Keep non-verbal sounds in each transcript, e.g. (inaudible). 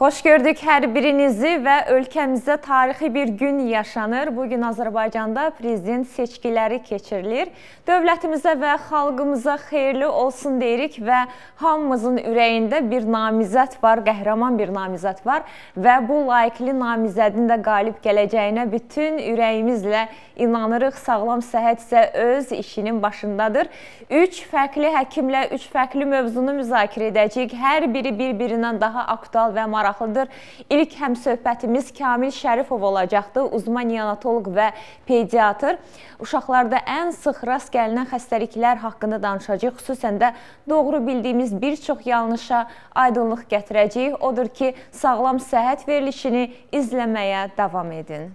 Xoş gördük hər birinizi və ölkəmizdə tarixi bir gün yaşanır. Bugün Azərbaycanda prezident seçkiləri keçirilir. Dövlətimizə və xalqımıza xeyirli olsun deyirik və hamımızın ürəyində bir namizət var, qəhrəman bir namizət var və bu layiqli namizədin də qalib gələcəyinə bütün ürəyimizlə inanırıq. Sağlam səhət isə öz işinin başındadır. 3 fərqli həkimlə 3 fərqli mövzunu müzakirə edəcəyik. Hər biri bir-birindən daha aktual və maraqlı maraqlıdır. İlk həmsöhbətimiz Kamil Şərifov olacaqdı, uzman neonatoloq və pediatr. Uşaqlarda ən sıx rast gəlinən xəstəliklər haqqında danışacaq, xüsusən də doğru bildiyimiz bir çox yanlışa aydınlıq gətirəcəyik. Odur ki, sağlam səhət verilişini izləməyə davam edin.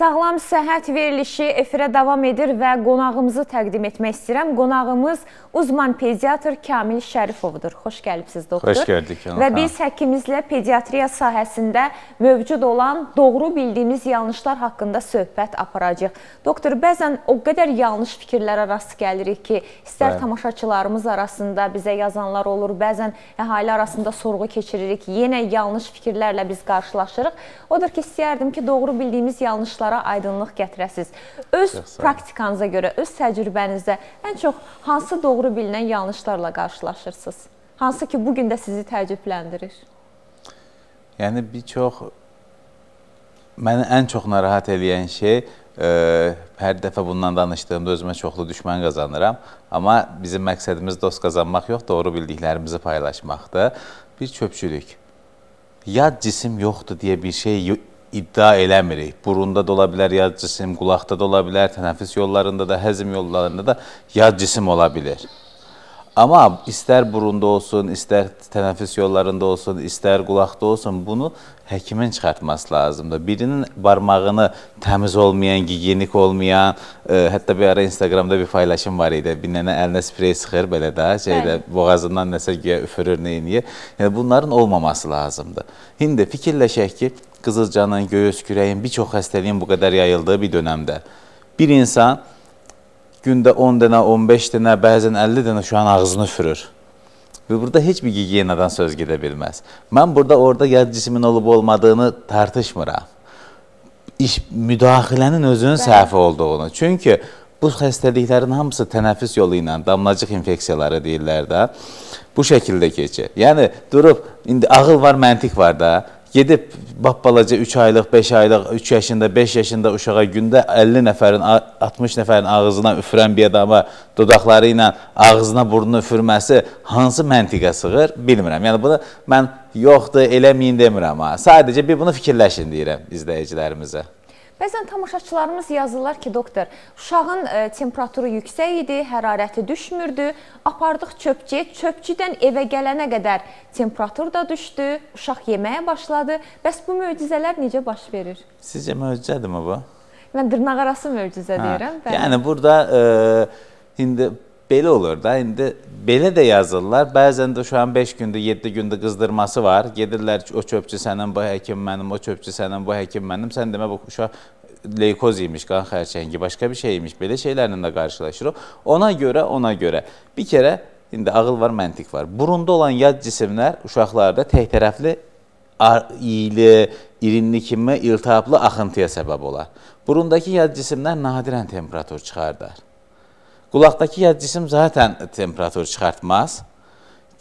Sağlam səhət verilişi efirə davam edir və qonağımızı təqdim etmək istəyirəm. Qonağımız uzman pediatr Kamil Şərifovdur. Xoş gəlibsiz, doktor. Xoş gəldik. Və biz həkimizlə pediatriya sahəsində mövcud olan doğru bildiyimiz yanlışlar haqqında söhbət aparacaq. Doktor, bəzən o qədər yanlış fikirlərə rast gəlirik ki, istər Bəli. tamaşaçılarımız arasında bizə yazanlar olur, bəzən əhali arasında sorğu keçiririk, yenə yanlış fikirlərlə biz qarşılaşırıq. Odur ki, istəyərdim ki, doğru bildiyimiz yanlışlar onlara aydınlıq gətirəsiz? Öz praktikanıza görə, öz təcrübənizdə ən çox hansı doğru bilinən yanlışlarla qarşılaşırsınız? Hansı ki, bu gün də sizi təəccübləndirir? Yəni bir çox məni ən çox narahat eləyən şey ə, e, hər dəfə bundan danışdığımda özümə çoxlu düşmən qazanıram. Amma bizim məqsədimiz dost qazanmaq yox, doğru bildiklərimizi paylaşmaqdır. Bir çöpçülük. Yad cisim yoxdur deyə bir şey iddia eləmirik. Burunda da ola bilər yad cisim, qulaqda da ola bilər, tənəffüs yollarında da, həzm yollarında da yad cisim ola bilər. Amma istər burunda olsun, istər tənəffüs yollarında olsun, istər qulaqda olsun, bunu həkimin çıxartması lazımdır. Birinin barmağını təmiz olmayan, gigiyenik olmayan, e, hətta bir ara Instagramda bir paylaşım var idi. Bir nənə əlinə sprey sıxır belə də, şeydə Bəli. boğazından nəsə güya üfürür, nə eləyir. Yəni bunların olmaması lazımdır. İndi fikirləşək ki, qızılcanın, göğüs kürəyin, bir çox xəstəliyin bu qədər yayıldığı bir dönəmdə bir insan gündə 10 dənə, 15 dənə, bəzən 50 dənə şu an ağzını fürür. Və burada heç bir gigiyenadan söz gedə bilməz. Mən burada orada yad cismin olub olmadığını tartışmıram. İş müdaxilənin özünün səhvi olduğunu. Çünki bu xəstəliklərin hamısı tənəffüs yolu ilə damlacıq infeksiyaları deyirlər də. Bu şəkildə keçir. Yəni durub indi ağıl var, məntiq var da gedib babbalaca 3 aylıq, 5 aylıq, 3 yaşında, 5 yaşında uşağa gündə 50 nəfərin, 60 nəfərin ağzına üfürən bir adama dodaqları ilə ağzına burnunu üfürməsi hansı məntiqə sığır bilmirəm. Yəni bunu mən yoxdur, eləməyin demirəm ha. Sadəcə bir bunu fikirləşin deyirəm izləyicilərimizə. Bəzən tamaşaçılarımız yazırlar ki, doktor, uşağın e, temperaturu yüksək idi, hərarəti düşmürdü, apardıq çöpçüyə, çöpçüdən evə gələnə qədər temperatur da düşdü, uşaq yeməyə başladı. Bəs bu möcüzələr necə baş verir? Sizcə möcüzədir mi bu? Mən dırnaq arası möcüzə hə, deyirəm. Bəli. Yəni burada e, indi belə olur da. İndi belə də yazırlar. Bəzən də şu an 5 gündə, 7 gündə qızdırması var. Gedirlər ki, o çöpçü sənin, bu həkim mənim, o çöpçü sənin, bu həkim mənim. Sən demə bu uşaq leykoz imiş, qan xərçəngi, başqa bir şey imiş. Belə şeylərlə də qarşılaşırıq. Ona görə, ona görə bir kərə indi ağıl var, məntiq var. Burunda olan yad cisimlər uşaqlarda tək tərəfli iyili, irinli kimi iltihaplı axıntıya səbəb olar. Burundakı yad cisimlər nadirən temperatur çıxardar. Qulaqdakı ya cisim zaten temperatur çıxartmaz.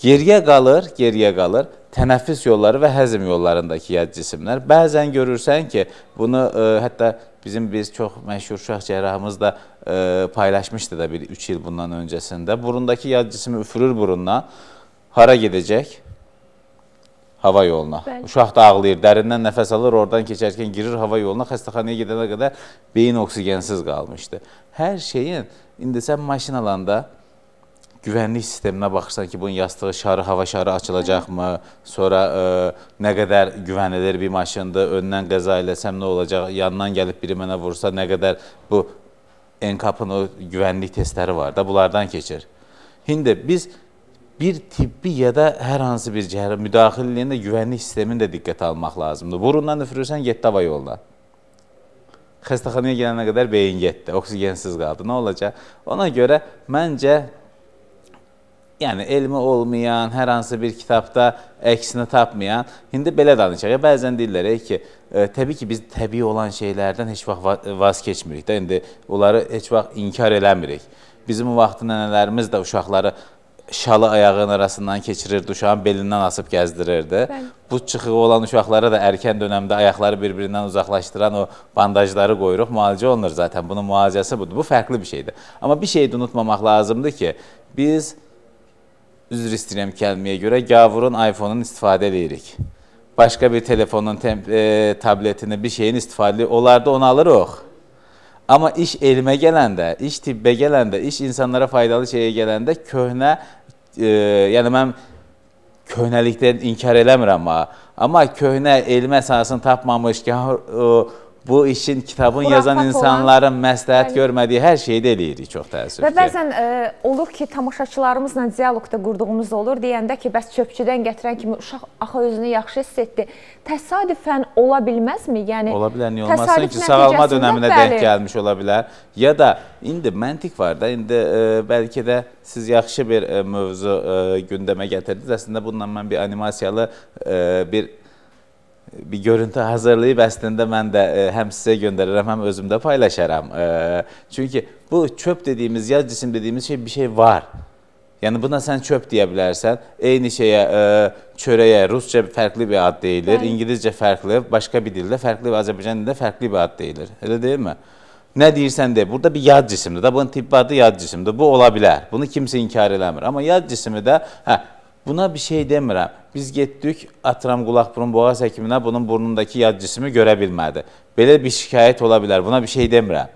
Geriyə qalır, geriyə qalır tənəffüs yolları və həzm yollarındakı yad cisimlər. Bəzən görürsən ki, bunu ə, e, hətta bizim biz çox məşhur uşaq cərrahımız da ə, e, paylaşmışdı da bir 3 il bundan öncəsində. Burundakı yad cismi üfürür burundan. Hara gedəcək? hava yoluna. Bəli. Uşaq da ağlayır, dərindən nəfəs alır, oradan keçərkən girir hava yoluna, xəstəxanaya gedənə qədər beyin oksigensiz qalmışdı. Her şeyin, indi sən maşın alanda güvənlik sisteminə baxırsan ki, bunun yastığı şarı, hava şarı açılacaqmı, sonra ə, e, nə qədər güvənilir bir maşındır, öndən qəza eləsəm nə olacaq, yandan gəlib biri mənə vursa nə qədər bu enkapın o güvənlik testləri var da, bunlardan keçir. Şimdi biz bir tibbi ya da hər hansı bir cəhərə müdaxililiyində güvənlik sistemini də diqqətə almaq lazımdır. Burundan üfürürsən, get dava yoluna xəstəxanaya gələnə qədər beyin getdi, oksigensiz qaldı. Nə olacaq? Ona görə məncə yəni elmi olmayan, hər hansı bir kitabda əksini tapmayan, indi belə danışaq. Ya bəzən deyirlər ey ki, ə, e, təbii ki biz təbii olan şeylərdən heç vaxt vaz keçmirik də. İndi onları heç vaxt inkar eləmirik. Bizim vaxtı nənələrimiz də uşaqları şalı ayağının arasından keçirirdi, uşağın belindən asıb gəzdirirdi. Bəli. Bu çıxığı olan uşaqlara da erkən dönəmdə ayaqları bir-birindən uzaqlaşdıran o bandajları qoyuruq, müalicə olunur zaten. Bunun müalicəsi budur. Bu fərqli bir şeydir. Amma bir şeyi unutmamaq lazımdır ki, biz üzr istəyirəm kəlməyə görə gavurun iPhone-un istifadə edirik. Başqa bir telefonun, e, tabletini, bir şeyin istifadə edirik. Onlarda onu alırıq. Amma iş elmə gələndə, iş tibbə gələndə, iş insanlara faydalı şeyə gələndə köhnə e, yəni mən köhnəlikdən inkar eləmirəm ha. Amma köhnə elmə əsasını tapmamış ki, bu işin, kitabın Xurafat yazan insanların olan, məsləhət yəni, görmədiyi hər şeyi də eləyirik çox təəssüf və ki. Və bəzən ə, e, olur ki, tamaşaçılarımızla dialoqda qurduğumuz olur deyəndə ki, bəs çöpçüdən gətirən kimi uşaq axı özünü yaxşı hiss etdi. Təsadüfən ola bilməzmi? Yəni Ola bilər, niyə olmasın ki, sağalma dövrünə denk gəlmiş ola bilər. Ya da indi məntiq var da, indi ə, e, bəlkə də siz yaxşı bir ə, e, mövzu ə, gündəmə gətirdiniz. Əslində bununla mən bir animasiyalı ə, bir bir görüntü hazırlayıb əslində mən də ə, e, həm sizə göndərirəm, həm özümdə paylaşaram. Ə, e, çünki bu çöp dediyimiz, yad cisim dediyimiz şey bir şey var. Yəni buna sən çöp deyə bilərsən. Eyni şeyə ə, e, çörəyə rusca fərqli bir ad deyilir, Bəli. ingiliscə fərqli, başqa bir dildə fərqli və Azərbaycan dilində fərqli bir ad deyilir. Elə deyilmi? Nə deyirsən de, burada bir yad cisimdir. Da bunun tibbi adı yad cisimdir. Bu ola bilər. Bunu kimsə inkar eləmir. Amma yad cismi də hə Buna bir şey demirəm. Biz getdik atıram qulaq burun boğaz həkiminə bunun burnundakı yad cismi görə bilmədi. Belə bir şikayət ola bilər. Buna bir şey demirəm.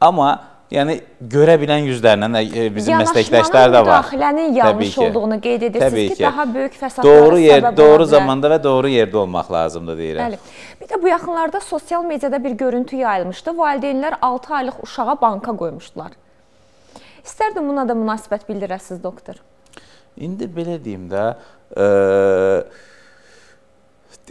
Amma Yəni görə bilən yüzlərindən e, bizim məsləkdaşlar da var. Daxilənin yanlış ki. olduğunu qeyd edirsiniz ki, ki, daha böyük fəsadlara doğru yer, səbəb doğru bilər. zamanda və doğru yerdə olmaq lazımdır deyirəm. Bəli. Bir də bu yaxınlarda sosial mediada bir görüntü yayılmışdı. Valideynlər 6 aylıq uşağa banka qoymuşdular. İstərdim buna da münasibət bildirəsiz doktor. İndi belə deyim də, ə, e,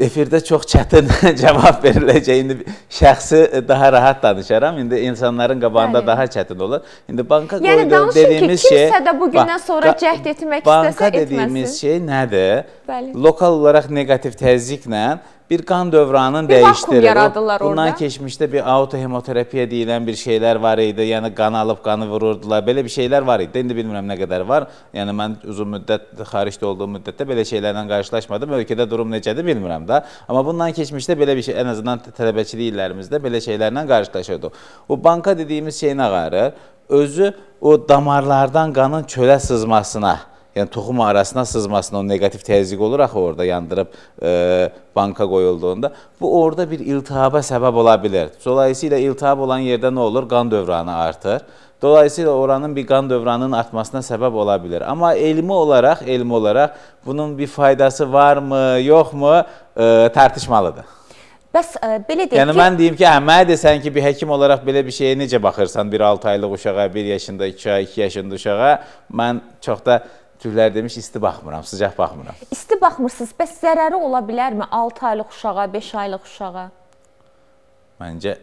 efirdə çox çətin (laughs) cavab veriləcəyini şəxsi daha rahat danışaram. İndi insanların qabağında Bəli. daha çətin olur. İndi banka yəni, qoyduğum dediyimiz ki, şey Yəni danışın ki, kimsə də bu gündən sonra cəhd etmək istəsə etməsin. Banka dediyimiz etməsin. şey nədir? Bəli. Lokal olaraq neqativ təzyiqlə bir kan dövranını bir değiştirir. yaradılar Bundan orada. keçmişdə bir autohemoterapiya deyilən bir şeylər var idi. Yəni qan alıb qanı vururdular. Belə bir şeylər var idi. İndi bilmirəm nə qədər var. Yəni mən uzun müddət xaricdə olduğum müddətdə belə şeylərlə qarşılaşmadım. Ölkədə durum necədir bilmirəm də. Amma bundan keçmişdə belə bir şey ən azından tələbəçilik illərimizdə belə şeylərlə qarşılaşırdıq. Bu banka dediyimiz şeyin ağarı özü o damarlardan qanın çölə sızmasına yəni toxum arasına sızmasına o neqativ təzyiq olur axı orada yandırıb e, banka qoyulduğunda. Bu orada bir iltihaba səbəb ola bilər. Dolayısıyla iltihab olan yerdə nə olur? Qan dövranı artır. Dolayısıyla oranın bir qan dövranının artmasına səbəb ola bilər. Amma elmi olaraq, elmi olaraq bunun bir faydası varmı, yoxmu e, tartışmalıdır. Bəs ə, e, belə deyək yəni, ki... Yəni, mən deyim ki, hə, mənə desən ki, bir həkim olaraq belə bir şeyə necə baxırsan, bir 6 aylıq uşağa, 1 yaşında, 2 ay, 2 yaşında uşağa, mən çox da Türklər demiş, isti baxmıram, sıcaq baxmıram. İsti baxmırsınız, bəs zərəri ola bilərmi 6 aylıq uşağa, 5 aylıq uşağa? Məncə,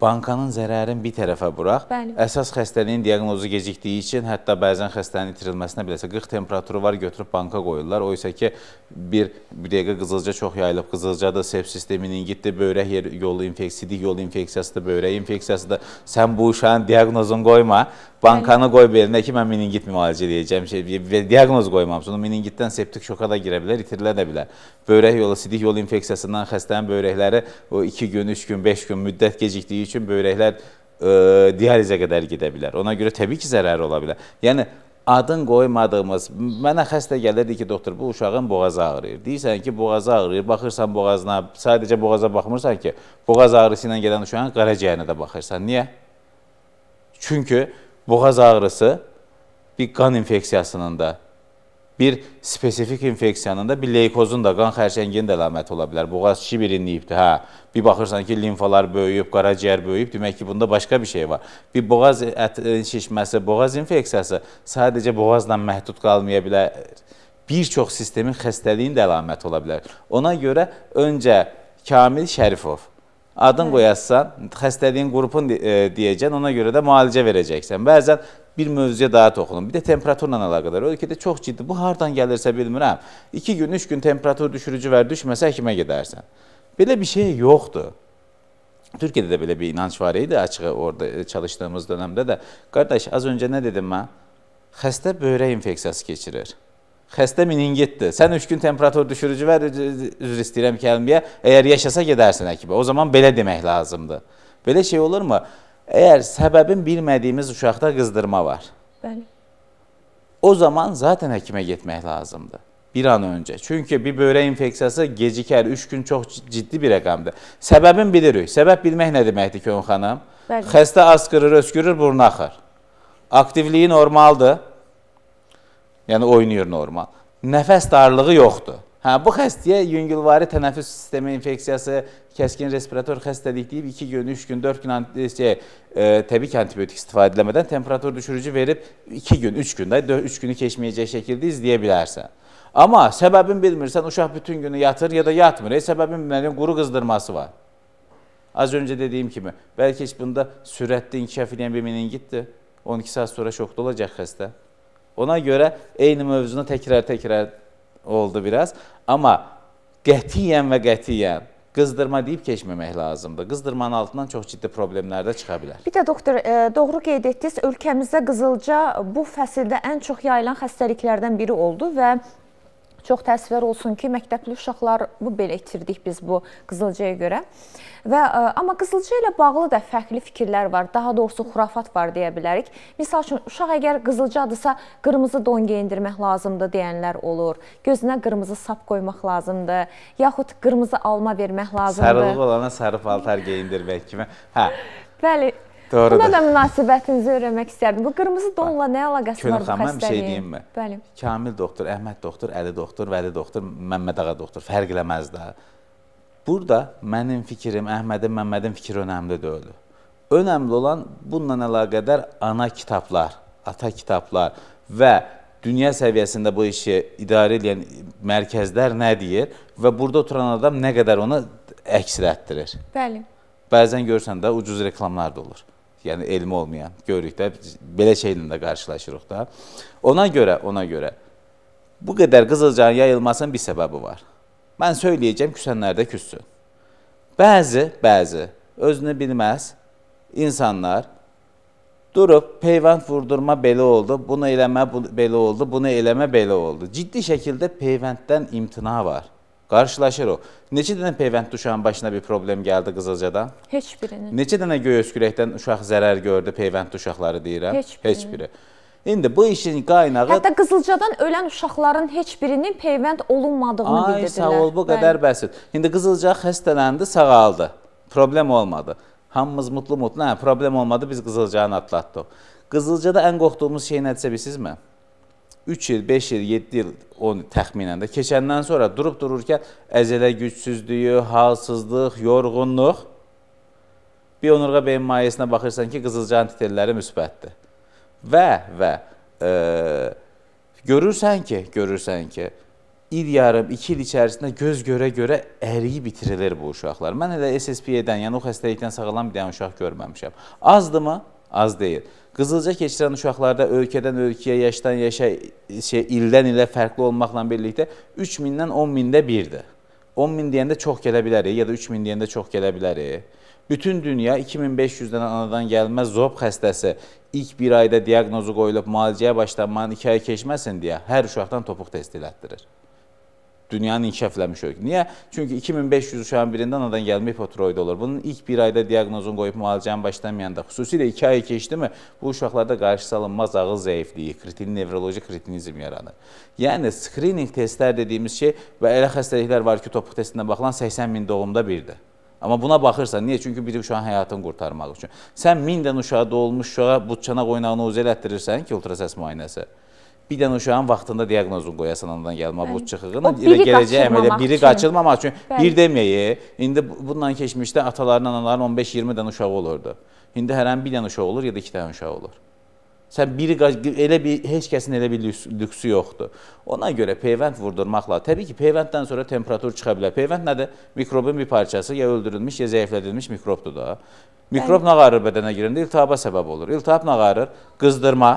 bankanın zərərin bir tərəfə buraq. Bəli. Əsas xəstəliyin diagnozu gecikdiyi üçün hətta bəzən xəstənin itirilməsinə biləsə 40 temperaturu var, götürüb banka qoyurlar. O isə ki, bir, bir dəqiqə qızılca çox yayılıb, qızılcadır, sepsisdir, meningitdir, böyrək yolu infeksiyasıdır, yolu infeksiyasıdır, böyrək infeksiyasıdır. Sən bu uşağın diagnozunu qoyma, Bankanı qoy belinə ki, mən meningit müalicə edəcəm. Şey, diaqnoz qoymamısan, meningitdən septik şoka da girə bilər, itirilə də bilər. Böyrək yolu, sidik yolu infeksiyasından xəstənin böyrəkləri o 2 gün, 3 gün, 5 gün müddət gecikdiyi üçün böyrəklər ə, e, dializə qədər gedə bilər. Ona görə təbii ki, zərər ola bilər. Yəni adın qoymadığımız, mənə xəstə gəlirdi ki, doktor, bu uşağın boğazı ağrıyır. Deyirsən ki, boğazı ağrıyır, baxırsan boğazına, sadəcə boğaza baxmırsan ki, boğaz ağrısı ilə gələn uşağın qaracəyənə də baxırsan. Niyə? Çünki boğaz ağrısı bir qan infeksiyasının da, bir spesifik infeksiyanın da, bir leykozun da, qan xərçənginin də əlaməti ola bilər. Boğaz şişi birinliyibdir, hə. Bir baxırsan ki, limfalar böyüyüb, qaraciyər böyüyüb, demək ki, bunda başqa bir şey var. Bir boğaz ət, e, şişməsi, boğaz infeksiyası sadəcə boğazla məhdud qalmaya bilər. Bir çox sistemin xəstəliyin də əlaməti ola bilər. Ona görə öncə Kamil Şərifov Adın Hı. qoyasan, xəstəliyin qrupun deyəcəksən, ona görə də müalicə verəcəksən. Bəzən bir mövzuya daha toxunum. Bir də temperaturla əlaqədar. Ölkədə çox ciddi, bu hardan gəlirsə bilmirəm. 2 gün, 3 gün temperatur düşürücü var, düşməsə həkimə gedərsən. Belə bir şey yoxdur. Türkiyədə də belə bir inanc var idi açığı orada e, çalışdığımız dönəmdə də. Qardaş, az öncə nə dedim mən? Xəstə böyrək infeksiyası keçirir xəstə meningitdir. Sən 3 gün temperatur düşürücü ver, üzr istəyirəm kəlməyə. Əgər yaşasa gedərsən həkimə. O zaman belə demək lazımdır. Belə şey olarmı? Əgər səbəbin bilmədiyimiz uşaqda qızdırma var. Bəli. O zaman zaten həkimə getmək lazımdır. Bir an öncə. Çünki bir böyrək infeksiyası gecikər. 3 gün çox ciddi bir rəqəmdir. Səbəbin bilirik. Səbəb bilmək nə deməkdir ki, xanım? Bəli. Xəstə asqırır, öskürür, burnu axır. Aktivliyi normaldır. Yəni oynayır normal. Nəfəs darlığı yoxdur. Hə, bu xəstəyə yüngülvari tənəffüs sistemi infeksiyası, kəskin respirator xəstəlik deyib 2 gün, 3 gün, 4 gün şey, e, təbii ki, antibiotik istifadə edilmədən temperatur düşürücü verib 2 gün, 3 gün, 3 günü keçməyəcək şəkildə izləyə bilərsən. Amma səbəbin bilmirsən, uşaq bütün günü yatır ya da yatmır. E, səbəbin bilmədən yəni quru qızdırması var. Az öncə dediyim kimi, bəlkə heç bunda sürətli inkişaf edən bir meningitdir. 12 saat sonra şokda olacaq xəstə. Ona görə eyni mövzunu təkrar-təkrar oldu biraz. Amma qətiyyən və qətiyyən qızdırma deyib keçməmək lazımdır. Qızdırmanın altından çox ciddi problemlər də çıxa bilər. Bir də doktor, e, doğru qeyd etdiniz, ölkəmizdə qızılca bu fəsildə ən çox yayılan xəstəliklərdən biri oldu və Çox təəssüflər olsun ki, məktəbli uşaqlar bu belə itirdik biz bu qızılcaya görə. Və ə, e, amma qızılca ilə bağlı da fərqli fikirlər var. Daha doğrusu xurafat var deyə bilərik. Məsəl üçün uşaq əgər qızılcadısa, qırmızı don geyindirmək lazımdır deyənlər olur. Gözünə qırmızı sap qoymaq lazımdır, yaxud qırmızı alma vermək lazımdır. Sarılıq olana sarı paltar geyindirmək kimi. Hə. Bəli, Doğrudur. Buna da münasibətinizi öyrənmək istərdim. Bu qırmızı donla nə əlaqəsi Könül var bu xəstəliyin? Könül xanım, bir şey deyimmi? Bəli. Kamil doktor, Əhməd doktor, Əli doktor, Vəli doktor, Məmməd ağa doktor fərq eləməz də. Burada mənim fikrim, Əhmədin, Məmmədin fikri önəmli deyil. Önəmli olan bununla əlaqədar ana kitablar, ata kitablar və dünya səviyyəsində bu işi idarə edən mərkəzlər nə deyir və burada oturan adam nə qədər ona əks etdirir. Bəli. Bəzən görsən də ucuz reklamlar da olur. Yani elmi olmayan görürük de belə şeylə də qarşılaşırıq da. Ona göre, ona göre bu kadar qızılcanın yayılmasının bir səbəbi var. Mən söyləyəcəm küsənlərdə küssün. Bazı, bazı özünü bilmez insanlar durup peyvənd vurdurma beli oldu, bunu eleme beli oldu, bunu eleme beli oldu. Ciddi şekilde peyvənddən imtina var. Qarşılaşır o. Neçə dənə peyvənd uşağın başına bir problem gəldi Qızılcadan? Heç birinin. Neçə dənə göyöskürəkdən uşaq zərər gördü peyvənd uşaqları deyirəm? Heç, Heç biri. İndi bu işin qaynağı... Hətta Qızılcadan ölən uşaqların heç birinin peyvənd olunmadığını bildirdilər. Ay, sağ ol, bu qədər Bəli. bəsit. İndi Qızılca xəstələndi, sağaldı. Problem olmadı. Hamımız mutlu-mutlu, hə, problem olmadı, biz Qızılcanı atlatdıq. Qızılcada ən qorxduğumuz şey nədirsə bilirsizmi? 3 il, 5 il, 7 il o təxminən də keçəndən sonra durub dururkən əzələ gücsüzlüyü, halsızlıq, yorğunluq bionurğa beyin mayesinə baxırsan ki, qızılca antitelləri müsbətdir. Və və e, görürsən ki, görürsən ki, il yarım, 2 il içərisində göz görə-görə əriyi bitirilir bu uşaqlar. Mən elə SSP-dən, yəni o xəstəlikdən sağalan bir dənə uşaq görməmişəm. Azdımı? Az deyil. Qızılca keçirən uşaqlarda ölkədən ölkəyə, yaşdan yaşa, şey, ildən ilə fərqli olmaqla birlikdə 3 mindən 10 mində birdir. 10 min deyəndə çox gələ bilərik ya da 3 min deyəndə çox gələ bilərik. Bütün dünya 2500-dən anadan gəlmə zob xəstəsi ilk bir ayda diaqnozu qoyulub müalicəyə başlanmanın 2 ay keçməsin deyə hər uşaqdan topuq testi elətdirir dünyanın inkişafləmiş ölkə. Niyə? Çünki 2500 uşağın birində anadan gəlmə hipotiroid olur. Bunun ilk bir ayda diaqnozun qoyub müalicəni başlamayanda, xüsusilə 2 ay keçdi mi, bu uşaqlarda qarşısı alınmaz ağız zəifliyi, kritin nevroloji kritinizm yaranır. Yəni, screening testlər dediyimiz şey və elə xəstəliklər var ki, topuq testində baxılan 80 min doğumda birdir. Amma buna baxırsan, niyə? Çünki bir uşağın həyatını qurtarmaq üçün. Sən 1000 dən uşağı doğulmuş uşağa butçanaq oynağını uzə elətdirirsən ki, ultrasəs müayinəsi bir dənə uşağın vaxtında diaqnozunu qoyasan ondan gəlmə bu çıxığını elə gələcək əmələ biri qaçırmamaq üçün bir deməyə. İndi bununla keçmişdə ataların, anaların 15-20 dənə uşağı olurdu. İndi hər an bir dənə uşaq olur ya da 2 dənə uşaq olur. Sən biri elə bir heç kəsin elə bir lüksü yoxdur. Ona görə peyvənd vurdurmaqla, təbii ki, peyvənddən sonra temperatur çıxa bilər. Peyvənd nədir? Mikrobun bir parçası ya öldürülmüş, ya zəiflədilmiş mikrobdur da. Mikrob nağarır bədənə girəndə iltihaba səbəb olur. İltihab nağarır, qızdırma,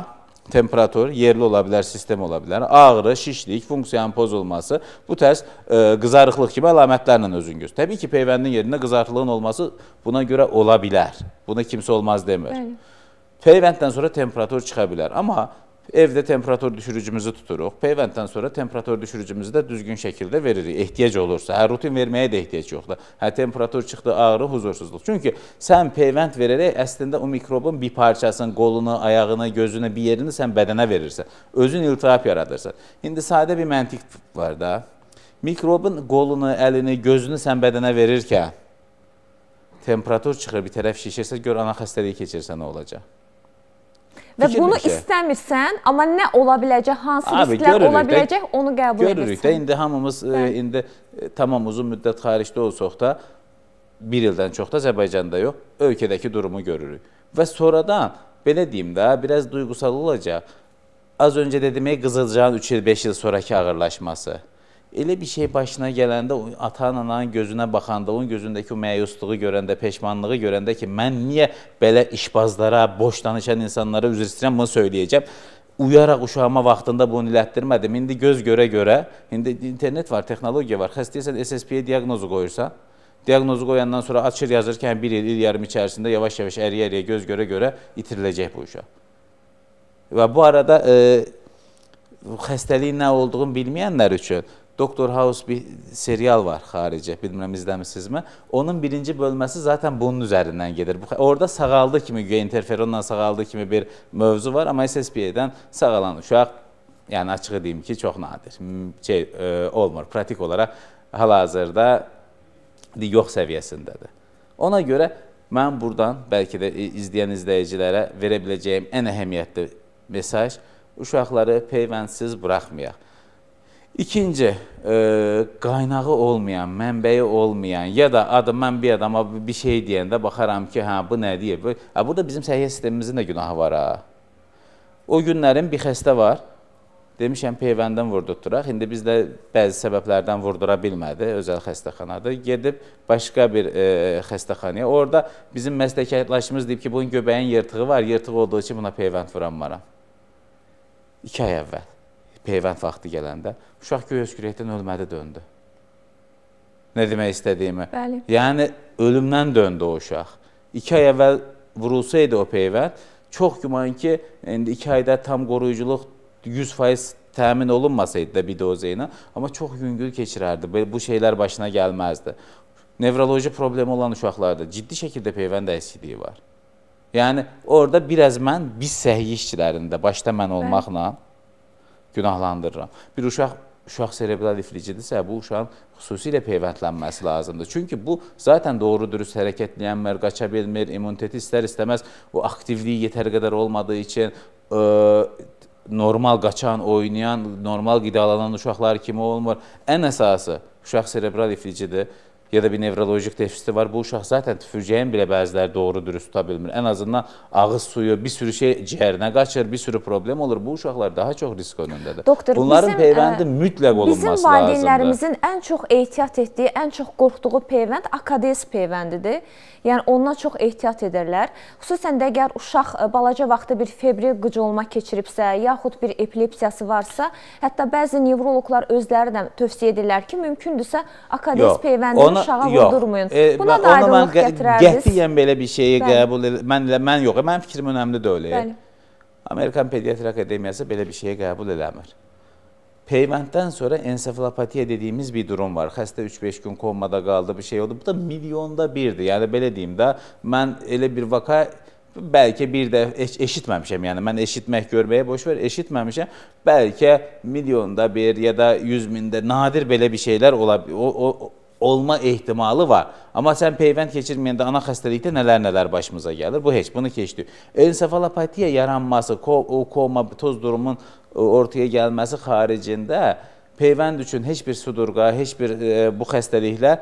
temperatur, yerli ola bilər, sistem ola bilər, ağrı, şişlik, funksiyanın pozulması, bu tərs e, qızarıqlıq kimi əlamətlərlə özün göz. Təbii ki, peyvəndin yerində qızarıqlığın olması buna görə ola bilər. Buna kimsə olmaz demir. Bəli. Peyvənddən sonra temperatur çıxa bilər. Amma Evdə temperatur düşürücümüzü tuturuq. Peyvənddən sonra temperatur düşürücümüzü də düzgün şəkildə veririk. Ehtiyac olursa, hə, rutin verməyə də ehtiyac yoxdur. Hə, temperatur çıxdı, ağrı, huzursuzluq. Çünki sən peyvənd verərək əslində o mikrobun bir parçasını, qolunu, ayağını, gözünü, bir yerini sən bədənə verirsən. Özün iltihab yaradırsan. İndi sadə bir məntiq var da. Mikrobun qolunu, əlini, gözünü sən bədənə verirkən temperatur çıxır, bir tərəf şişirsə, gör ana xəstəliyi keçirsə nə olacaq? Və Fikir bunu şey. istəmirsən, amma nə ola biləcək, hansı Abi, risklər ola biləcək, də, onu qəbul görürük edirsən. Görürük də, indi hamımız ə, e, indi e, tamam uzun müddət xaricdə olsaq da, bir ildən çox da Azərbaycanda yox, ölkədəki durumu görürük. Və sonradan, belə deyim də, biraz duyğusal olacaq, az öncə dedimə qızılcağın 3 il, 5 il sonraki ağırlaşması. Elə bir şey başına gələndə ata-ananın gözünə baxanda, onun gözündəki o məyusluğu görəndə, peşmanlığı görəndə ki, mən niyə belə işbazlara, boş danışan insanlara üzr istəyirəm, bunu söyləyəcəm uyaraq uşağıma vaxtında bunu ilətdirmədim. İndi göz görə-görə, indi internet var, texnologiya var. Xəstəyəsən SSP-yə diaqnozu qoyursan, diaqnozu qoyandan sonra açır yazır ki, həm bir il, il yarım içərisində yavaş-yavaş əriyə-əriyə göz görə-görə itiriləcək bu uşaq. Və bu arada e, xəstəliyin nə olduğunu bilməyənlər üçün Doktor House bir serial var xaricə, bilmirəm izləmisinizmi? Onun birinci bölməsi zaten bunun üzərindən gedir. Orada sağaldı kimi, güya interferonla sağaldı kimi bir mövzu var, amma SSPA-dən sağalan uşaq, yəni açığı deyim ki, çox nadir. Şey, e, olmur, pratik olaraq hal-hazırda yox səviyyəsindədir. Ona görə mən buradan bəlkə də izləyən izləyicilərə verə biləcəyim ən əhəmiyyətli mesaj, uşaqları peyvəndsiz buraxmayaq İkinci, e, qaynağı olmayan, mənbəyi olmayan ya da adı, mən bir adama bir şey deyəndə baxaram ki, hə, bu nə deyir? Bu, hə, burada bizim səhiyyə sistemimizin də günahı var ha. Hə. O günlərin bir xəstə var, demişəm peyvəndən vurdurtduraq, indi biz də bəzi səbəblərdən vurdura bilmədi, özəl xəstəxanada, gedib başqa bir e, xəstəxanaya. Orada bizim məsləkətlaşımız deyib ki, bunun göbəyin yırtığı var, yırtıq olduğu üçün buna peyvənd vuran maram. İki ay əvvəl peyvənd vaxtı gələndə uşaq göy öskürəkdən ölmədi döndü. Nə demək istədiyimi? Bəli. Yəni, ölümdən döndü o uşaq. İki ay əvvəl vurulsaydı o peyvənd, çox güman ki, indi iki ayda tam qoruyuculuq 100% təmin olunmasaydı da bir doza ilə, amma çox yüngül keçirərdi, bu şeylər başına gəlməzdi. Nevroloji problemi olan uşaqlarda ciddi şəkildə peyvənd əksikliyi var. Yəni, orada biraz mən, biz səhiyyə işçilərində, başda mən olmaqla, Bəli günahlandırıram. Bir uşaq uşaq serebral iflicidirsə, bu uşağın xüsusilə peyvəndlənməsi lazımdır. Çünki bu zaten doğru dürüst hərəkətlənmir, qaça bilmir, immuniteti istər-istəməz o aktivliyi yetər qədər olmadığı üçün ə, e, normal qaçan, oynayan, normal qidalanan uşaqlar kimi olmur. Ən əsası uşaq serebral iflicidir ya da bir nevrolojik defisti var. Bu uşaq zaten tüfürcəyin belə bəziləri doğru dürüst tuta bilmir. Ən azından ağız suyu, bir sürü şey ciyərinə qaçır, bir sürü problem olur. Bu uşaqlar daha çox risk önündədir. Doktor, Bunların bizim, peyvəndi ə, e, mütləq olunması lazımdır. Bizim valideynlərimizin lazımdır. ən çox ehtiyat etdiyi, ən çox qorxduğu peyvənd akades peyvəndidir. Yəni onunla çox ehtiyat edirlər. Xüsusən də əgər uşaq e, balaca vaxtı bir febri qıcolma keçiribsə, yaxud bir epilepsiyası varsa, hətta bəzi nevroloqlar özləri də tövsiyə edirlər ki, mümkündürsə akades peyvəndini ona, aşağı yox, vurdurmayın. E, Buna da aydınlıq gətirərdiniz. Qətiyyən belə bir şeyi Bəli. qəbul edir. Mən, mən yox, mənim fikrim önəmli də öyle. Bəli. Amerikan Pediatri Akademiyası belə bir şeyi qəbul eləmir. Peyvənddən sonra ensefalopatiya dediyimiz bir durum var. Xəstə 3-5 gün komada qaldı, bir şey oldu. Bu da milyonda birdir. Yəni belə deyim də, mən elə bir vaka bəlkə bir də eş eşitməmişəm. Yəni mən eşitmək görməyə boş ver, eşitməmişəm. Bəlkə milyonda bir ya da 100 mində nadir belə bir şeylər ola o, o olma ehtimalı var. Amma sən peyvənd keçirməyəndə ana xəstəlikdə nələr-nələr başımıza gəlir. Bu heç bunu keçdi. Ensefalopatiya yaranması, ko komatoz durumun e, ortaya gəlməsi xaricində peyvənd üçün heç bir sudurqa, heç bir e, bu xəstəliklər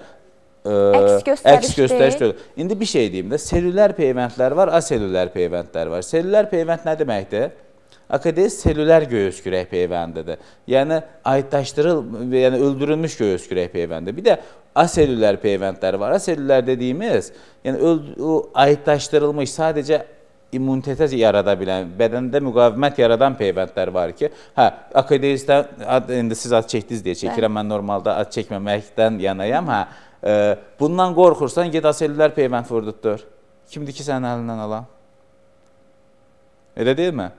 e, əks göstərişdir. göstəriş İndi bir şey deyim də, selülər peyvəndlər var, aselülər peyvəndlər var. Selülər peyvənd nə deməkdir? Akades selülər göğüskürək peyvəndidir. Yəni aidlaşdırıl, yəni öldürülmüş göğüskürək peyvəndi. Bir də aselülər peyvəndləri var. Aselülər dediyimiz, yəni o aidlaşdırılmış sadəcə immunitetə yarada bilən, bədəndə müqavimət yaradan peyvəndlər var ki, hə, akoidistdən indi siz ad çəkdiniz deyə çəkirəm, mən normalda ad çəkməməkdən yanayam, hə. E, bundan qorxursan, get aselülər peyvənd vurdurdur. Kimdir ki sənin əlindən alan? Elə deyilmi?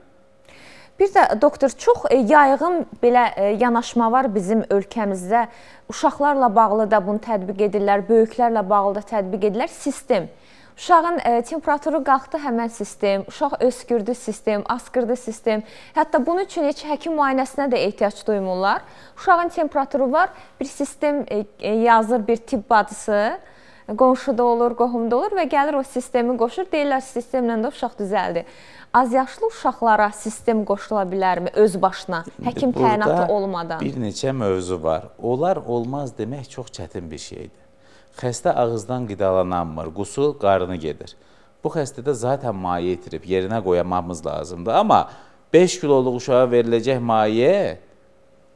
Bir də doktor, çox e, yayğın belə e, yanaşma var bizim ölkəmizdə. Uşaqlarla bağlı da bunu tətbiq edirlər, böyüklərlə bağlı da tətbiq edirlər. Sistem. Uşağın e, temperaturu qalxdı həmən sistem, uşaq öskürdü sistem, askırdı sistem. Hətta bunun üçün heç həkim müayinəsinə də ehtiyac duymurlar. Uşağın temperaturu var, bir sistem yazır, bir tibb adısı qonşuda olur, qohumda olur və gəlir o sistemi qoşur, deyirlər sistemlə də uşaq düzəldi azyaşlı uşaqlara sistem qoşula bilərmi öz başına, həkim Burada təyinatı olmadan? bir neçə mövzu var. Olar olmaz demək çox çətin bir şeydir. Xəstə ağızdan qidalananmır, qusul qarını gedir. Bu xəstədə zaten maye itirib, yerinə qoyamamız lazımdır. Amma 5 kiloluq uşağa veriləcək maye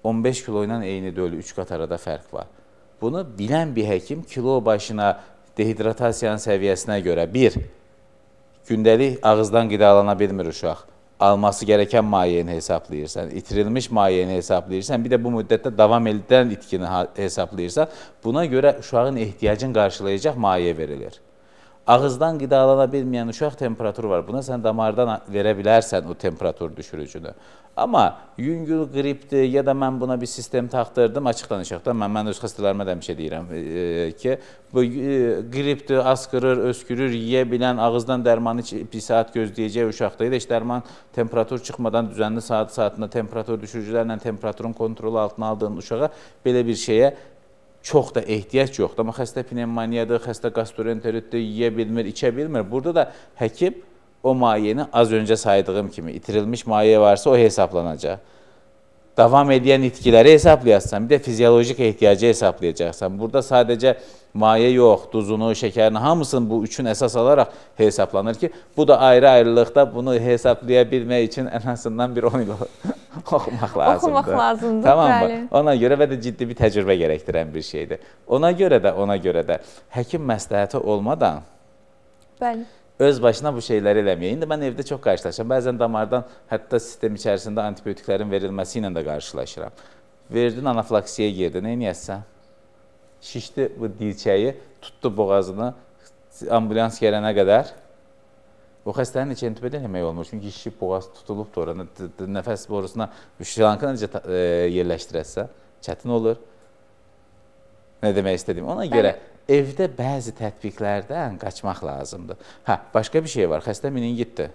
15 kilo ilə eyni deyil, 3 qat arada fərq var. Bunu bilən bir həkim kilo başına dehidratasiyanın səviyyəsinə görə 1- gündəlik ağızdan qidalana bilmir uşaq. Alması gərəkən mayeyini hesablayırsan, itirilmiş mayeyini hesablayırsan, bir də bu müddətdə davam edən itkini hesablayırsan. Buna görə uşağın ehtiyacını qarşılayacaq mayeyə verilir. Ağızdan qidalana bilməyən uşaq temperaturu var. Buna sən damardan verə bilərsən o temperatur düşürücünü. Amma yüngül qripdir, ya da mən buna bir sistem taxdırdım, açıq danışaq da, mən, mən öz xəstələrimə də həmişə deyirəm e, e, ki, bu e, qripdir, askırır, öskürür, yeyə bilən, ağızdan dərmanı bir saat gözləyəcək uşaqda, heç dərman temperatur çıxmadan düzənli saat-saatında temperatur düşürücülərlə temperaturun kontrolu altına aldığın uşağa belə bir şeyə çox da ehtiyac yoxdur. Amma xəstə pneumoniyadır, xəstə qastroenteritdir, yeyə bilmir, içə bilmir. Burada da həkim o mayeni az önce saydığım kimi itirilmiş maye varsa o hesaplanacak. Davam edən itkiləri hesablayacaqsan, bir də fiziolojik ehtiyacı hesablayacaqsan. Burada sadəcə maye yox, duzunu, şəkərini hamısını bu üçün əsas alaraq hesablanır ki, bu da ayrı-ayrılıqda bunu hesablaya bilmək üçün ən azından bir 10 il (laughs) oxumaq lazımdır. Oxumaq lazımdır, tamam bəli. Ona görə və də ciddi bir təcrübə gərəkdirən bir şeydir. Ona görə də, ona görə də həkim məsləhəti olmadan Bəli öz başına bu şeyləri eləməyə. İndi mən evdə çox qarşılaşıram. Bəzən damardan hətta sistem içərisində antibiotiklərin verilməsi ilə də qarşılaşıram. Verdin anafilaksiyaya girdi. Nə edəsən? Şişdi bu dilçəyi, tutdu boğazını ambulans gələnə qədər. O xəstənin heç entübə eləmək olmur. Çünki şişib boğaz tutulub da ora nəfəs borusuna şlankı necə e, yerləşdirəsə çətin olur. Nə demək istədiyim. Ona görə Bəli evdə bəzi tətbiqlərdən qaçmaq lazımdır. Hə, başqa bir şey var. Xəstə meningitdir.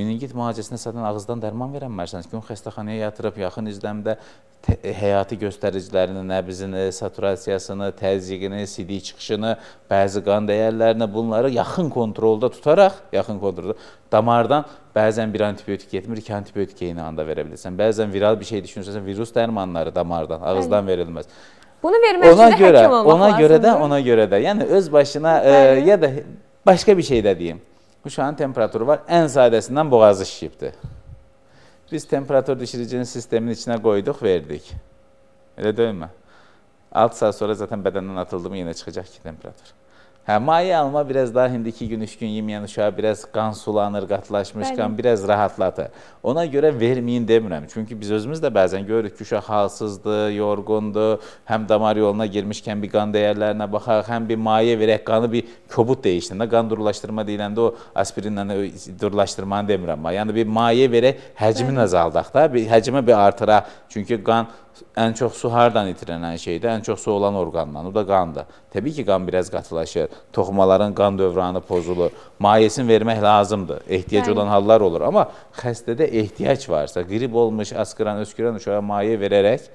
Meningit müalicəsinə sədən ağızdan dərman verənmərsiniz ki, onu xəstəxanaya yatırıb yaxın izləmdə e, həyati göstəricilərini, nəbzini, saturasiyasını, təzyiqini, CD çıxışını, bəzi qan dəyərlərini bunları yaxın kontrolda tutaraq, yaxın kontrolda damardan bəzən bir antibiotik yetmir, iki antibiotik eyni anda verə bilirsən. Bəzən viral bir şey düşünürsən, virus dərmanları damardan, ağızdan Həli. verilməz. Həli Bunu vermək ona üçün görə, həkim olmaq ona lazımdır. Görə də, ona görə də, yəni öz başına e, ya da başqa bir şey də deyim. Uşağın temperaturu var, ən sadəsindən boğazı şişibdir. Biz temperatur düşürücünün sistemin içinə qoyduq, verdik. Elə deyilmi? 6 saat sonra zaten bədəndən atıldı mı yenə çıxacaq ki temperatur. Hə, maye alma biraz daha indiki gün, üç gün yeməyən uşağa biraz qan sulanır, qatlaşmış Bəli. qan biraz rahatlatır. Ona görə verməyin demirəm. Çünki biz özümüz də bəzən görürük ki, uşaq halsızdır, yorğundur, həm damar yoluna girmişkən bir qan dəyərlərinə baxaq, həm bir maye verək, qanı bir kobud dəyişdiyində, qan durulaşdırma deyiləndə o aspirinlə durulaşdırmanı demirəm. Yəni bir maye verək, həcmini Bəli. azaldaq da, bir, həcmə bir artıraq. Çünki qan ən çox su hardan itirənən şeydir? Ən çox su olan orqandan, o da qandır. Təbii ki, qan biraz qatılaşır, toxumaların qan dövranı pozulur, mayesin vermək lazımdır, ehtiyac Bəli. olan hallar olur. Amma xəstədə ehtiyac varsa, qrib olmuş, askıran, öskürən uşağa maye verərək,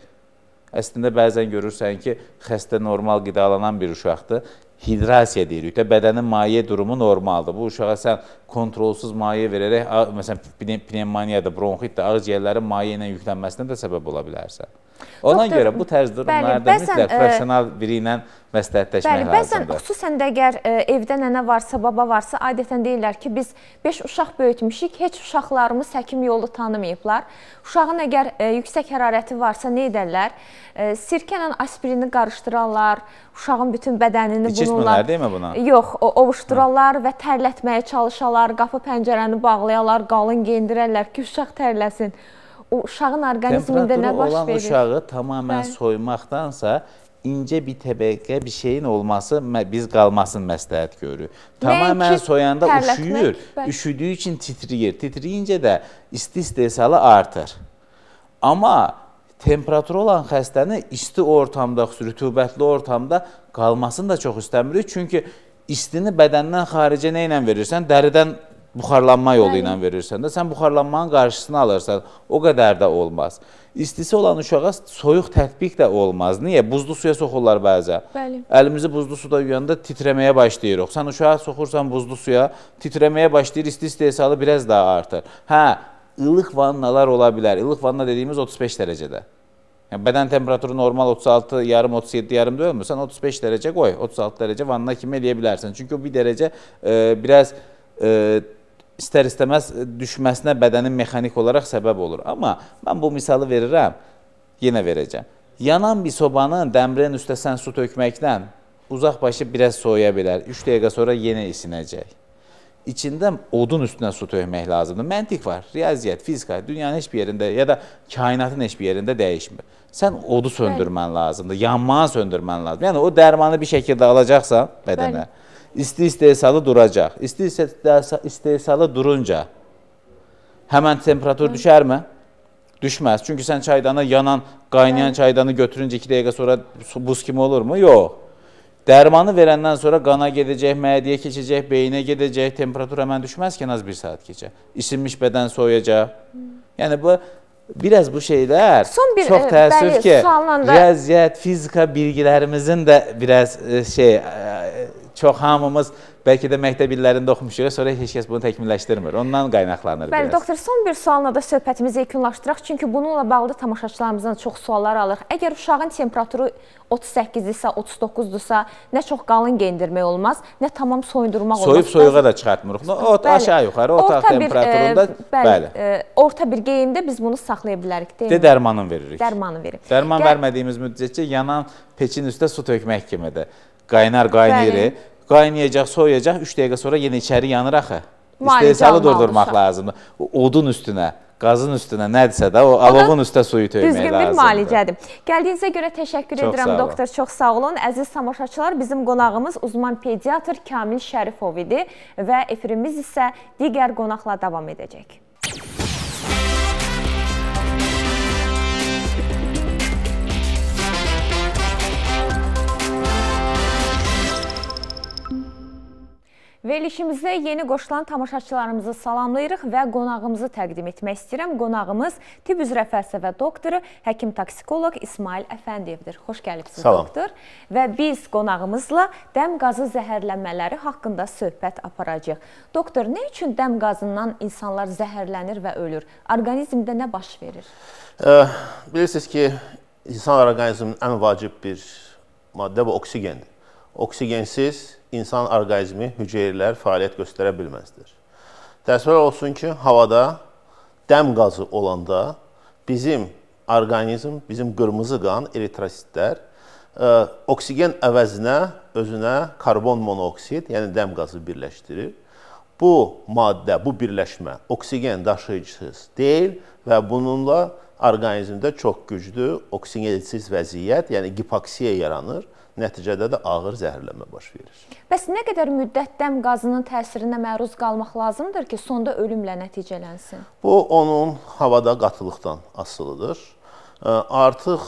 əslində bəzən görürsən ki, xəstə normal qidalanan bir uşaqdır, hidrasiya deyirik də bədənin maye durumu normaldır. Bu uşağa sən kontrolsuz maye verərək, məsələn, pnevmaniyadır, bronxitdir, ağciyərlərin maye ilə yüklənməsinə də səbəb ola bilərsən. Ona Doktor, görə bu tərz durumlarda mütləq e, professional biri ilə məsləhətləşmək bəli, lazımdır. Bəli, bəzən xüsusən də əgər ə, e, evdə nənə varsa, baba varsa, adətən deyirlər ki, biz 5 uşaq böyütmüşük, heç uşaqlarımız həkim yolu tanımayıblar. Uşağın əgər ə, e, yüksək hərarəti varsa, nə edərlər? Ə, sirkə ilə aspirini qarışdırarlar, uşağın bütün bədənini İçirtmirlər, bununla... İçirtmirlər, deyil mi buna? Yox, o, ovuşdurarlar Hı. Hə. və tərlətməyə çalışarlar, qapı pəncərəni bağlayarlar, qalın geyindirərlər ki, uşaq tərləsin o uşağın orqanizmində nə baş olan verir? uşağı tamamilə soymaqdansa incə bir təbəqə bir şeyin olması biz qalmasın məsləhət görürük. Tamamilə soyanda üşüyür. Bəli. Üşüdüyü üçün titriyir. Titriyincə də isti istehsalı artır. Amma temperatur olan xəstəni isti ortamda, rütubətli ortamda qalmasını da çox istəmirik. Çünki istini bədəndən xaricə nə ilə verirsən? Dəridən buxarlanma yolu ilə verirsən də, sən buxarlanmanın qarşısını alırsan, o qədər də olmaz. İstisi olan uşağa soyuq tətbiq də olmaz. Niyə? Buzlu suya soxurlar bəzən. Bəli. Əlimizi buzlu suda yuyanda titrəməyə başlayırıq. Sən uşağa soxursan buzlu suya, titrəməyə başlayır, isti istehsalı biraz daha artır. Hə, ilıq vannalar ola bilər. İlıq vanna dediyimiz 35 dərəcədə. Yəni bədən temperaturu normal 36 yarım 37 yarım deyilmi? Sən 35 dərəcə qoy, 36 dərəcə vanna kimi eləyə bilərsən. Çünki o 1 dərəcə e, biraz e, istər-istəməz e, düşməsinə bədənin mexanik olaraq səbəb olur. Amma mən bu misalı verirəm, yenə verəcəm. Yanan bir sobanın dəmrin üstə sən su tökməkdən uzaq başı biraz soyuya bilər. 3 dəqiqə sonra yenə isinəcək. İçində odun üstünə su tökmək lazımdır. Məntiq var, riyaziyyat, fizika, dünyanın heç bir yerində ya da kainatın heç bir yerində dəyişmir. Sən odu söndürmən lazımdır, yanmağı söndürmən lazımdır. Yəni o dərmanı bir şəkildə alacaqsan bədənə. Bəli İsti istihsalı duracak. İsti İstihsalı durunca hemen temperatur düşer mi? Düşmez. Çünkü sen çaydana yanan, kaynayan çaydanı götürünce iki dakika sonra buz kimi olur mu? Yok. Dermanı verenden sonra gana gedəcək, mədəyə geçecek, beyinə gedəcək, temperatur hemen düşmezken az bir saat keçər. İsinmiş beden soyuyacaq. Hmm. Yani bu biraz bu şeyler Son bir, çok təəssüf ki, riyaziyyat, fizika bilgilerimizin de biraz e, şey e, Çox hamımız bəlkə də məktəb illərində oxumuşuq, sonra heç kəs bunu təkmilləşdirmir. Ondan qaynaqlanır Bəli, biraz. Bəli, doktor, son bir sualla da söhbətimizi yekunlaşdıraq, çünki bununla bağlı da tamaşaçılarımızdan çox suallar alırıq. Əgər uşağın temperaturu 38-dirsə, 39-dursa, nə çox qalın geyindirmək olmaz, nə tamam soyundurmaq Soyub, olmaz. Soyub soyuğa da çıxartmırıq. No, ot bəli, aşağı yuxarı, otaq orta temperaturunda bir, e, bəli. bəli. E, orta bir geyimdə biz bunu saxlaya bilərik, deyilmi? De dərmanın veririk. Dərmanı verib. Dərman Gəl... vermədiyimiz müddətcə yanan peçin üstə su tökmək kimidir. Qaynar, qaynayır. Bəli. Qaynayacaq, soyuyacaq, 3 dəqiqə sonra yenə içəri yanır axı. İstehsalı durdurmaq lazımdır. Odun üstünə, qazın üstünə, nədirsə də, o alovun üstə suyu tökmək lazımdır. Düzgün bir müalicədir. Gəldiyinizə görə təşəkkür çox edirəm, doktor. Çox sağ olun. Əziz tamaşaçılar, bizim qonağımız uzman pediatr Kamil Şərifov idi və efirimiz isə digər qonaqla davam edəcək. Verilişimizə yeni qoşulan tamaşaçılarımızı salamlayırıq və qonağımızı təqdim etmək istəyirəm. Qonağımız tibb üzrə fəlsəfə doktoru, həkim toksikoloq İsmail Əfəndiyevdir. Xoş gəlibsiniz Salam. doktor. Və biz qonağımızla dəm qazı zəhərlənmələri haqqında söhbət aparacağıq. Doktor, nə üçün dəm qazından insanlar zəhərlənir və ölür? Orqanizmdə nə baş verir? Ə, bilirsiniz ki, insan orqanizminin ən vacib bir maddə bu oksigendir. Oksigensiz insan orqanizmi, hüceyrələr fəaliyyət göstərə bilməzdir. Təəssüf olsun ki, havada dəm qazı olanda bizim orqanizm, bizim qırmızı qan, eritrositlər e, oksigen əvəzinə özünə karbon monoksid, yəni dəm qazı birləşdirir. Bu maddə, bu birləşmə oksigen daşıyıcısı deyil və bununla orqanizmdə çox güclü oksigensiz vəziyyət, yəni gipoksiya yaranır. Nəticədə də ağır zəhərlənmə baş verir. Bəs nə qədər müddət dəm qazının təsirinə məruz qalmaq lazımdır ki, sonda ölümlə nəticələnsin? Bu onun havada qatılıqdan asılıdır. Artıq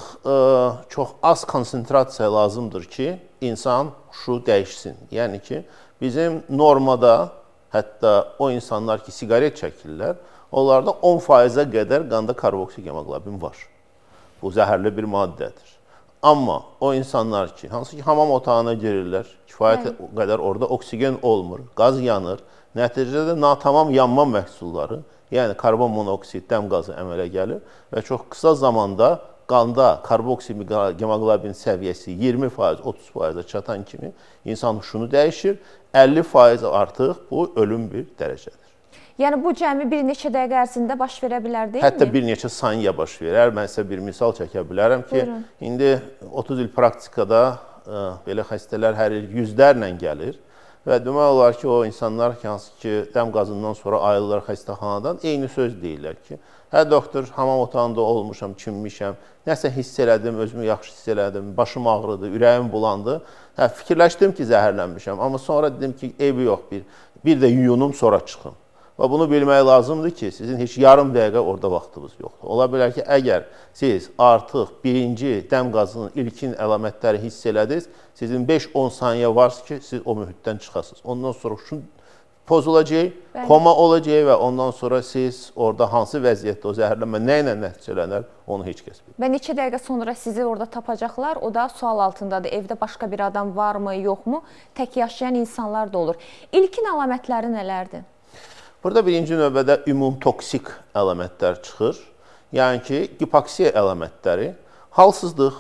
çox az konsentrasiya lazımdır ki, insan huşu dəyişsin. Yəni ki, bizim normada hətta o insanlar ki, siqaret çəkirlər, Onlarda 10%-ə qədər qanda karboksihemoglobin var. Bu zəhərli bir maddədir. Amma o insanlar ki, hansı ki hamam otağına girirlər, kifayət Hə. qədər orada oksigen olmur, qaz yanır. Nəticədə natamam yanma məhsulları, yəni karbon monoksid, dəm qazı əmələ gəlir və çox qısa zamanda qanda karboksihemoglobin səviyyəsi 20%, 30%-ə çatan kimi insan huşunu dəyişir. 50% artıq bu ölüm bir dərəcədir. Yəni bu cəmi bir neçə dəqiqə ərzində baş verə bilər, deyilmi? Hətta mi? bir neçə saniyə baş verər. Mən isə bir misal çəkə bilərəm ki, Buyurun. indi 30 il praktikada ə, e, belə xəstələr hər il yüzlərlə gəlir və demək olar ki, o insanlar ki, hansı ki, dəm qazından sonra ayrılırlar xəstəxanadan, eyni söz deyirlər ki, hə doktor, hamam otağında olmuşam, kimmişəm, nəsə hiss elədim, özümü yaxşı hiss elədim, başım ağrıdı, ürəyim bulandı. Hə, fikirləşdim ki, zəhərlənmişəm, amma sonra dedim ki, eybi yox bir, bir də yuyunum, sonra çıxım. Və bunu bilmək lazımdır ki, sizin heç yarım dəqiqə orada vaxtınız yoxdur. Ola bilər ki, əgər siz artıq birinci dəm qazının ilkin əlamətləri hiss elədiniz, sizin 5-10 saniyə varsa ki, siz o mühitdən çıxasınız. Ondan sonra şun pozulacaq, Bəli. koma olacaq və ondan sonra siz orada hansı vəziyyətdə o zəhərlənmə nə ilə nəticələnər, onu heç kəs bilmir. Və neçə dəqiqə sonra sizi orada tapacaqlar, o da sual altındadır. Evdə başqa bir adam varmı, yoxmu? Tək yaşayan insanlar da olur. İlkin əlamətləri nələrdir? Burada birinci növbədə ümumtoksik əlamətlər çıxır. Yəni ki, gipoksiya əlamətləri, halsızlıq,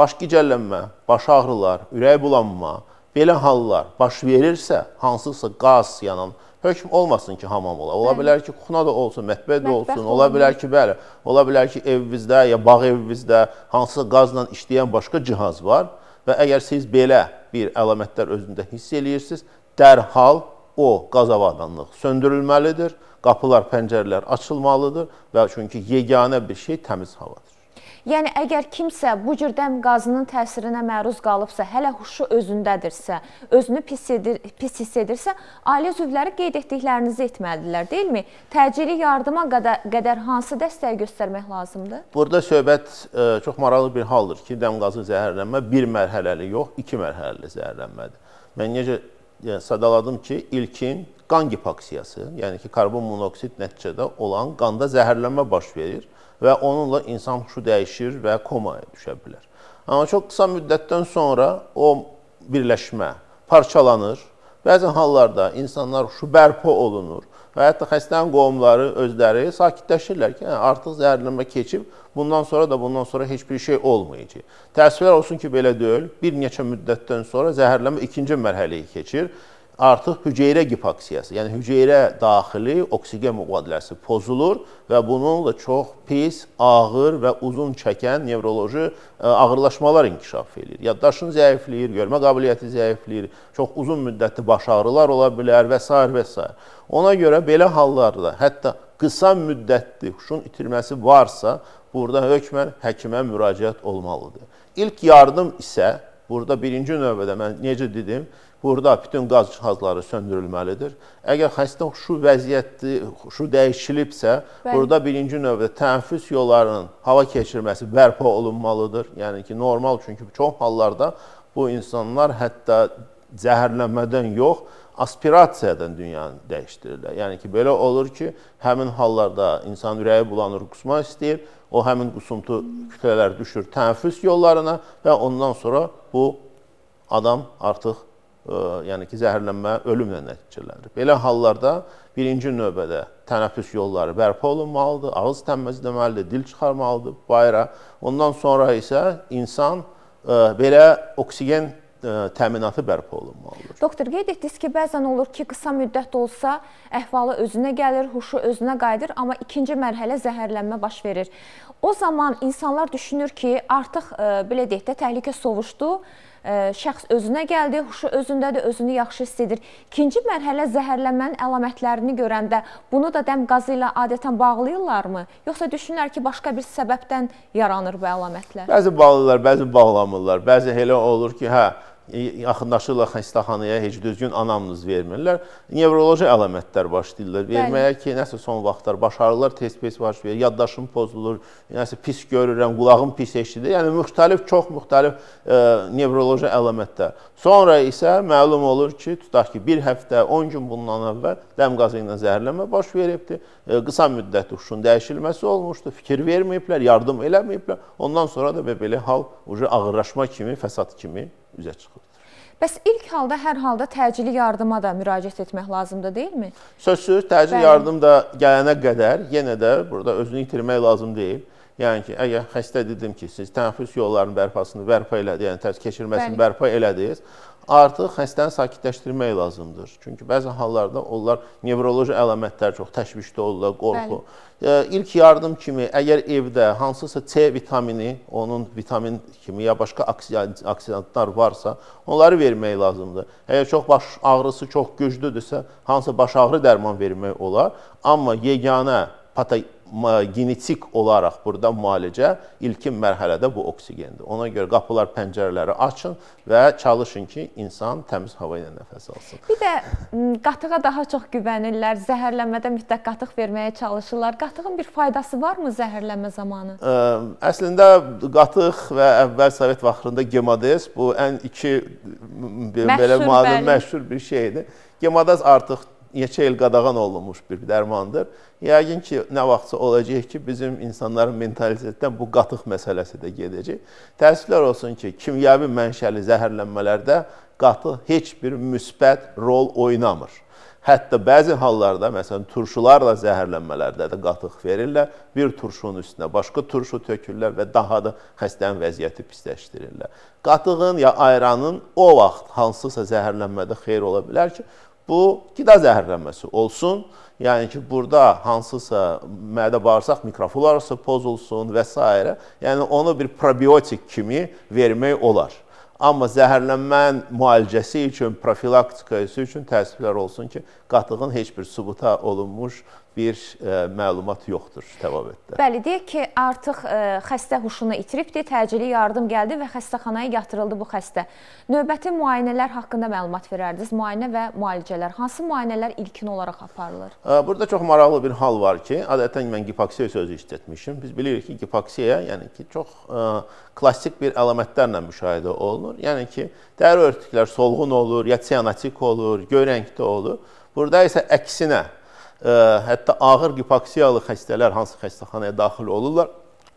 baş gicəllənmə, baş ağrılar, ürək bulanma, belə hallar baş verirsə, hansısa qaz yanan hökm olmasın ki, hamam ola. Ola bilər ki, xuna da olsun, mətbəh də olsun, ola bilər ki, bəli, ola bilər ki, evinizdə ya bağ evinizdə hansısa qazla işləyən başqa cihaz var və əgər siz belə bir əlamətlər özündə hiss eləyirsiniz, dərhal o qazavadanlıq söndürülməlidir, qapılar, pəncərlər açılmalıdır və çünki yeganə bir şey təmiz havadır. Yəni, əgər kimsə bu cür dəm qazının təsirinə məruz qalıbsa, hələ huşu özündədirsə, özünü pis, edir, pis hiss edirsə, ailə üzvləri qeyd etdiklərinizi etməlidirlər, deyilmi? Təcili yardıma qədər, qədər hansı dəstək göstərmək lazımdır? Burada söhbət ə, e, çox maraqlı bir haldır ki, dəm qazı zəhərlənmə bir mərhələli yox, iki mərhələli zəhərlənmədir. Mən necə sadaladım ki, ilkin qan gipaksiyası, yəni ki, karbon monoksid nəticədə olan qanda zəhərlənmə baş verir və onunla insan huşu dəyişir və komaya düşə bilər. Amma çox qısa müddətdən sonra o birləşmə parçalanır. Bəzən hallarda insanlar huşu bərpa olunur və hətta xəstənin qohumları özləri sakitləşirlər ki, hə, artıq zəhərlənmə keçib, Bundan sonra da bundan sonra heç bir şey olmayacaq. Təəssüflər olsun ki, belə deyil. Bir neçə müddətdən sonra zəhərlənmə ikinci mərhələyə keçir. Artıq hüceyrə gipaksiyası, yəni hüceyrə daxili oksigen mübadiləsi pozulur və bununla çox pis, ağır və uzun çəkən nevroloji e, ağırlaşmalar inkişaf edir. Yaddaşın zəifləyir, görmə qabiliyyəti zəifləyir, çox uzun müddətli baş ağrılar ola bilər və s. və s. Ona görə belə hallarda hətta qısa müddətli huşun itirməsi varsa, burada hökmən həkimə müraciət olmalıdır. İlk yardım isə burada birinci növbədə mən necə dedim, burada bütün qaz cihazları söndürülməlidir. Əgər xəstə şu vəziyyətli, şu dəyişilibsə, Bəli. burada birinci növbədə tənfis yollarının hava keçirməsi bərpa olunmalıdır. Yəni ki, normal çünki çox hallarda bu insanlar hətta zəhərlənmədən yox, aspirasiyadan dünyanı dəyişdirirlər. Yəni ki, belə olur ki, həmin hallarda insan ürəyi bulanır, qusmaq istəyir o həmin qusumtu kütlələr düşür tənəffüs yollarına və ondan sonra bu adam artıq ə, e, yəni ki, zəhərlənmə ölümlə nəticələnir. Belə hallarda birinci növbədə tənəffüs yolları bərpa olunmalıdır, ağız təmizləməlidir, dil çıxarmalıdır bayıra. Ondan sonra isə insan ə, e, belə oksigen təminatı bərpa olunmalıdır. Doktor, qeyd etdiniz ki, bəzən olur ki, qısa müddət olsa əhvalı özünə gəlir, huşu özünə qayıdır, amma ikinci mərhələ zəhərlənmə baş verir. O zaman insanlar düşünür ki, artıq belə deyək də təhlükə sovuşdu, şəxs özünə gəldi, huşu özündədir, özünü yaxşı hiss edir. İkinci mərhələ zəhərlənmənin əlamətlərini görəndə bunu da dəm qazı ilə adətən bağlayırlarmı? Yoxsa düşünürlər ki, başqa bir səbəbdən yaranır bu əlamətlər? Bəzi bağlayırlar, bəzi bağlamırlar. Bəzi elə olur ki, hə, yaxınlaşırlar xəstəxanaya, heç düzgün anamnız vermirlər. Nevroloji əlamətlər başlayırlar verməyə ki, nəsə son vaxtlar baş ağrılar tez-tez baş verir, yaddaşım pozulur, nəsə pis görürəm, qulağım pis eşidir. Yəni müxtəlif, çox müxtəlif e, nevroloji əlamətlər. Sonra isə məlum olur ki, tutaq ki, 1 həftə, 10 gün bundan əvvəl dəm qazı ilə zəhərlənmə baş veribdi. E, qısa müddət huşun dəyişilməsi olmuşdu, fikir verməyiblər, yardım eləməyiblər. Ondan sonra da belə hal ucu ağırlaşma kimi, fəsad kimi üzə çıxırdı. Bəs ilk halda hər halda təcili yardıma da müraciət etmək lazımdır, deyilmi? Sözsüz, təcili Bəli. yardım da gələnə qədər yenə də burada özünü itirmək lazım deyil. Yəni ki, əgər xəstə dedim ki, siz tənəffüs yollarının bərpasını bərpa elədiniz, yəni tərs keçirməsini Bəli. bərpa elədiniz, artıq xəstəni sakitləşdirmək lazımdır. Çünki bəzi hallarda onlar nevroloji əlamətlər çox təşvişdə olurlar, qorxu. Bəli. E, ilk yardım kimi əgər evdə hansısa C vitamini, onun vitamin kimi ya başqa oksidantlar varsa, onları vermək lazımdır. Əgər çox baş ağrısı çox güclüdürsə, hansısa baş ağrı dərman vermək olar. Amma yeganə patologiya genetik olaraq burada müalicə ilkin mərhələdə bu oksigendir. Ona görə qapılar, pəncərələri açın və çalışın ki, insan təmiz hava ilə nəfəs alsın. Bir də qatığa daha çox güvənirlər. Zəhərlənmədə mütləq qatıq verməyə çalışırlar. Qatığın bir faydası varmı zəhərlənmə zamanı? Ə, əslində qatıq və əvvəl Sovet vaxtında gemades bu ən iki belə məşhur, məşhur bir şeydir. Gemadaz artıq neçə il qadağan olunmuş bir dərmandır. Yəqin ki, nə vaxtsa olacaq ki, bizim insanların mentalitetdən bu qatıq məsələsi də gedəcək. Təəssüflər olsun ki, kimyəvi mənşəli zəhərlənmələrdə qatı heç bir müsbət rol oynamır. Hətta bəzi hallarda, məsələn, turşularla zəhərlənmələrdə də qatıq verirlər. Bir turşunun üstünə başqa turşu tökürlər və daha da xəstənin vəziyyəti pisləşdirirlər. Qatığın ya ayranın o vaxt hansısa zəhərlənmədə xeyir ola bilər ki, bu qida zəhərlənməsi olsun. Yəni ki, burada hansısa mədə bağırsaq mikroflora arası pozulsun və s. Yəni onu bir probiotik kimi vermək olar. Amma zəhərlənmənin müalicəsi üçün, profilaktikası üçün təəssüflər olsun ki, qatığın heç bir sübuta olunmuş bir ə, e, məlumat yoxdur təbabətdə. Bəli, deyək ki, artıq ə, e, xəstə huşunu itiribdir, təcili yardım gəldi və xəstəxanaya yatırıldı bu xəstə. Növbəti müayinələr haqqında məlumat verərdiniz. Müayinə və müalicələr. Hansı müayinələr ilkin olaraq aparılır? Ə, e, burada çox maraqlı bir hal var ki, adətən mən gipoksiya sözü işlətmişəm. Biz bilirik ki, gipoksiya, yəni ki, çox ə, klassik bir əlamətlərlə müşahidə olunur. Yəni ki, dəri örtüklər solğun olur, ya sianatik olur, göy rəngdə olur. Burada isə əksinə hətta ağır gipoksiyalı xəstələr hansı xəstəxanaya daxil olurlar,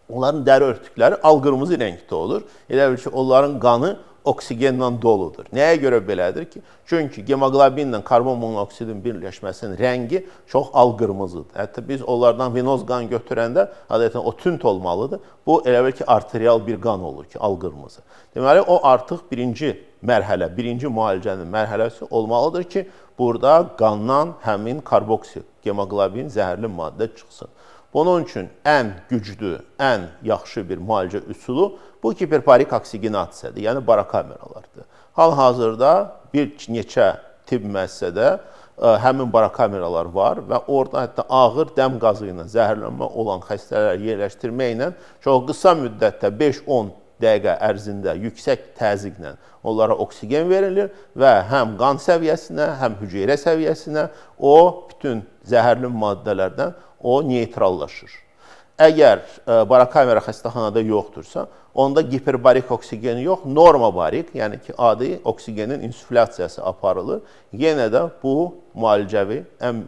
onların dəri örtükləri al-qırmızı rəngdə olur. Elə bil ki, onların qanı oksigenlə doludur. Nəyə görə belədir ki? Çünki hemoqlobinlə karbon monoksidin birləşməsinin rəngi çox al-qırmızıdır. Hətta biz onlardan venoz qan götürəndə adətən o tünt olmalıdır. Bu elə bil ki, arterial bir qan olur ki, al-qırmızı. Deməli, o artıq birinci mərhələ, birinci müalicənin mərhələsi olmalıdır ki, burada qandan həmin karboksid hemoglobin zəhərli maddə çıxsın. Bunun üçün ən güclü, ən yaxşı bir müalicə üsulu bu hiperparik oksigeniasiyadır, yəni barakameralardır. Hal-hazırda bir neçə tibb müəssisədə ə, e, həmin barakameralar var və orada hətta ağır dəm qazı ilə zəhərlənmə olan xəstələri yerləşdirməklə çox qısa müddətdə 5-10 dəqiqə ərzində yüksək təzyiqlə onlara oksigen verilir və həm qan səviyyəsinə, həm hüceyrə səviyyəsinə o bütün zəhərli maddələrdən o neytrallaşır. Əgər e, barakamera xəstəxanada yoxdursa, onda giperbarik oksigen yox, normabarik, yəni ki, adi oksigenin insuflyasiyası aparılır. Yenə də bu müalicəvi ən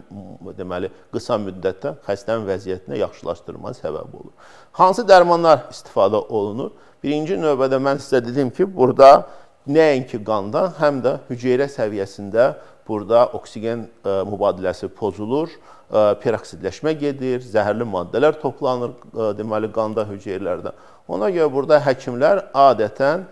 deməli qısa müddətdə xəstənin vəziyyətini yaxşılaşdırma səbəb olur. Hansı dərmanlar istifadə olunur? Birinci növbədə mən sizə dedim ki, burada nəinki qanda, həm də hüceyrə səviyyəsində burada oksigen e, mübadiləsi pozulur, e, peroksidləşmə gedir, zəhərli maddələr toplanır e, deməli qanda hüceyrələrdə. Ona görə burada həkimlər adətən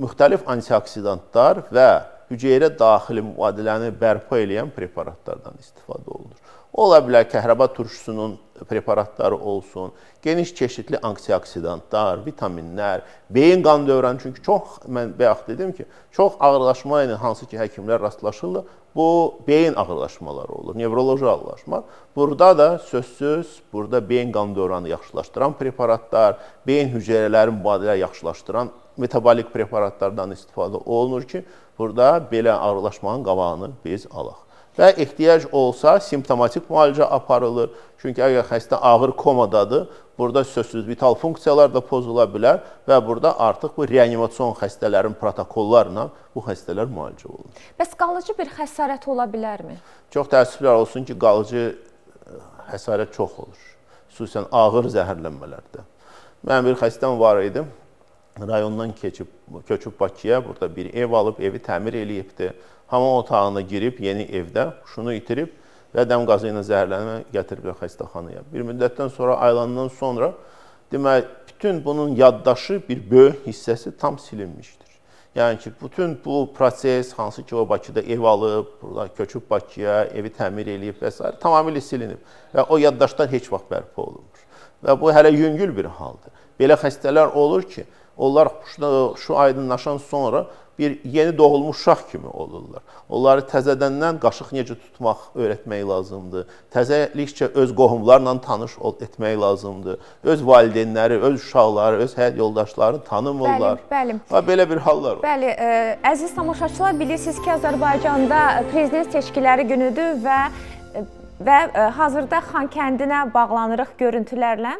müxtəlif antioksidantlar və hüceyrə daxili mübadiləni bərpa edən preparatlardan istifadə olunur. Ola bilər kəhrəba turşusunun preparatları olsun, geniş çeşidli antioksidantlar, vitaminlər, beyin qan dövranı. Çünki çox, mən bayaq dedim ki, çox ağırlaşma ilə hansı ki, həkimlər rastlaşırlar, bu beyin ağırlaşmaları olur, nevroloji ağırlaşma. Burada da sözsüz, burada beyin qan dövranı yaxşılaşdıran preparatlar, beyin hüceyrələri mübadilə yaxşılaşdıran metabolik preparatlardan istifadə olunur ki, burada belə ağırlaşmanın qabağını biz alaq və ehtiyac olsa simptomatik müalicə aparılır. Çünki əgər xəstə ağır komadadır, burada sözsüz vital funksiyalar da pozula bilər və burada artıq bu reanimasyon xəstələrin protokollarla bu xəstələr müalicə olunur. Bəs qalıcı bir xəsarət ola bilərmi? Çox təəssüflər olsun ki, qalıcı e, xəsarət çox olur. Xüsusən ağır zəhərlənmələrdə. Mənim bir xəstəm var idi. Rayondan keçib köçüb Bakıya, burada bir ev alıb, evi təmir eləyibdi hamam otağına girib, yeni evdə huşunu itirib və dəm qazı ilə zəhərlənmə gətiriblər xəstəxanaya. Bir müddətdən sonra, aylandan sonra, demək, bütün bunun yaddaşı bir böyük hissəsi tam silinmişdir. Yəni ki, bütün bu proses, hansı ki, o Bakıda ev alıb, burada köçüb Bakıya, evi təmir eləyib və s. tamamilə silinib və o yaddaşlar heç vaxt bərpa olunmur. Və bu hələ yüngül bir haldır. Belə xəstələr olur ki, Onlar şu aydınlaşan sonra bir yeni doğulmuş uşaq kimi olurlar. Onları təzədəndən qaşıq necə tutmaq öyrətmək lazımdır. Təzəlikcə öz qohumlarla tanış etmək lazımdır. Öz valideynləri, öz uşaqları, öz həyat yoldaşlarını tanımırlar. Bəli, bəli. Və belə bir hallar var. Bəli, ə, e, əziz tamaşaçılar, bilirsiniz ki, Azərbaycanda prezident seçkiləri günüdür və e, və ə, e, hazırda Xankəndinə bağlanırıq görüntülərlə.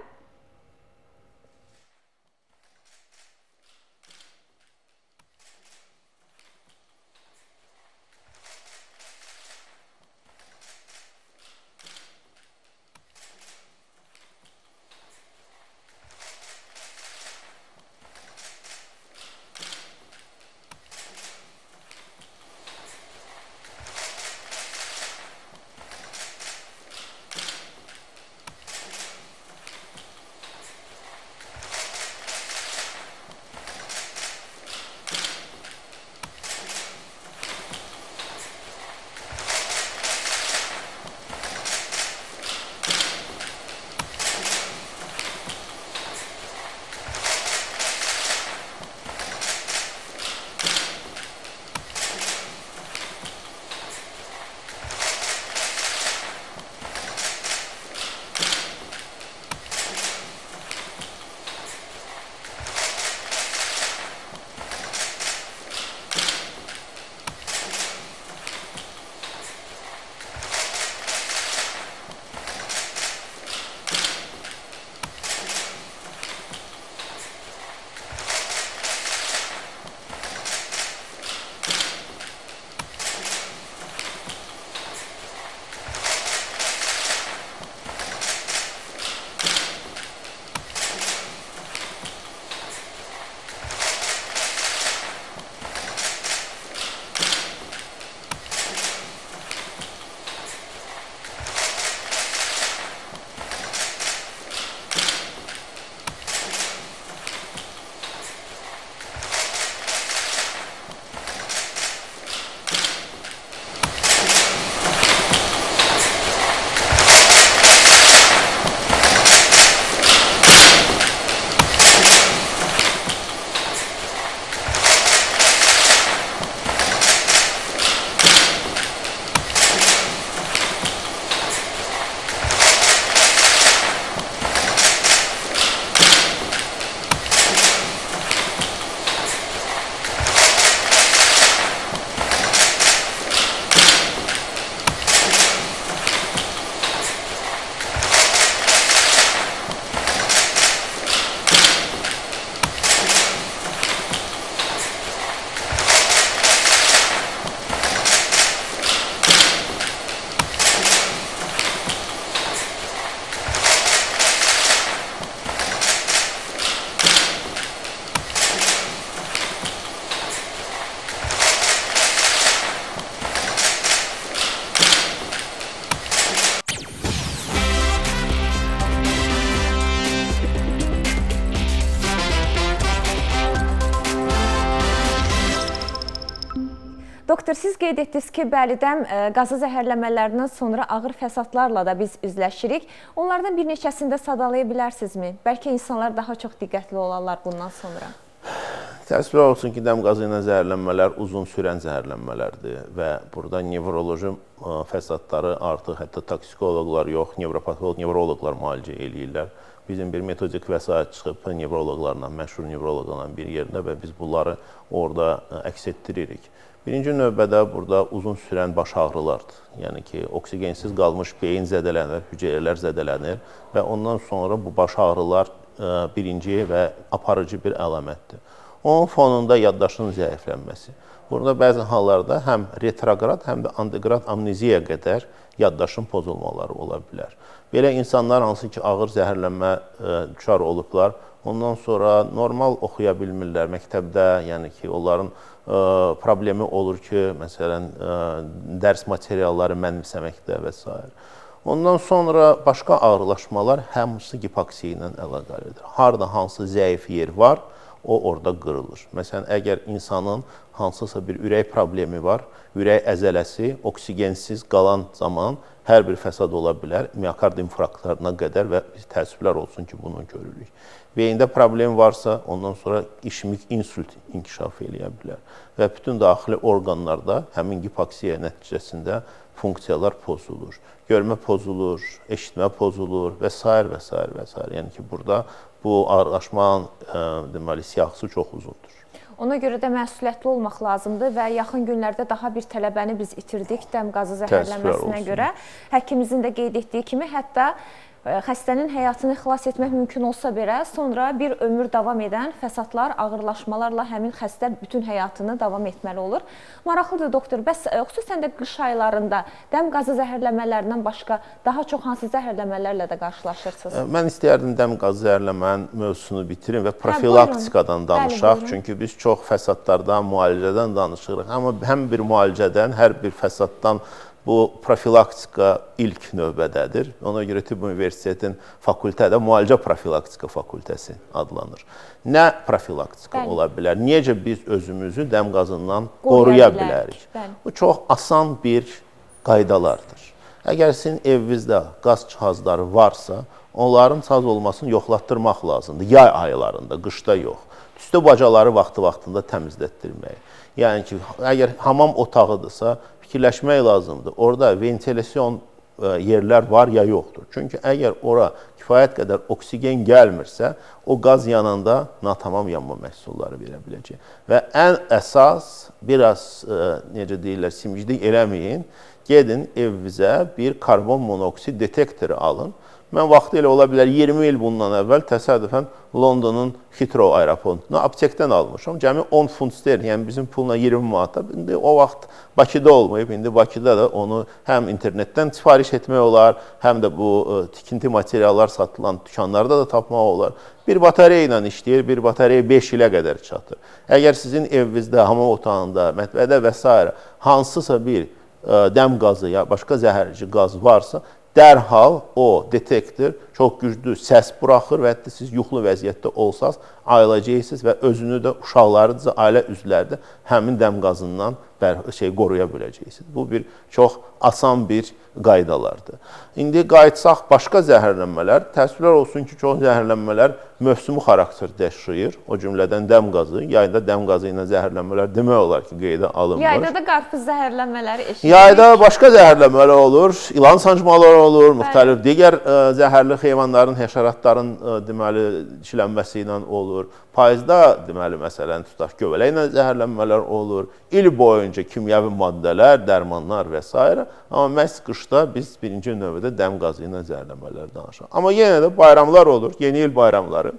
etdiniz ki, bəlidən e, qazı zəhərləmələrindən sonra ağır fəsadlarla da biz üzləşirik. Onlardan bir neçəsini də sadalaya bilərsinizmi? Bəlkə insanlar daha çox diqqətli olarlar bundan sonra. Təəssüflər olsun ki, dəm qazı ilə zəhərlənmələr uzun sürən zəhərlənmələrdir və burada nevroloji e, fəsadları artıq hətta toksikoloqlar yox, nevropatolog, nevroloqlar müalicə eləyirlər. Bizim bir metodik vəsait çıxıb nevroloqlarla, məşhur nevroloqlarla bir yerdə və biz bunları orada e, əks etdiririk. Birinci növbədə burada uzun sürən baş ağrılardır. Yəni ki, oksigensiz qalmış beyin zədələnir, hüceyrələr zədələnir və ondan sonra bu baş ağrılar e, birinci və aparıcı bir əlamətdir. Onun fonunda yaddaşın zəiflənməsi. Burada bəzi hallarda həm retrograd, həm də antiqrad amneziyaya qədər yaddaşın pozulmaları ola bilər. Belə insanlar hansı ki, ağır zəhərlənmə düşar e, olublar, ondan sonra normal oxuya bilmirlər məktəbdə, yəni ki, onların problemi olur ki, məsələn, dərs materialları mənimsəməkdə və s. Ondan sonra başqa ağırlaşmalar həmsi gipaksiya ilə əlaqəlidir. Harda hansı zəif yer var, o orada qırılır. Məsələn, əgər insanın hansısa bir ürək problemi var, ürək əzələsi oksigensiz qalan zaman hər bir fəsad ola bilər, miokard infarktlarına qədər və təəssüflər olsun ki, bunu görürük. Beyində problem varsa, ondan sonra işmik insult inkişaf eləyə bilər və bütün daxili orqanlarda həmin gipoksiya nəticəsində funksiyalar pozulur. Görmə pozulur, eşitmə pozulur və s. və s. və s. Yəni ki, burada bu ağırlaşmanın e, deməli siyahısı çox uzundur. Ona görə də məsuliyyətli olmaq lazımdır və yaxın günlərdə daha bir tələbəni biz itirdik dəm qazı zəhərlənməsinə görə. Həkimimizin də qeyd etdiyi kimi, hətta xəstənin həyatını xilas etmək mümkün olsa belə, sonra bir ömür davam edən fəsadlar, ağırlaşmalarla həmin xəstə bütün həyatını davam etməli olur. Maraqlıdır doktor, bəs xüsusən də qış aylarında dəm qazı zəhərləmələrindən başqa daha çox hansı zəhərləmələrlə də qarşılaşırsınız? Mən istəyərdim dəm qazı zəhərləmənin mövzusunu bitirim və hə, profilaktikadan danışaq, Bəli, çünki biz çox fəsadlardan, müalicədən danışırıq, amma həm bir müalicədən, hər bir fəsaddan danışırıq bu profilaktika ilk növbədədir. Ona görə Tibb Universitetin fakültə də müalicə profilaktika fakültəsi adlanır. Nə profilaktika Bəli. ola bilər? Necə biz özümüzü dəm qazından qoruya bilərik? Bəli. Bu çox asan bir qaydalardır. Əgər sizin evinizdə qaz cihazları varsa, onların saz olmasını yoxlatdırmaq lazımdır. Yay aylarında, qışda yox. Tüstü bacaları vaxtı-vaxtında təmizlətdirmək. Yəni ki, əgər hamam otağıdırsa, fikirləşmək lazımdır. Orada ventilasiyon e, yerlər var ya yoxdur. Çünki əgər ora kifayət qədər oksigen gəlmirsə, o qaz yananda natamam yanma məhsulları verə biləcək. Və ən əsas biraz e, necə deyirlər, simcilik eləməyin. Gedin evinizə bir karbon monoksid detektoru alın Mən vaxtı elə ola bilər 20 il bundan əvvəl təsadüfən Londonun Heathrow aeroportuna aptekdən almışam. Cəmi 10 funt sterlin, yəni bizim pulla 20 manatda. İndi o vaxt Bakıda olmayıb, indi Bakıda da onu həm internetdən sifariş etmək olar, həm də bu ə, e, tikinti materiallar satılan dükanlarda da tapmaq olar. Bir batareya ilə işləyir, bir batareya 5 ilə qədər çatır. Əgər sizin evinizdə, hamam otağında, mətbədə və s. hansısa bir ə, e, dəm qazı ya başqa zəhərci qaz varsa, derhal o detektör çox güclü səs buraxır və hətta siz yuxulu vəziyyətdə olsaz, ayılacaqsınız və özünü də, uşaqları da, ailə üzvləri də həmin dəm qazından şey qoruya biləcəksiniz. Bu bir çox asan bir qaydalardır. İndi qayıtsaq başqa zəhərlənmələr, təəssüflər olsun ki, çox zəhərlənmələr mövsümi xarakter daşıyır. O cümlədən dəm qazı, yayda dəm qazı ilə zəhərlənmələr demək olar ki, qeydə alınmır. Yayda da qarpız zəhərlənmələri eşidirik. Yayda başqa zəhərlənmələr olur, ilan sancmaları olur, müxtəlif digər ə, e, zəhərli xeyir heyvanların həşəratların e, deməli çilənməsi ilə olur. Payızda deməli məsələn tutaq göbələklə zəhərlənmələr olur. İl boyunca kimyəvi maddələr, dərmanlar və s. amma məhz qışda biz birinci növbədə dəm qazı ilə zəhərlənmələr danışırıq. Amma yenə də bayramlar olur, yeni il bayramları.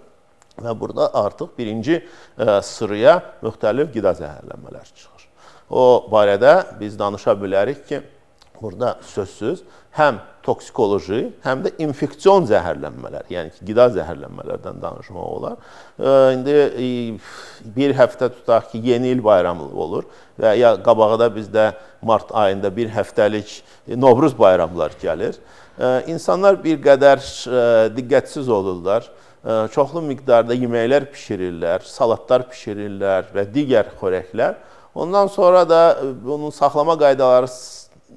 Və burada artıq birinci e, sıraya müxtəlif qida zəhərlənmələri çıxır. O barədə biz danışa bilərik ki, burada sözsüz həm toksikoloji, həm də infeksion zəhərlənmələr, yəni ki, qida zəhərlənmələrdən danışmaq olar. İndi e, bir həftə tutaq ki, yeni il bayramı olur və ya qabağa da bizdə mart ayında bir həftəlik e, Novruz bayramları gəlir. İnsanlar bir qədər diqqətsiz olurlar çoxlu miqdarda yeməklər bişirirlər, salatlar bişirirlər və digər xörəklər. Ondan sonra da e, bunun saxlama qaydaları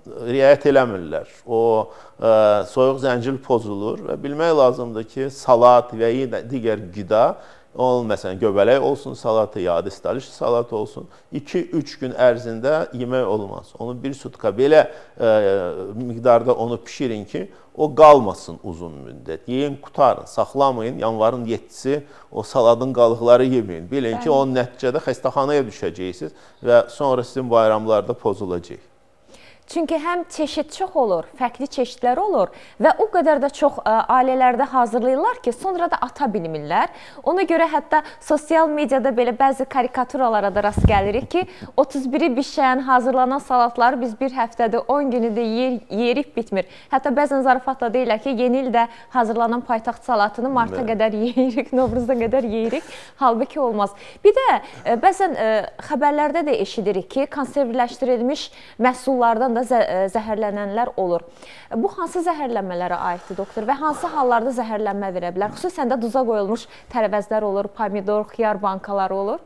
riayət eləmirlər. O ə, e, soyuq zəncir pozulur və bilmək lazımdır ki, salat və digər qida onun məsələn göbələk olsun salatı, ya da staliş salat olsun. 2-3 gün ərzində yemək olmaz. Onu bir sutka belə e, miqdarda onu bişirin ki, o qalmasın uzun müddət. Yeyin, qutarın, saxlamayın. Yanvarın 7-si o saladın qalıqları yeməyin. Bilin ki, onun nəticədə xəstəxanaya düşəcəksiniz və sonra sizin bayramlarda pozulacaq. Çünki həm çeşid çox olur, fərqli çeşidlər olur və o qədər də çox ə, e, ailələrdə hazırlayırlar ki, sonra da ata bilmirlər. Ona görə hətta sosial mediada belə bəzi karikaturalara da rast gəlirik ki, 31-i bişən hazırlanan salatları biz bir həftədə 10 günü də yer, yeyirik bitmir. Hətta bəzən zarafatla deyirlər ki, yeni ildə hazırlanan paytaxt salatını marta Bə. qədər yeyirik, (laughs) Novruzda qədər yeyirik. Halbuki olmaz. Bir də ə, e, bəzən ə, e, xəbərlərdə də eşidirik ki, konservləşdirilmiş məhsullardan da zə e, zəhərlənənlər olur. Bu hansı zəhərlənmələrə aiddir doktor və hansı hallarda zəhərlənmə verə bilər? Xüsusən də duza qoyulmuş tərəvəzlər olur, pomidor, xiyar bankaları olur.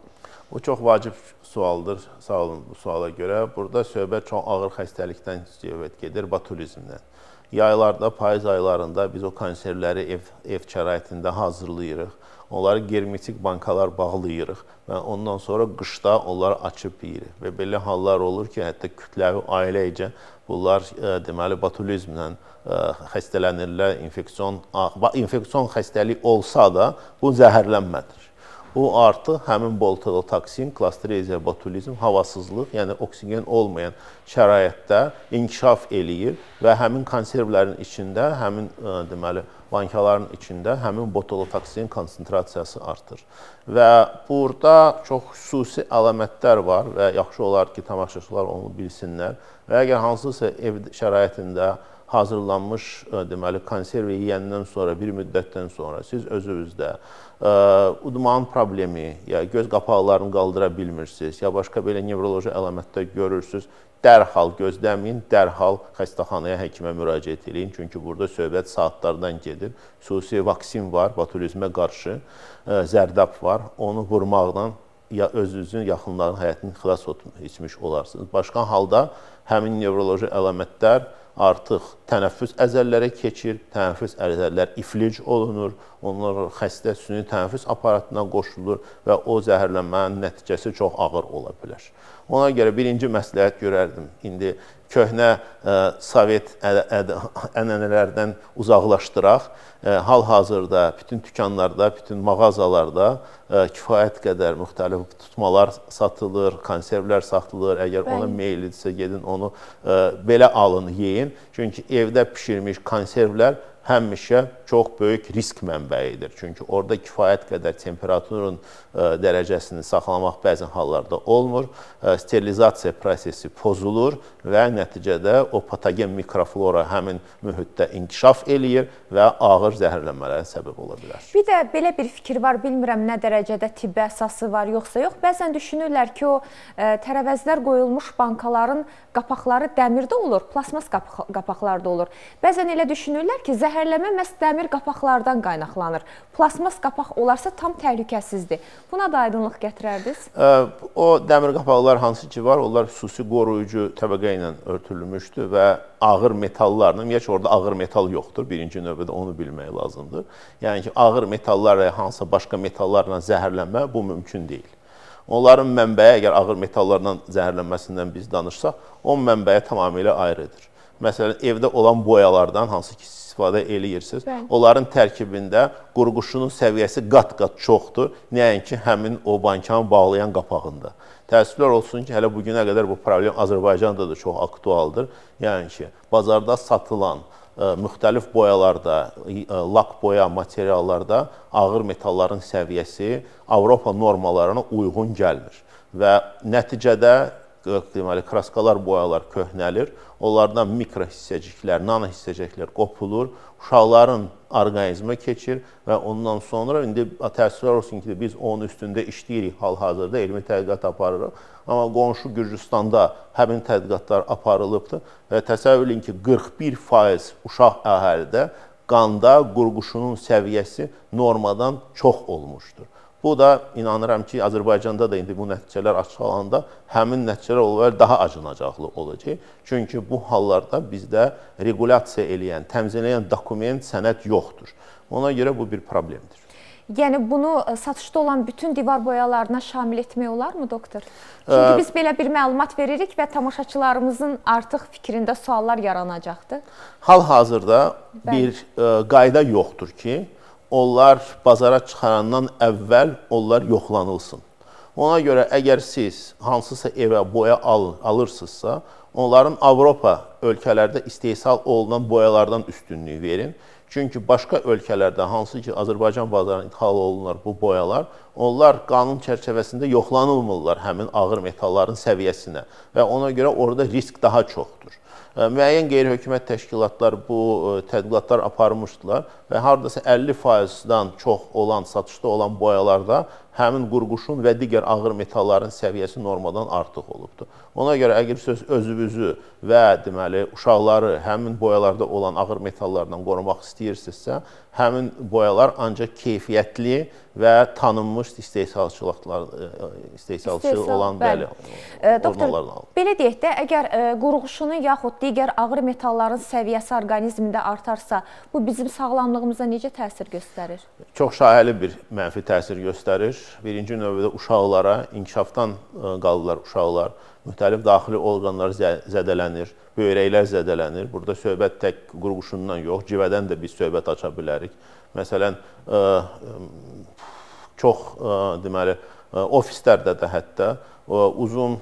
Bu çox vacib sualdır. Sağ olun bu suala görə. Burada söhbət çox ağır xəstəlikdən söhbət gedir, batulizmdən. Yaylarda, payız aylarında biz o konservləri ev ev şəraitində hazırlayırıq onları germetik bankalar bağlayırıq və ondan sonra qışda onları açıb yeyirik. Və belə hallar olur ki, hətta kütləvi ailəcə bunlar ə, e, deməli botulizmlə e, xəstələnirlər, infeksion infeksion xəstəlik olsa da bu zəhərlənmədir. Bu artıq həmin boltotoksin, klastrezya botulizm, havasızlıq, yəni oksigen olmayan şəraitdə inkişaf eləyir və həmin konservlərin içində həmin ə, e, deməli vankaların içində həmin botulotoksin konsentrasiyası artır. Və burada çox xüsusi əlamətlər var və yaxşı olar ki, tamaşaçılar onu bilsinlər. Və əgər hansısa ev şəraitində hazırlanmış e, deməli konservə yeyəndən sonra bir müddətdən sonra siz özünüzdə e, udmanın problemi, ya göz qapaqlarını qaldıra bilmirsiniz, ya başqa belə nevroloji əlamətlər görürsüz, dərhal gözləməyin, dərhal xəstəxanaya həkimə müraciət edin. Çünki burada söhbət saatlardan gedir. Xüsusi vaksin var, botulizmə qarşı e, zərdab var. Onu vurmaqla ya özünüzün yaxınlarının həyatını xilas etmiş olarsınız. Başqa halda həmin nevroloji əlamətlər artıq tənəffüs əzəllərə keçir, tənəffüs əzəllər iflic olunur, onlar xəstə süni tənəffüs aparatına qoşulur və o zəhərlənmənin nəticəsi çox ağır ola bilər. Ona görə birinci məsləhət görərdim. İndi köhnə e, ə, sovet ənənələrdən uzaqlaşdıraq. E, hal-hazırda bütün dükanlarda, bütün mağazalarda ə, e, kifayət qədər müxtəlif tutmalar satılır, konservlər satılır. Əgər Bəli. ona meyillidirsə, gedin onu ə, belə alın, yeyin. Çünki evdə bişirmiş konservlər həmişə çox böyük risk mənbəyidir. Çünki orada kifayət qədər temperaturun e, dərəcəsini saxlamaq bəzən hallarda olmur. E, sterilizasiya prosesi pozulur və nəticədə o patogen mikroflora həmin mühitdə inkişaf eləyir və ağır zəhərlənmələrə səbəb ola bilər. Bir də belə bir fikir var, bilmirəm nə dərəcədə tibbi əsası var, yoxsa yox. Bəzən düşünürlər ki, o e, tərəvəzlər qoyulmuş bankaların qapaqları dəmirdə olur, plasmas qapaqlarda olur. Bəzən elə düşünürlər ki, zəhər zəhərlənmə məhz dəmir qapaqlardan qaynaqlanır. Plasmas qapaq olarsa tam təhlükəsizdir. Buna da aydınlıq gətirərdiniz? O dəmir qapaqlar hansı ki var, onlar xüsusi qoruyucu təbəqə ilə örtülmüşdür və ağır metallarla, ümumiyyətlə orada ağır metal yoxdur. Birinci növbədə onu bilmək lazımdır. Yəni ki, ağır metallar və hansısa başqa metallarla zəhərlənmə bu mümkün deyil. Onların mənbəyi əgər ağır metallarla zəhərlənməsindən biz danışsaq, o mənbəyi tamamilə ayrıdır. Məsələn, evdə olan boyalardan hansı ki, istifadə eləyirsiniz. Bəli. Onların tərkibində qurğuşunun səviyyəsi qat-qat çoxdur, nəinki həmin o bankanı bağlayan qapağında. Təəssüflər olsun ki, hələ bu günə qədər bu problem Azərbaycanda da çox aktualdır. Yəni ki, bazarda satılan ə, e, müxtəlif boyalarda, ə, e, lak boya materiallarda ağır metalların səviyyəsi Avropa normalarına uyğun gəlmir və nəticədə deməli kraskalar, boyalar köhnəlir. Onlardan mikro hissəciklər, nano hissəciklər qopulur, uşaqların orqanizmə keçir və ondan sonra indi təəssüflər olsun ki, biz onun üstündə işləyirik hal-hazırda, elmi tədqiqat aparırıq. Amma qonşu Gürcüstanda həmin tədqiqatlar aparılıbdır və təsəvvür edin ki, 41% uşaq əhalidə qanda qurğuşunun səviyyəsi normadan çox olmuşdur. Bu da inanıram ki, Azərbaycanda da indi bu nəticələr açıqlananda həmin nəticələr olar daha acınacaqlı olacaq. Çünki bu hallarda bizdə regulasiya eləyən, təmizləyən dokument, sənəd yoxdur. Ona görə bu bir problemdir. Yəni bunu e, satışda olan bütün divar boyalarına şamil etmək olarmı doktor? E, Çünki biz belə bir məlumat veririk və tamaşaçılarımızın artıq fikrində suallar yaranacaqdır. Hal-hazırda bir ə, e, qayda yoxdur ki, onlar bazara çıxarandan əvvəl onlar yoxlanılsın. Ona görə əgər siz hansısa evə boya al alırsınızsa, onların Avropa ölkələrdə istehsal olunan boyalardan üstünlüyü verin. Çünki başqa ölkələrdə hansı ki Azərbaycan bazarına ithal olunurlar bu boyalar, onlar qanun çərçivəsində yoxlanılmırlar həmin ağır metalların səviyyəsinə və ona görə orada risk daha çoxdur müəyyən qeyri-hökumət təşkilatlar bu tədqiqatlar aparmışdılar və hardasa 50%-dan çox olan satışda olan boyalarda həmin qurğuşun və digər ağır metalların səviyyəsi normadan artıq olubdur. Ona görə əgər söz özünüzü və deməli uşaqları həmin boyalarda olan ağır metallardan qorumaq istəyirsinizsə, həmin boyalar ancaq keyfiyyətli və tanınmış istehsalçılıqlar e, istehsalçı İstehsal, olan bəli. bəli e, Doktor, belə deyək də, əgər e, qurğuşunu yaxud digər ağır metalların səviyyəsi orqanizmdə artarsa, bu bizim sağlamlığımıza necə təsir göstərir? Çox şayiəli bir mənfi təsir göstərir birinci növbədə uşaqlara, inkişafdan e, qalırlar uşaqlar. Müxtəlif daxili orqanlar zədələnir, böyrəklər zədələnir. Burada söhbət tək qurğuşundan yox, civədən də biz söhbət aça bilərik. Məsələn, e, çox e, deməli ofislərdə də hətta uzun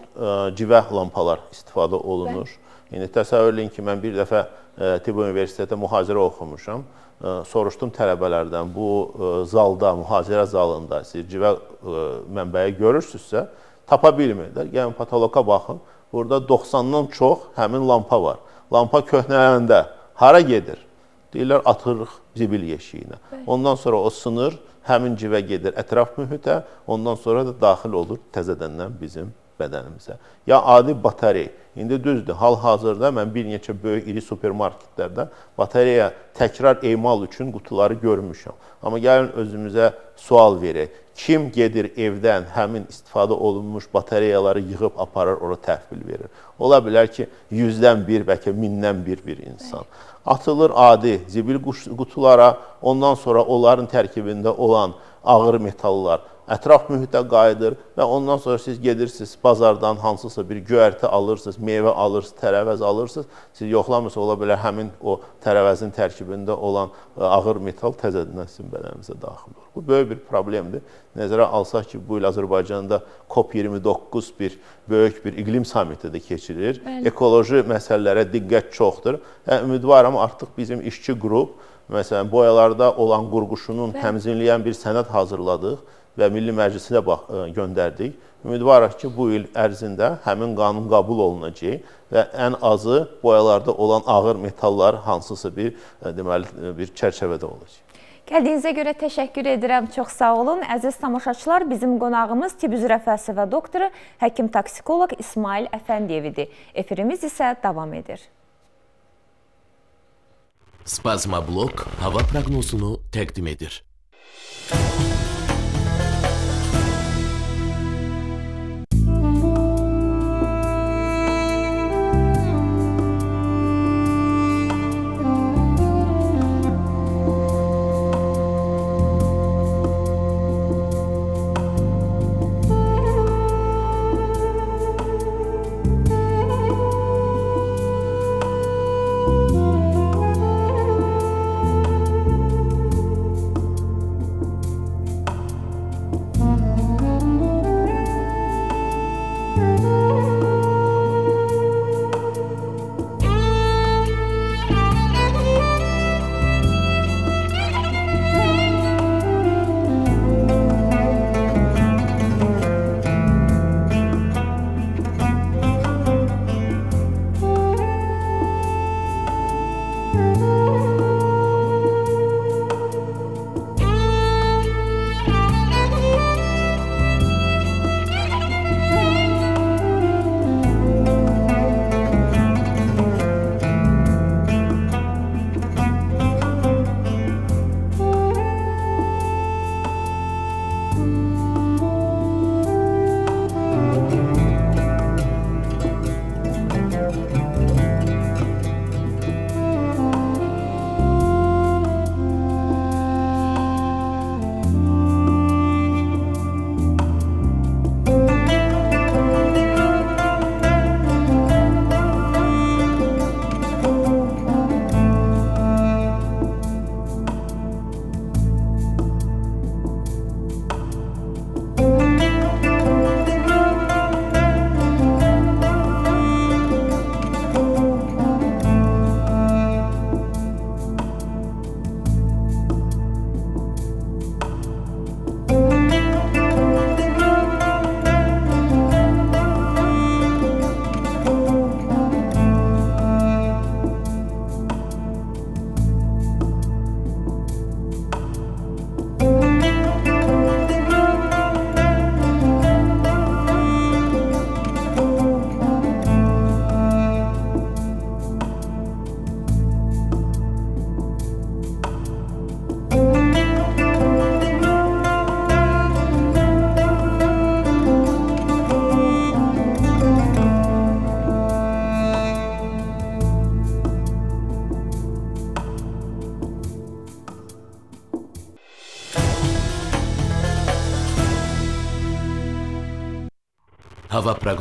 civə lampalar istifadə olunur. Bə İndi təsəvvür eləyin ki, mən bir dəfə e, Tibb Universitetində mühazirə oxumuşam. E, soruşdum tələbələrdən, bu e, zalda, mühazirə zalında siz civə mənbəyi görürsünüzsə, tapa bilmirdilər. Yəni patoloqa baxın, burada 90-dan çox həmin lampa var. Lampa köhnələndə hara gedir? Deyirlər, atırıq zibil yeşiyinə. Ondan sonra o sınır həmin civə gedir ətraf mühitə, ondan sonra da daxil olur təzədəndən bizim bədənimizə. Ya adi batareya. İndi düzdür, hal-hazırda mən bir neçə böyük iri supermarketlərdə batareya təkrar emal üçün qutuları görmüşəm. Amma gəlin özümüzə sual verək. Kim gedir evdən həmin istifadə olunmuş batareyaları yığıb aparır, ora təhvil verir? Ola bilər ki, 100-dən 1, bəlkə 1000-dən 1 bir insan. Atılır adi zibil qutulara, ondan sonra onların tərkibində olan ağır metallar ətraf mühitə qayıdır və ondan sonra siz gedirsiniz bazardan hansısa bir göyərti alırsınız, meyvə alırsınız, tərəvəz alırsınız. Siz yoxlamırsınız, ola bilər həmin o tərəvəzin tərkibində olan e, ağır metal təzədən sizin bədəninizə daxil olur. Bu böyük bir problemdir. Nəzərə alsaq ki, bu il Azərbaycanda COP29 bir böyük bir iqlim samiti də keçirilir. Bəli. Ekoloji məsələlərə diqqət çoxdur. Hə, ümidvaram artıq bizim işçi qrup, məsələn, boyalarda olan qurğuşunun Bəli. təmizləyən bir sənəd hazırladıq və Milli Məclisə də e, göndərdik. Ümidvarıq ki, bu il ərzində həmin qanun qəbul olunacaq və ən azı boyalarda olan ağır metallar hansısa bir e, deməli e, bir çərçivədə olacaq. Gəldiyinizə görə təşəkkür edirəm. Çox sağ olun. Əziz tamaşaçılar, bizim qonağımız tibb üzrə fəlsəfə doktoru, həkim toksikoloq İsmail Əfəndiyev idi. Efirimiz isə davam edir. Spazmablok hava proqnozunu təqdim edir.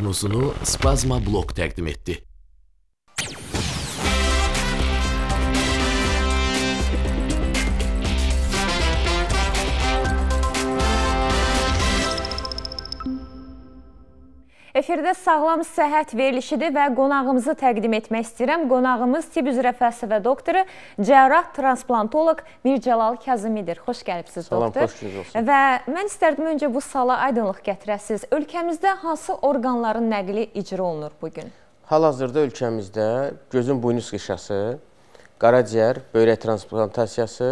panosunu Spazma blok takdim etti. sağlam səhət verilişidir və qonağımızı təqdim etmək istəyirəm. Qonağımız tibb üzrə fəlsəfə doktoru, cərrah transplantolog Mircəlal Kazımidir. Xoş gəlibsiniz Salam, doktor. Salam, xoş gününüz olsun. Və mən istərdim öncə bu sala aydınlıq gətirəsiniz. Ölkəmizdə hansı orqanların nəqli icra olunur bugün? Hal-hazırda ölkəmizdə gözün buynu sıxışası, qaraciyər, böyrək transplantasiyası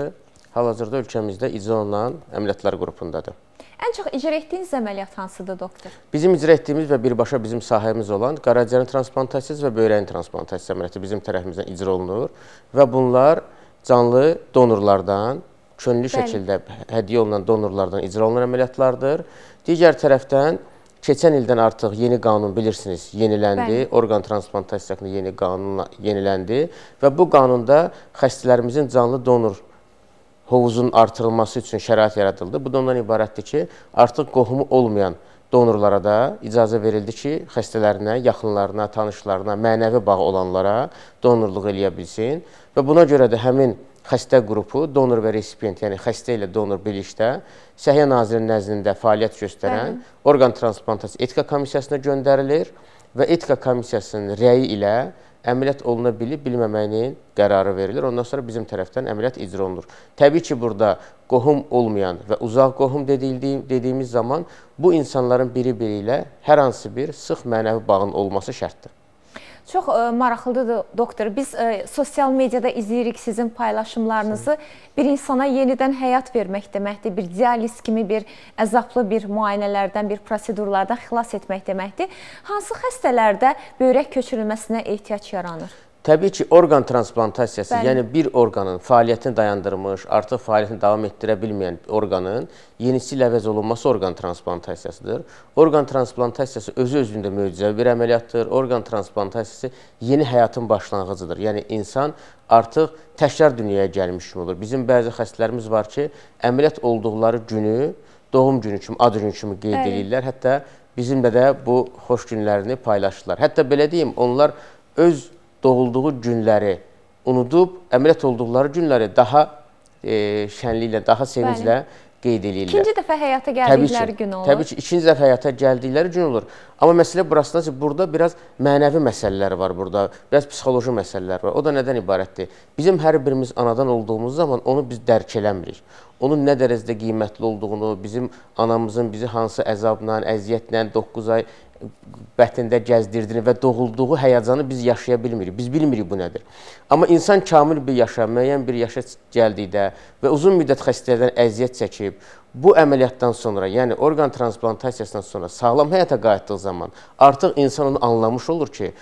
hal-hazırda ölkəmizdə icra olunan əməliyyatlar qrupundadır. Ən çox icra etdiyiniz əməliyyat hansıdır, doktor? Bizim icra etdiyimiz və birbaşa bizim sahəmiz olan qaraciyərin transplantasiyası və böyrəyin transplantasiyası əməliyyatı bizim tərəfimizdən icra olunur və bunlar canlı donorlardan, könüllü Bəli. şəkildə hədiyyə olunan donorlardan icra olunan əməliyyatlardır. Digər tərəfdən keçən ildən artıq yeni qanun bilirsiniz, yeniləndi. Bəli. Orqan transplantasiyasında yeni qanunla yeniləndi və bu qanunda xəstələrimizin canlı donor hovuzun artırılması üçün şərait yaradıldı. Bu da ondan ibarətdir ki, artıq qohumu olmayan donorlara da icazə verildi ki, xəstələrinə, yaxınlarına, tanışlarına, mənəvi bağ olanlara donorluq eləyə bilsin və buna görə də həmin xəstə qrupu donor və resipient, yəni xəstə ilə donor birlikdə Səhiyyə Nazirinin nəzdində fəaliyyət göstərən Bəli. orqan transplantası etika komissiyasına göndərilir və etika komissiyasının rəyi ilə əməliyyat oluna bilib bilməməyinin qərarı verilir. Ondan sonra bizim tərəfdən əməliyyat icra olunur. Təbii ki, burada qohum olmayan və uzaq qohum dedildi, dediyimiz zaman bu insanların biri-biri ilə hər hansı bir sıx mənəvi bağın olması şərtdir. Çox ə, e, maraqlıdır doktor. Biz ə, e, sosial mediada izləyirik sizin paylaşımlarınızı. Bir insana yenidən həyat vermək deməkdir. Bir dializ kimi bir əzablı bir müayinələrdən, bir prosedurlardan xilas etmək deməkdir. Hansı xəstələrdə böyrək köçürülməsinə ehtiyac yaranır? Təbii ki, orqan transplantasiyası, Bəli. yəni bir orqanın fəaliyyətini dayandırmış, artıq fəaliyyətini davam etdirə bilməyən orqanın yenisi ilə əvəz olunması orqan transplantasiyasıdır. Orqan transplantasiyası özü özlüyündə möcüzəvi bir əməliyyatdır. Orqan transplantasiyası yeni həyatın başlanğıcıdır. Yəni insan artıq təkrar dünyaya gəlmiş kimi olur. Bizim bəzi xəstələrimiz var ki, əməliyyat olduqları günü doğum günü kimi, ad günü kimi qeyd Bəli. edirlər. Hətta bizimlə də bu xoş günlərini paylaşırlar. Hətta belə deyim, onlar öz doğulduğu günləri unudub, əməliyyat olduqları günləri daha e, şənliklə, daha sevinclə Bəli. qeyd edirlər. İkinci dəfə həyata gəldikləri gün olur. Təbii ki, ikinci dəfə həyata gəldikləri gün olur. Amma məsələ burasında ki, burada biraz mənəvi məsələlər var burada, biraz psixoloji məsələlər var. O da nədən ibarətdir? Bizim hər birimiz anadan olduğumuz zaman onu biz dərk eləmirik. Onun nə dərəcədə qiymətli olduğunu, bizim anamızın bizi hansı əzabla, əziyyətlə 9 ay bətnində gəzdirdiyini və doğulduğu həyəcanı biz yaşaya bilmirik. Biz bilmirik bu nədir. Amma insan kamil bir yaşa, müəyyən bir yaşa gəldikdə və uzun müddət xəstələrdən əziyyət çəkib, bu əməliyyatdan sonra, yəni orqan transplantasiyasından sonra sağlam həyata qayıtdığı zaman artıq insan onu anlamış olur ki,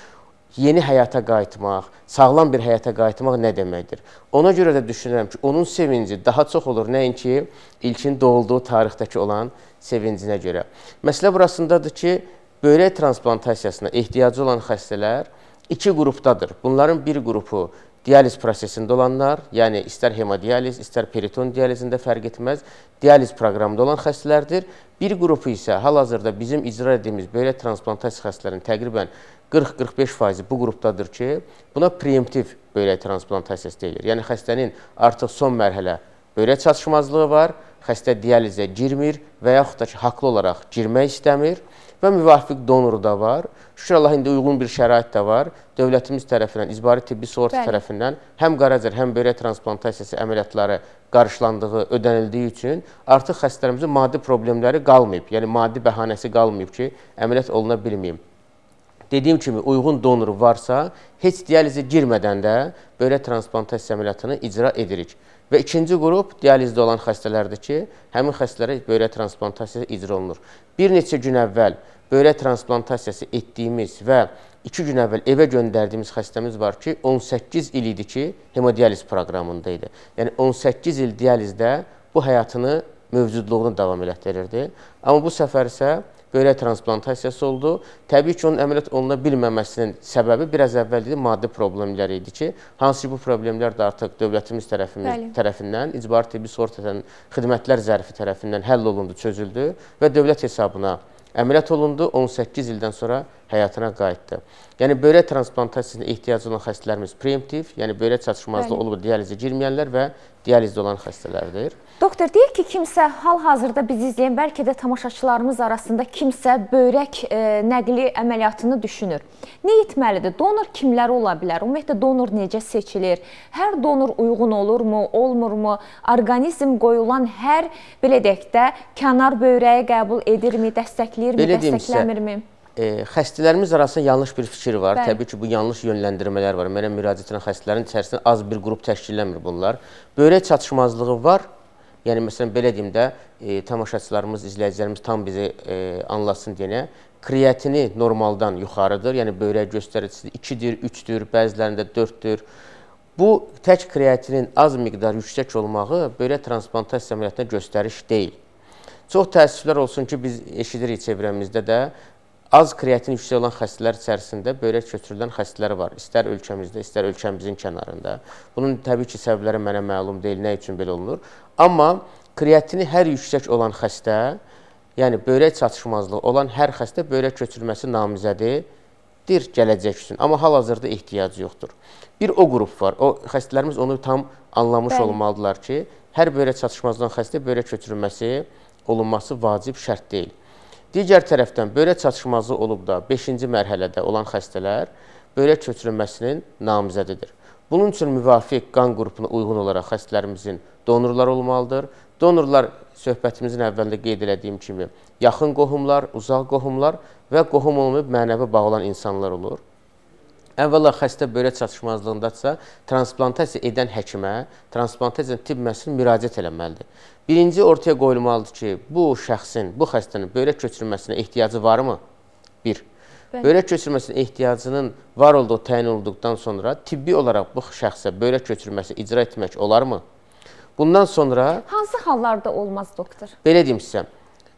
yeni həyata qayıtmaq, sağlam bir həyata qayıtmaq nə deməkdir? Ona görə də düşünürəm ki, onun sevinci daha çox olur nəinki ilkin doğulduğu tarixdəki olan sevincinə görə. Məsələ burasındadır ki, Böyrək transplantasiyasına ehtiyacı olan xəstələr iki qrupdadır. Bunların bir qrupu dializ prosesində olanlar, yəni istər hemodializ, istər periton dializində fərq etməz, dializ proqramında olan xəstələrdir. Bir qrupu isə hal-hazırda bizim icra etdiyimiz böyrək transplantasiya xəstələrinin təqribən 40-45% bu qrupdadır ki, buna preemptiv böyrək transplantasiyası deyilir. Yəni xəstənin artıq son mərhələ böyrək çatışmazlığı var, xəstə dializə girmir və yaxud da ki, haqlı olaraq girmək istəmir və müvafiq donor da var. Şükür Allah indi uyğun bir şərait də var. Dövlətimiz tərəfindən, İcbari Tibbi Sığorta Bəli. tərəfindən həm qaracər, həm böyrək transplantasiyası əməliyyatları qarşılandığı, ödənildiyi üçün artıq xəstələrimizin maddi problemləri qalmayıb. Yəni maddi bəhanəsi qalmayıb ki, əməliyyat oluna bilməyib dediyim kimi uyğun donor varsa, heç dializə girmədən də böyrək transplantasiya əməliyyatını icra edirik. Və ikinci qrup dializdə olan xəstələrdir ki, həmin xəstələrə böyrək transplantasiyası icra olunur. Bir neçə gün əvvəl böyrək transplantasiyası etdiyimiz və 2 gün əvvəl evə göndərdiyimiz xəstəmiz var ki, 18 il idi ki, hemodializ proqramında idi. Yəni 18 il dializdə bu həyatını mövcudluğunu davam elətdirirdi. Amma bu səfər isə böyrək transplantasiyası oldu. Təbii ki, onun əməliyyat oluna bilməməsinin səbəbi biraz əvvəl dedi, maddi problemlər idi ki, hansı ki, bu problemlər də artıq dövlətimiz tərəfimiz, Bəli. tərəfindən, icbari tibbi sığortadan xidmətlər zərfi tərəfindən həll olundu, çözüldü və dövlət hesabına əməliyyat olundu. 18 ildən sonra həyatına qayıtdı. Yəni böyrək transplantasiyasına ehtiyacı olan xəstələrimiz preemptiv, yəni böyrək çatışmazlığı olub dializə girməyənlər və dializdə olan xəstələrdir. Doktor, deyək ki, kimsə hal-hazırda bizi izləyən, bəlkə də tamaşaçılarımız arasında kimsə böyrək e, nəqli əməliyyatını düşünür. Nə etməlidir? Donor kimləri ola bilər? Ümumiyyətlə donor necə seçilir? Hər donor uyğun olurmu, olmurmu? Orqanizm qoyulan hər belə deyək də kənar böyrəyi qəbul edirmi, dəstəkləyirmi, dəstəkləmirmi? Belə deyim sizə, e, xəstələrimiz arasında yanlış bir fikir var. Bəli. Təbii ki, bu yanlış yönləndirmələr var. Mənə müraciət edən xəstələrin içərisində az bir qrup təşkillənmir bunlar. Böyrək çatışmazlığı var. Yəni məsələn belə deyim də, e, tamaşaçılarımız, izləyicilərimiz tam bizi e, anlasın deyənə kreatini normaldan yuxarıdır. Yəni böyrək göstəricisi 2-dir, 3-dür, bəzilərində 4-dür. Bu tək kreatinin az miqdar yüksək olması böyrək transplantasiya əməliyyatına göstəriş deyil. Çox təəssüflər olsun ki, biz eşidirik çevrəmizdə də Az kreatin yüksək olan xəstələr içərisində böyrək köçürülən xəstələr var. İstər ölkəmizdə, istər ölkəmizin kənarında. Bunun təbii ki, səbəbləri mənə məlum deyil, nə üçün belə olunur. Amma kreatini hər yüksək olan xəstə, yəni böyrək çatışmazlığı olan hər xəstə böyrək köçürülməsi namizədidir gələcək üçün. Amma hal-hazırda ehtiyacı yoxdur. Bir o qrup var. O xəstələrimiz onu tam anlamış Bəli. olmalıdırlar ki, hər böyrək çatışmazlığı xəstə böyrək köçürülməsi olunması vacib şərt deyil. Digər tərəfdən böyrək çatışmazlığı olub da 5-ci mərhələdə olan xəstələr böyrək köçürülməsinin namizədidir. Bunun üçün müvafiq qan qrupuna uyğun olaraq xəstələrimizin donorları olmalıdır. Donorlar söhbətimizin əvvəlində qeyd elədiyim kimi yaxın qohumlar, uzaq qohumlar və qohum olmayıb mənəvi bağlanan insanlar olur. Əvvəla xəstə böyrək çatışmazlığındadsa transplantasiya edən həkimə, transplantasiya tibb müəssisəsinə müraciət eləməlidir birinci ortaya qoyulmalıdır ki, bu şəxsin, bu xəstənin böyrək köçürməsinə ehtiyacı varmı? Bir. Bəli. Böyrək köçürməsinə ehtiyacının var olduğu təyin olduqdan sonra tibbi olaraq bu şəxsə böyrək köçürməsi icra etmək olarmı? Bundan sonra... Hansı hallarda olmaz, doktor? Belə deyim sizə,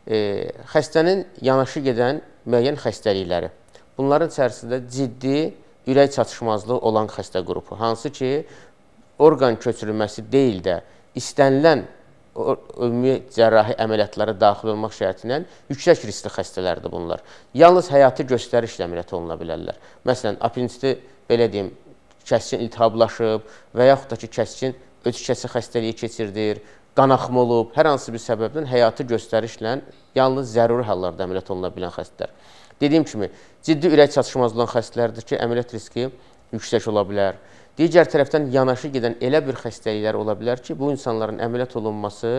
e, xəstənin yanaşı gedən müəyyən xəstəlikləri. Bunların içərisində ciddi ürək çatışmazlığı olan xəstə qrupu, hansı ki, orqan köçürülməsi deyil də istənilən ümumi cərrahi əməliyyatlara daxil olmaq şərti ilə yüksək riskli xəstələrdir bunlar. Yalnız həyati göstərişlə əməliyyat oluna bilərlər. Məsələn, apenditi belə deyim, kəskin iltihablaşıb və yaxud da ki, kəskin ötükəsi xəstəliyi keçirdir, qanaxma olub, hər hansı bir səbəbdən həyati göstərişlə yalnız zəruri hallarda əməliyyat oluna bilən xəstələr. Dediyim kimi, ciddi ürək çatışmazlığı olan xəstələrdir ki, əməliyyat riski yüksək ola bilər Digər tərəfdən yanaşı gedən elə bir xəstəliklər ola bilər ki, bu insanların əməliyyat olunması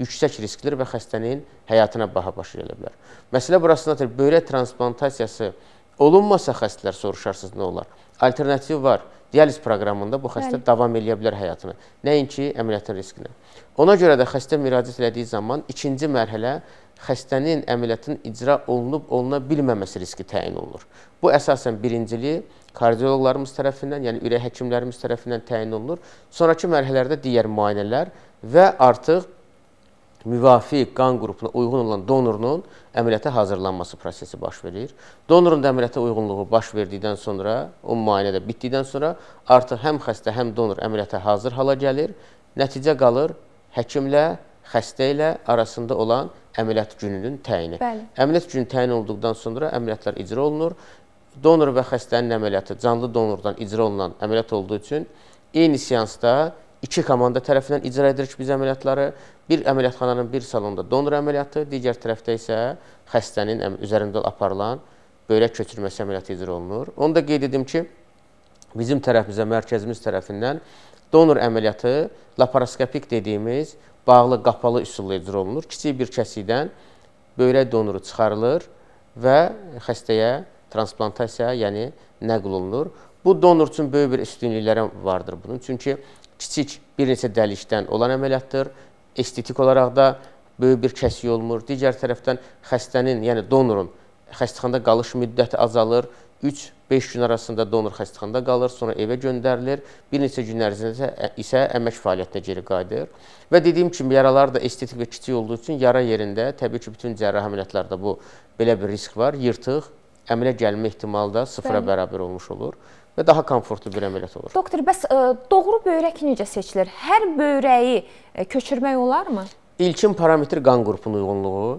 yüksək risklidir və xəstənin həyatına baha baş gələ bilər. Məsələ burasındadır. Böyrək transplantasiyası olunmasa xəstələr soruşarsınız nə olar? Alternativ var dializ proqramında bu xəstə Bəli. davam eləyə bilər həyatını. Nəinki əməliyyatın riskinə. Ona görə də xəstə müraciət elədiyi zaman ikinci mərhələ xəstənin əməliyyatın icra olunub oluna bilməməsi riski təyin olunur. Bu əsasən birincili kardioloqlarımız tərəfindən, yəni ürək həkimlərimiz tərəfindən təyin olunur. Sonrakı mərhələlərdə digər müayinələr və artıq müvafiq qan qrupuna uyğun olan donorun əməliyyata hazırlanması prosesi baş verir. Donorun da əməliyyata uyğunluğu baş verdikdən sonra, o müayinə də bitdikdən sonra artıq həm xəstə, həm donor əməliyyata hazır hala gəlir. Nəticə qalır həkimlə, xəstə ilə arasında olan əməliyyat gününün təyini. Bəli. Əməliyyat günü təyin olduqdan sonra əməliyyatlar icra olunur. Donor və xəstənin əməliyyatı canlı donordan icra olunan əməliyyat olduğu üçün eyni seansda iki komanda tərəfindən icra edirik biz əməliyyatları Bir əməliyyatxananın bir salonda donor əməliyyatı, digər tərəfdə isə xəstənin üzərində aparılan böyrək köçürməsi əməliyyatı icra olunur. Onu da qeyd edim ki, bizim tərəfimizə, mərkəzimiz tərəfindən donor əməliyyatı laparoskopik dediyimiz bağlı qapalı üsulla icra olunur. Kiçik bir kəsikdən böyrək donoru çıxarılır və xəstəyə transplantasiya, yəni nəql olunur. Bu donor üçün böyük bir üstünlükləri vardır bunun. Çünki kiçik bir neçə dəlikdən olan əməliyyatdır estetik olaraq da böyük bir kəsi olmur. Digər tərəfdən xəstənin, yəni donorun xəstəxanada qalış müddəti azalır. 3-5 gün arasında donor xəstəxanada qalır, sonra evə göndərilir. Bir neçə gün ərzində isə əmək fəaliyyətinə geri qayıdır. Və dediyim kimi yaralar da estetik və kiçik olduğu üçün yara yerində təbii ki, bütün cərrahi əməliyyatlarda bu belə bir risk var. Yırtıq əmələ gəlmə ehtimalı da sıfıra Bəli. bərabər olmuş olur və daha komfortlu bir əməliyyat olur. Doktor, bəs ə, e, doğru böyrək necə seçilir? Hər böyrəyi ə, e, köçürmək olarmı? İlkin parametr qan qrupunun uyğunluğu,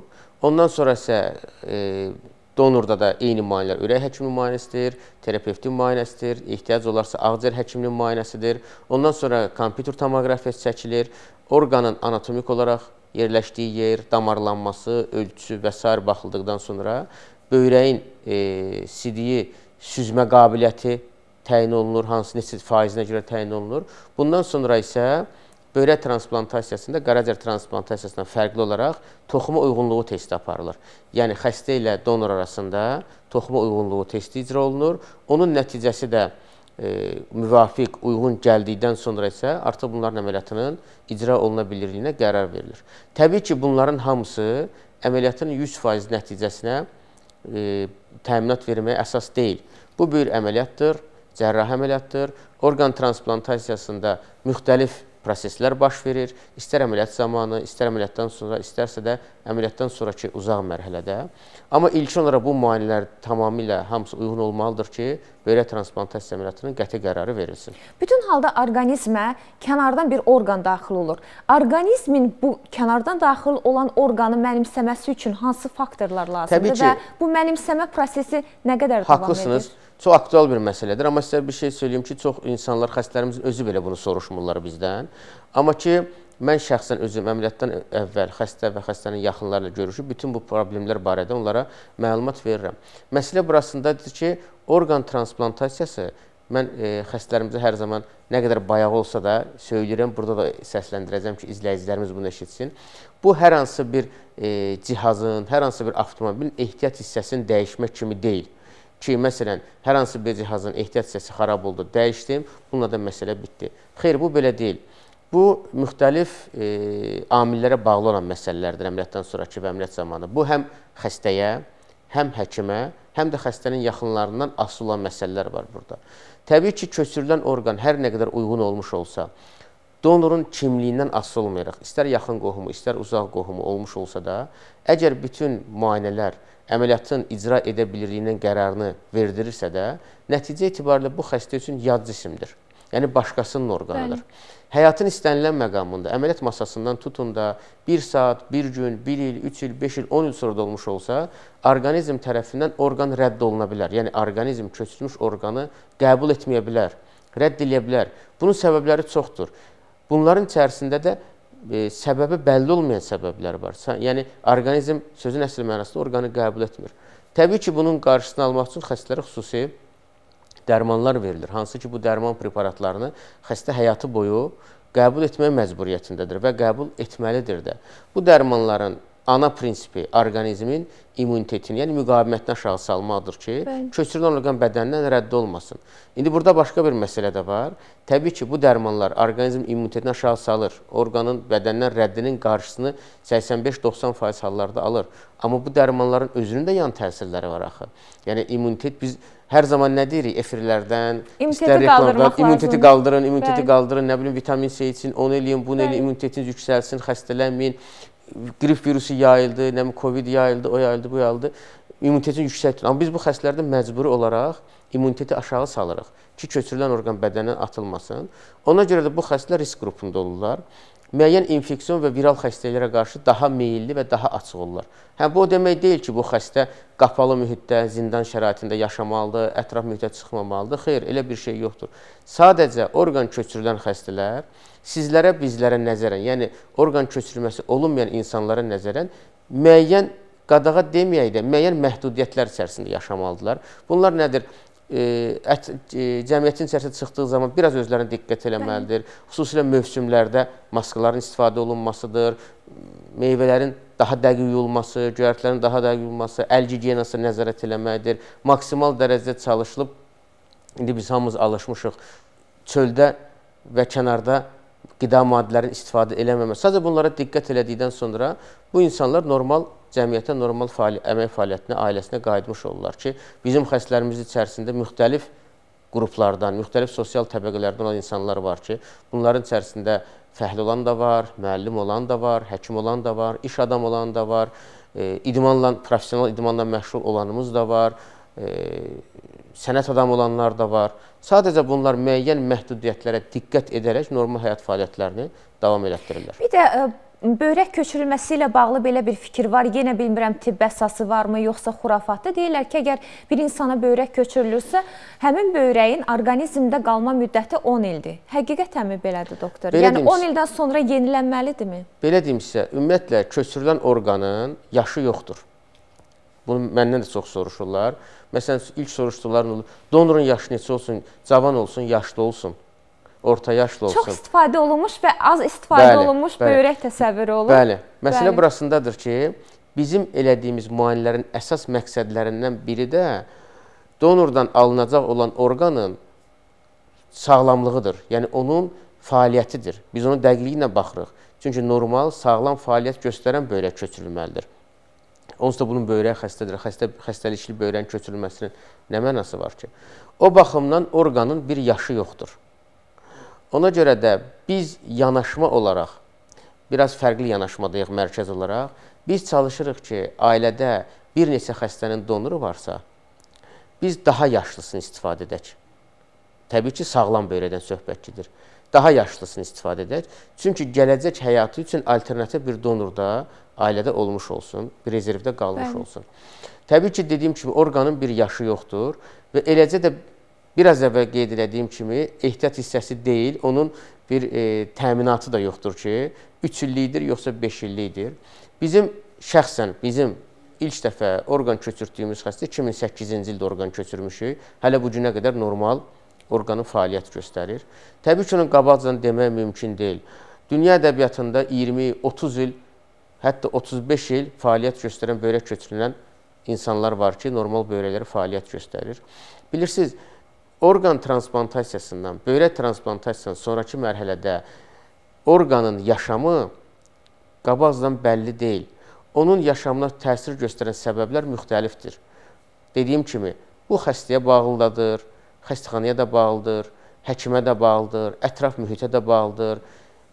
ondan sonra isə ə, e, donorda da eyni müayinələr ürək həkiminin müayinəsidir, terapevtin müayinəsidir, ehtiyac olarsa ağciyər həkiminin müayinəsidir. Ondan sonra kompüter tomoqrafiyası çəkilir, orqanın anatomik olaraq yerləşdiyi yer, damarlanması, ölçüsü və s. baxıldıqdan sonra böyrəyin e, sidiyi süzmə qabiliyyəti təyin olunur, hansı neçə faizinə görə təyin olunur. Bundan sonra isə böyrək transplantasiyasında qaraciyər transplantasiyasından fərqli olaraq toxuma uyğunluğu testi aparılır. Yəni xəstə ilə donor arasında toxuma uyğunluğu testi icra olunur. Onun nəticəsi də e, müvafiq, uyğun gəldikdən sonra isə artıq bunların əməliyyatının icra oluna bilirliyinə qərar verilir. Təbii ki, bunların hamısı əməliyyatın 100% nəticəsinə e, təminat verməyə əsas deyil. Bu bir əməliyyatdır cərrahi əməliyyatdır. Orqan transplantasiyasında müxtəlif proseslər baş verir. İstər əməliyyat zamanı, istər əməliyyatdan sonra, istərsə də əməliyyatdan sonrakı uzaq mərhələdə. Amma ilkin olaraq bu müayinələr tamamilə hamısı uyğun olmalıdır ki, belə transplantasiya əməliyyatının qəti qərarı verilsin. Bütün halda orqanizmə kənardan bir orqan daxil olur. Orqanizmin bu kənardan daxil olan orqanı mənimsəməsi üçün hansı faktorlar lazımdır Təbii ki, və bu mənimsəmə prosesi nə qədər davam edir? Haqlısınız çox aktual bir məsələdir. Amma sizə bir şey söyləyim ki, çox insanlar, xəstələrimiz özü belə bunu soruşmurlar bizdən. Amma ki, mən şəxsən özüm əməliyyatdan əvvəl xəstə və xəstənin yaxınları ilə görüşüb bütün bu problemlər barədə onlara məlumat verirəm. Məsələ burasındadır ki, orqan transplantasiyası mən e, xəstələrimizə hər zaman nə qədər bayaq olsa da söyləyirəm, burada da səsləndirəcəm ki, izləyicilərimiz bunu eşitsin. Bu hər hansı bir e, cihazın, hər hansı bir avtomobilin ehtiyat hissəsinin dəyişmək kimi deyil ki, məsələn, hər hansı bir cihazın ehtiyat hissəsi xarab oldu, dəyişdim, bununla da məsələ bitdi. Xeyr, bu belə deyil. Bu, müxtəlif e, amillərə bağlı olan məsələlərdir əməliyyatdan sonraki və əməliyyat zamanı. Bu, həm xəstəyə, həm həkimə, həm də xəstənin yaxınlarından asılı olan məsələlər var burada. Təbii ki, köçürülən orqan hər nə qədər uyğun olmuş olsa, donorun kimliyindən asılı olmayaraq, istər yaxın qohumu, istər uzaq qohumu olmuş olsa da, əgər bütün müayinələr, əməliyyatın icra edə bilirliyindən qərarını verdirirsə də, nəticə etibarilə bu xəstə üçün yad cisimdir. Yəni başqasının orqanıdır. Bəli. Həyatın istənilən məqamında əməliyyat masasından tutun da 1 saat, 1 gün, 1 il, 3 il, 5 il, 10 il sonra da olmuş olsa, orqanizm tərəfindən orqan rədd oluna bilər. Yəni orqanizm köçülmüş orqanı qəbul etməyə bilər, rədd eləyə bilər. Bunun səbəbləri çoxdur. Bunların içərisində də e, səbəbi bəlli olmayan səbəblər var. Yəni orqanizm sözün əsl mənasında orqanı qəbul etmir. Təbii ki, bunun qarşısını almaq üçün xəstələrə xüsusi dərmanlar verilir. Hansı ki, bu dərman preparatlarını xəstə həyatı boyu qəbul etmək məcburiyyətindədir və qəbul etməlidir də. Bu dərmanların ana prinsipi orqanizmin immunitetini, yəni müqavimətini aşağı salmaqdır ki, köçürülən orqan bədəndən rədd olmasın. İndi burada başqa bir məsələ də var. Təbii ki, bu dərmanlar orqanizmin immunitetini aşağı salır. Orqanın bədəndən rəddinin qarşısını 85-90% hallarda alır. Amma bu dərmanların özünün də yan təsirləri var axı. Yəni immunitet biz hər zaman nə deyirik? Efirlərdən, istər reklamlardan, immuniteti lazım. qaldırın, immuniteti Bəli. qaldırın, nə bilim vitamin C için, onu eləyin, bunu eləyin, immunitetiniz yüksəlsin, xəstələnməyin qrip virusu yayıldı, nə Covid yayıldı, o yayıldı, bu yayıldı. İmmunitetin yüksəkdir. Amma biz bu xəstələrdə məcburi olaraq immuniteti aşağı salırıq ki, köçürülən orqan bədəndən atılmasın. Ona görə də bu xəstələr risk qrupunda olurlar müəyyən infeksion və viral xəstələrə qarşı daha meyilli və daha açıq olurlar. Hə, bu o demək deyil ki, bu xəstə qapalı mühitdə, zindan şəraitində yaşamalıdır, ətraf mühitə çıxmamalıdır. Xeyr, elə bir şey yoxdur. Sadəcə orqan köçürülən xəstələr sizlərə, bizlərə nəzərən, yəni orqan köçürülməsi olunmayan insanlara nəzərən müəyyən qadağa deməyək də, müəyyən məhdudiyyətlər içərisində yaşamalıdırlar. Bunlar nədir? E, ət, e, cəmiyyətin içərisinə çıxdığı zaman biraz özlərinə diqqət eləməlidir. Bəli. Xüsusilə mövsümlərdə maskaların istifadə olunmasıdır, meyvələrin daha dəqiq yuyulması, göyərtlərin daha dəqiq yuyulması, əl gigiyenası nəzarət eləməkdir. Maksimal dərəcədə çalışılıb, indi biz hamımız alışmışıq, çöldə və kənarda qida maddələrin istifadə eləməməsi. Sadəcə bunlara diqqət elədikdən sonra bu insanlar normal cəmiyyətə, normal fəali əmək fəaliyyətinə, ailəsinə qayıtmış olurlar ki, bizim xəstələrimiz içərisində müxtəlif qruplardan, müxtəlif sosial təbəqələrdən olan insanlar var ki, bunların içərisində fəhli olan da var, müəllim olan da var, həkim olan da var, iş adam olan da var, e, idmanla, professional idmanla məşğul olanımız da var, sənət adamı olanlar da var. Sadəcə bunlar müəyyən məhdudiyyətlərə diqqət edərək normal həyat fəaliyyətlərini davam elətdirirlər. Bir də ə, böyrək köçürülməsi ilə bağlı belə bir fikir var. Yenə bilmirəm tibb əsası varmı, yoxsa xurafatdır. Deyirlər ki, əgər bir insana böyrək köçürülürsə, həmin böyrəyin orqanizmdə qalma müddəti 10 ildir. Həqiqətənmi belədir, doktor? Belə yəni 10 ildən sonra yenilənməlidirmi? Belə deyim sizə, ümumiyyətlə köçürülən orqanın yaşı yoxdur. Bunu məndən də çox soruşurlar. Məsələn, ilk soruşdular nə olur? Donorun yaşı neçə olsun? Cavan olsun, yaşlı olsun, orta yaşlı olsun. Çox istifadə olunmuş və az istifadə bəli, olunmuş bəli. böyrək təsəvvürü olur. Bəli. Məsələ bəli. burasındadır ki, bizim elədiyimiz müayinələrin əsas məqsədlərindən biri də donordan alınacaq olan orqanın sağlamlığıdır. Yəni onun fəaliyyətidir. Biz onun dəqiqliyi ilə baxırıq. Çünki normal, sağlam fəaliyyət göstərən böyrək köçürülməlidir. Onsuz da bunun böyrək xəstədir. Xəstə xəstəlikli böyrəyin köçürülməsinin nə mənası var ki? O baxımdan orqanın bir yaşı yoxdur. Ona görə də biz yanaşma olaraq biraz fərqli yanaşmadayıq mərkəz olaraq. Biz çalışırıq ki, ailədə bir neçə xəstənin donoru varsa, biz daha yaşlısını istifadə edək. Təbii ki, sağlam böyrədən söhbət gedir daha yaşlısını istifadə edək. Çünki gələcək həyatı üçün alternativ bir donor da ailədə olmuş olsun, bir rezervdə qalmış Bəli. olsun. Təbii ki, dediyim kimi orqanın bir yaşı yoxdur və eləcə də biraz əvvəl qeyd elədiyim kimi ehtiyat hissəsi deyil, onun bir e, təminatı da yoxdur ki, 3 illikdir yoxsa 5 illikdir. Bizim şəxsən bizim ilk dəfə orqan köçürdüyümüz xəstə 2008-ci ildə orqan köçürmüşük. Hələ bu günə qədər normal orqanı fəaliyyət göstərir. Təbii ki, onun qabaqcadan demək mümkün deyil. Dünya ədəbiyyatında 20-30 il, hətta 35 il fəaliyyət göstərən böyrək köçürülən insanlar var ki, normal böyrəkləri fəaliyyət göstərir. Bilirsiniz, orqan transplantasiyasından, böyrək transplantasiyasından sonrakı mərhələdə orqanın yaşamı qabaqcadan bəlli deyil. Onun yaşamına təsir göstərən səbəblər müxtəlifdir. Dediyim kimi, bu xəstəyə bağlıdadır, xəstəxanaya da bağlıdır, həkimə də bağlıdır, ətraf mühitə də bağlıdır.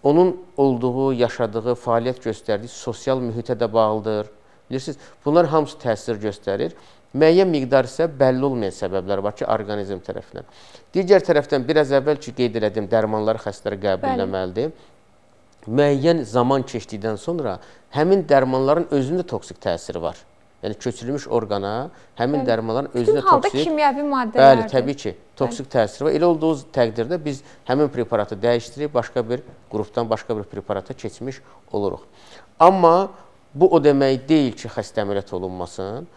Onun olduğu, yaşadığı, fəaliyyət göstərdiyi sosial mühitə də bağlıdır. Bilirsiniz, bunlar hamısı təsir göstərir. Müəyyən miqdar isə bəlli olmayan səbəblər var ki, orqanizm tərəfindən. Digər tərəfdən biraz əvvəl ki, qeyd elədim, dərmanları xəstələr qəbul etməlidir. Müəyyən zaman keçdikdən sonra həmin dərmanların özündə toksik təsiri var. Yəni köçürülmüş orqana həmin dərmanların özünə toksik Bütün halda kimyəvi maddələrdir. Bəli, təbii ki, toksik təsiri var. Elə olduğu təqdirdə biz həmin preparatı dəyişdirib başqa bir qrupdan başqa bir preparata keçmiş oluruq. Amma bu o demək deyil ki, xəstə əməliyyat olunmasın.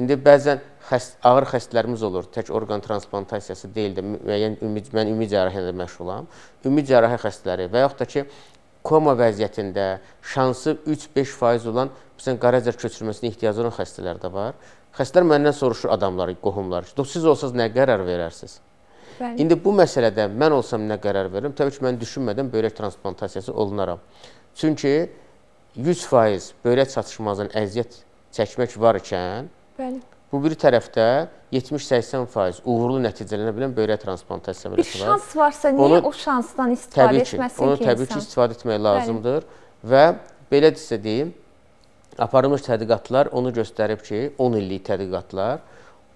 İndi bəzən xəst, ağır xəstələrimiz olur. Tək orqan transplantasiyası deyil də müəyyən ümid mən ümid cərrahi ilə məşğulam. Ümid cərrahi xəstələri və yaxud da ki, koma vəziyyətində şansı 3-5% olan Xüsusən Qaracər köçürməsinə ehtiyacı olan xəstələr də var. Xəstələr məndən soruşur adamları, qohumlar. Siz olsanız nə qərar verərsiniz? Bəli. İndi bu məsələdə mən olsam nə qərar verirəm? Təbii ki, mən düşünmədən böyrək transplantasiyası olunaram. Çünki 100% böyrək çatışmazdan əziyyət çəkmək var ikən, Bəli. bu bir tərəfdə 70-80% uğurlu nəticələnə bilən böyrək transplantasiya əməliyyatı var. Bir şans varsa, niyə onu, o şansdan istifadə etməsin ki, ki insan? Onu təbii ki, istifadə etmək lazımdır Bəli. və belə desə deyim, aparılmış tədqiqatlar onu göstərib ki, 10 illik tədqiqatlar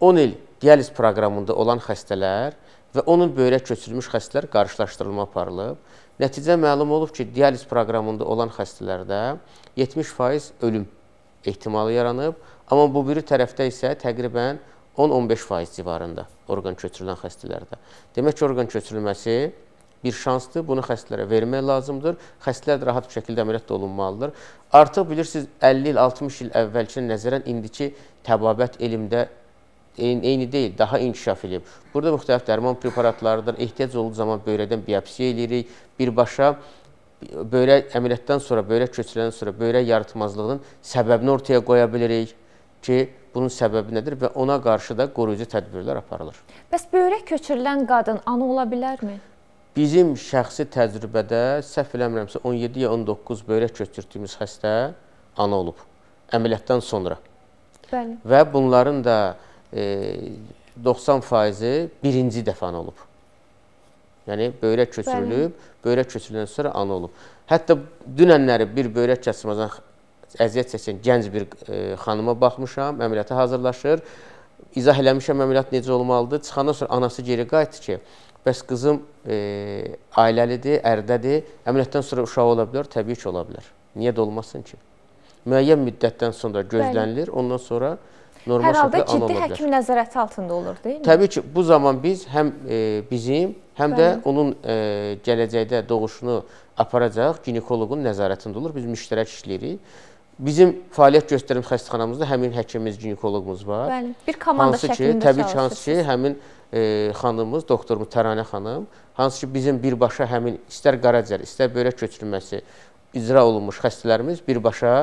10 il dializ proqramında olan xəstələr və onun böyrək köçürülmüş xəstələr qarşılaşdırılma aparılıb. Nəticə məlum olub ki, dializ proqramında olan xəstələrdə 70% ölüm ehtimalı yaranıb, amma bu biri tərəfdə isə təqribən 10-15% civarında orqan köçürülən xəstələrdə. Demək ki, orqan köçürülməsi bir şansdır. Bunu xəstələrə vermək lazımdır. Xəstələr də rahat bir şəkildə əməliyyat olunmalıdır. Artıq bilirsiniz 50 il, 60 il əvvəlkinə nəzərən indiki təbabət elmdə eyni deyil, daha inkişaf edib. Burada müxtəlif dərman preparatlarıdır. Ehtiyac olduğu zaman böyrədən biopsiya eləyirik. Birbaşa böyrək əməliyyatdan sonra, böyrək köçürəndən sonra böyrək yaratmazlığının səbəbini ortaya qoya bilirik ki, bunun səbəbi nədir və ona qarşı da qoruyucu tədbirlər aparılır. Bəs böyrək köçürülən qadın ana ola bilərmi? Bizim şəxsi təcrübədə səhv eləmirəmsə 17 ya 19 böyrək köçürdüyümüz xəstə ana olub əməliyyatdan sonra. Bəli. Və bunların da e, 90%-i birinci dəfə ana olub. Yəni böyrək köçürülüb, Bəli. böyrək köçürüləndən sonra ana olub. Hətta dünənləri bir böyrək kəsməzdən əziyyət çəkən gənc bir e, xanıma baxmışam, əməliyyata hazırlaşır. İzah eləmişəm əməliyyat necə olmalıdır. Çıxandan sonra anası geri qayıtdı ki, Bəs qızım e, ailəlidir, ərdədir, əməliyyatdan sonra uşaq ola bilər, təbii ki, ola bilər. Niyə də olmasın ki? Müəyyən müddətdən sonra gözlənilir, Bəli. ondan sonra normal şəkildə ana ola bilər. Hər halda ciddi həkim nəzarəti altında olur, deyilmi? Təbii ki, bu zaman biz həm e, bizim, həm Bəli. də onun e, gələcəkdə doğuşunu aparacaq ginekoloqun nəzarətində olur. Biz müştərək işləyirik. Bizim fəaliyyət göstərim xəstəxanamızda həmin həkimimiz, ginekoloqumuz var. Bəli, bir komanda hansı ki, şəklində çalışırsınız. Təbii ki, hansı ki, həmin e, xanımımız, doktorumuz Təranə xanım, hansı ki bizim birbaşa həmin istər qaraciyər, istər böyrək köçürülməsi icra olunmuş xəstələrimiz birbaşa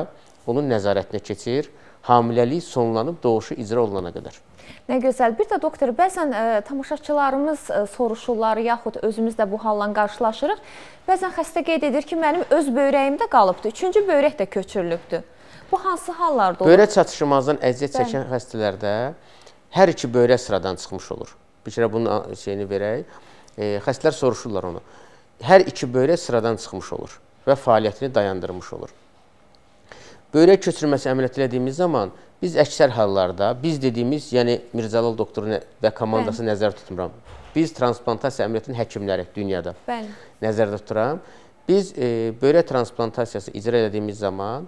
onun nəzarətinə keçir hamiləlik sonlanıb doğuşu icra olunana qədər. Nə gözəl. Bir də doktor, bəzən ə, e, tamaşaçılarımız ə, e, soruşurlar, yaxud özümüz də bu halla qarşılaşırıq. Bəzən xəstə qeyd edir ki, mənim öz böyrəyimdə qalıbdı, üçüncü böyrək də köçürülübdü. Bu hansı hallarda olur? Böyrək çatışmazdan əziyyət çəkən xəstələrdə hər iki böyrək sıradan çıxmış olur. Bir kərə bunun şeyini verək. E, xəstələr soruşurlar onu. Hər iki böyrək sıradan çıxmış olur və fəaliyyətini dayandırmış olur. Böyrək köçürməsi əməliyyat elədiyimiz zaman biz əksər hallarda biz dediyimiz, yəni Mirzəlal doktorun və komandası Bəli. nəzərdə tutmuram. Biz transplantasiya əməliyyatının həkimləri dünyada Bəli. nəzərdə tuturam. Biz e, böyrək transplantasiyası icra elədiyimiz zaman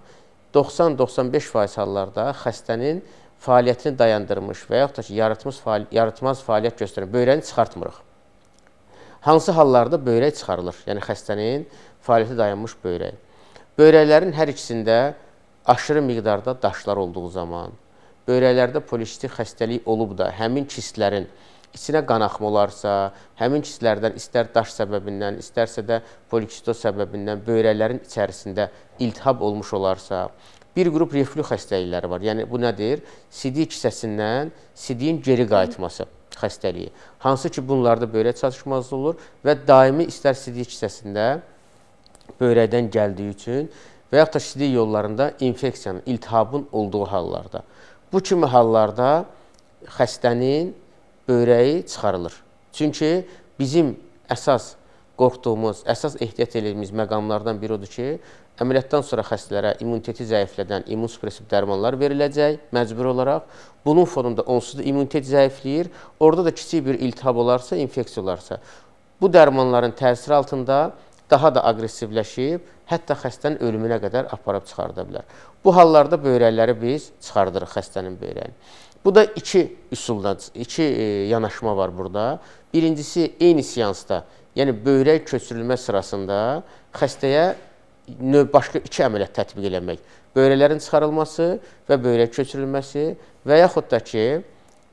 90-95% hallarda xəstənin e, fəaliyyətini dayandırmış və yaxud da ki, yaratmaz, fəal yaratmaz fəaliyyət göstərən böyrəni çıxartmırıq. Hansı hallarda böyrək çıxarılır? Yəni, xəstənin fəaliyyəti dayanmış böyrək. Böyrəklərin hər ikisində aşırı miqdarda daşlar olduğu zaman, böyrəklərdə polistik xəstəlik olub da həmin kistlərin içinə qanaxma olarsa, həmin kistlərdən istər daş səbəbindən, istərsə də polikistoz səbəbindən böyrəklərin içərisində iltihab olmuş olarsa bir qrup reflü xəstəlikləri var. Yəni bu nədir? Sidik kisəsindən sidiyin geri qayıtması xəstəliyi. Hansı ki, bunlarda böyrək çatışmazlığı olur və daimi istər sidik kisəsində böyrəkdən gəldiyi üçün və yaxud da sidik yollarında infeksiyanın, iltihabın olduğu hallarda. Bu kimi hallarda xəstənin böyrəyi çıxarılır. Çünki bizim əsas qorxduğumuz, əsas ehtiyat elədiyimiz məqamlardan biri odur ki, Əməliyyatdan sonra xəstələrə immuniteti zəiflədən immunsuppressiv dərmanlar veriləcək məcbur olaraq. Bunun fonunda onsuz da immunitet zəifləyir. Orada da kiçik bir iltihab olarsa, infeksiya olarsa, bu dərmanların təsiri altında daha da aqressivləşib, hətta xəstənin ölümünə qədər aparıb çıxarda bilər. Bu hallarda böyrəkləri biz çıxardırıq xəstənin böyrəyini. Bu da iki üsuldan, iki e, yanaşma var burada. Birincisi eyni seansda, yəni böyrək köçürülmə sırasında xəstəyə növ başqa iki əməliyyat tətbiq eləmək. Böyrələrin çıxarılması və böyrək köçürülməsi və yaxud da ki,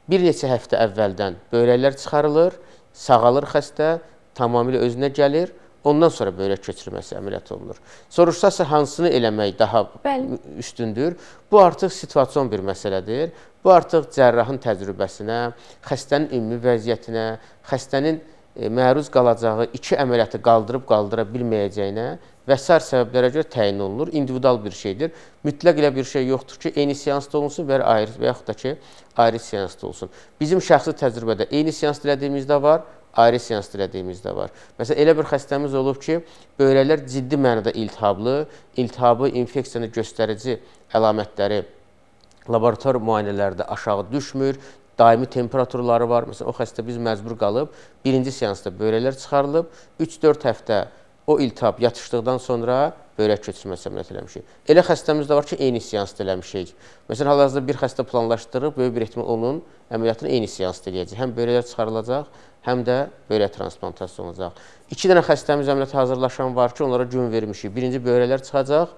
bir neçə həftə əvvəldən böyrəklər çıxarılır, sağalır xəstə, tamamilə özünə gəlir, ondan sonra böyrək köçürülməsi əməliyyat olunur. Soruşsasa hansını eləmək daha Bəli. üstündür? Bu artıq situasion bir məsələdir. Bu artıq cərrahın təcrübəsinə, xəstənin ümumi vəziyyətinə, xəstənin E, məruz qalacağı iki əməliyyatı qaldırıb qaldıra bilməyəcəyinə və sair səbəblərə görə təyin olunur. İndividual bir şeydir. Mütləq elə bir şey yoxdur ki, eyni seansda olunsun və ayrı və yaxud da ki, ayrı seansda olsun. Bizim şəxsi təcrübədə eyni seans dilədiyimiz də var, ayrı seans dilədiyimiz də var. Məsələn, elə bir xəstəmiz olub ki, böyrələr ciddi mənada iltihablı, iltihabı, infeksiyanı göstərici əlamətləri laborator müayinələrdə aşağı düşmür, daimi temperaturları var. Məsələn, o xəstə biz məcbur qalıb birinci seansda böyrəklər çıxarılıb, 3-4 həftə o iltihab yatışdıqdan sonra böyrək köçürməsi əməliyyat eləmişik. Elə xəstəmiz də var ki, eyni seansda eləmişik. Məsələn, hal-hazırda bir xəstə planlaşdırırıq, böyük bir ehtimal onun əməliyyatını eyni seansda eləyəcək. Həm böyrəklər çıxarılacaq, həm də böyrək transplantasiya olunacaq. 2 dənə xəstəmiz əməliyyata hazırlaşan var ki, onlara gün vermişik. Birinci böyrəklər çıxacaq.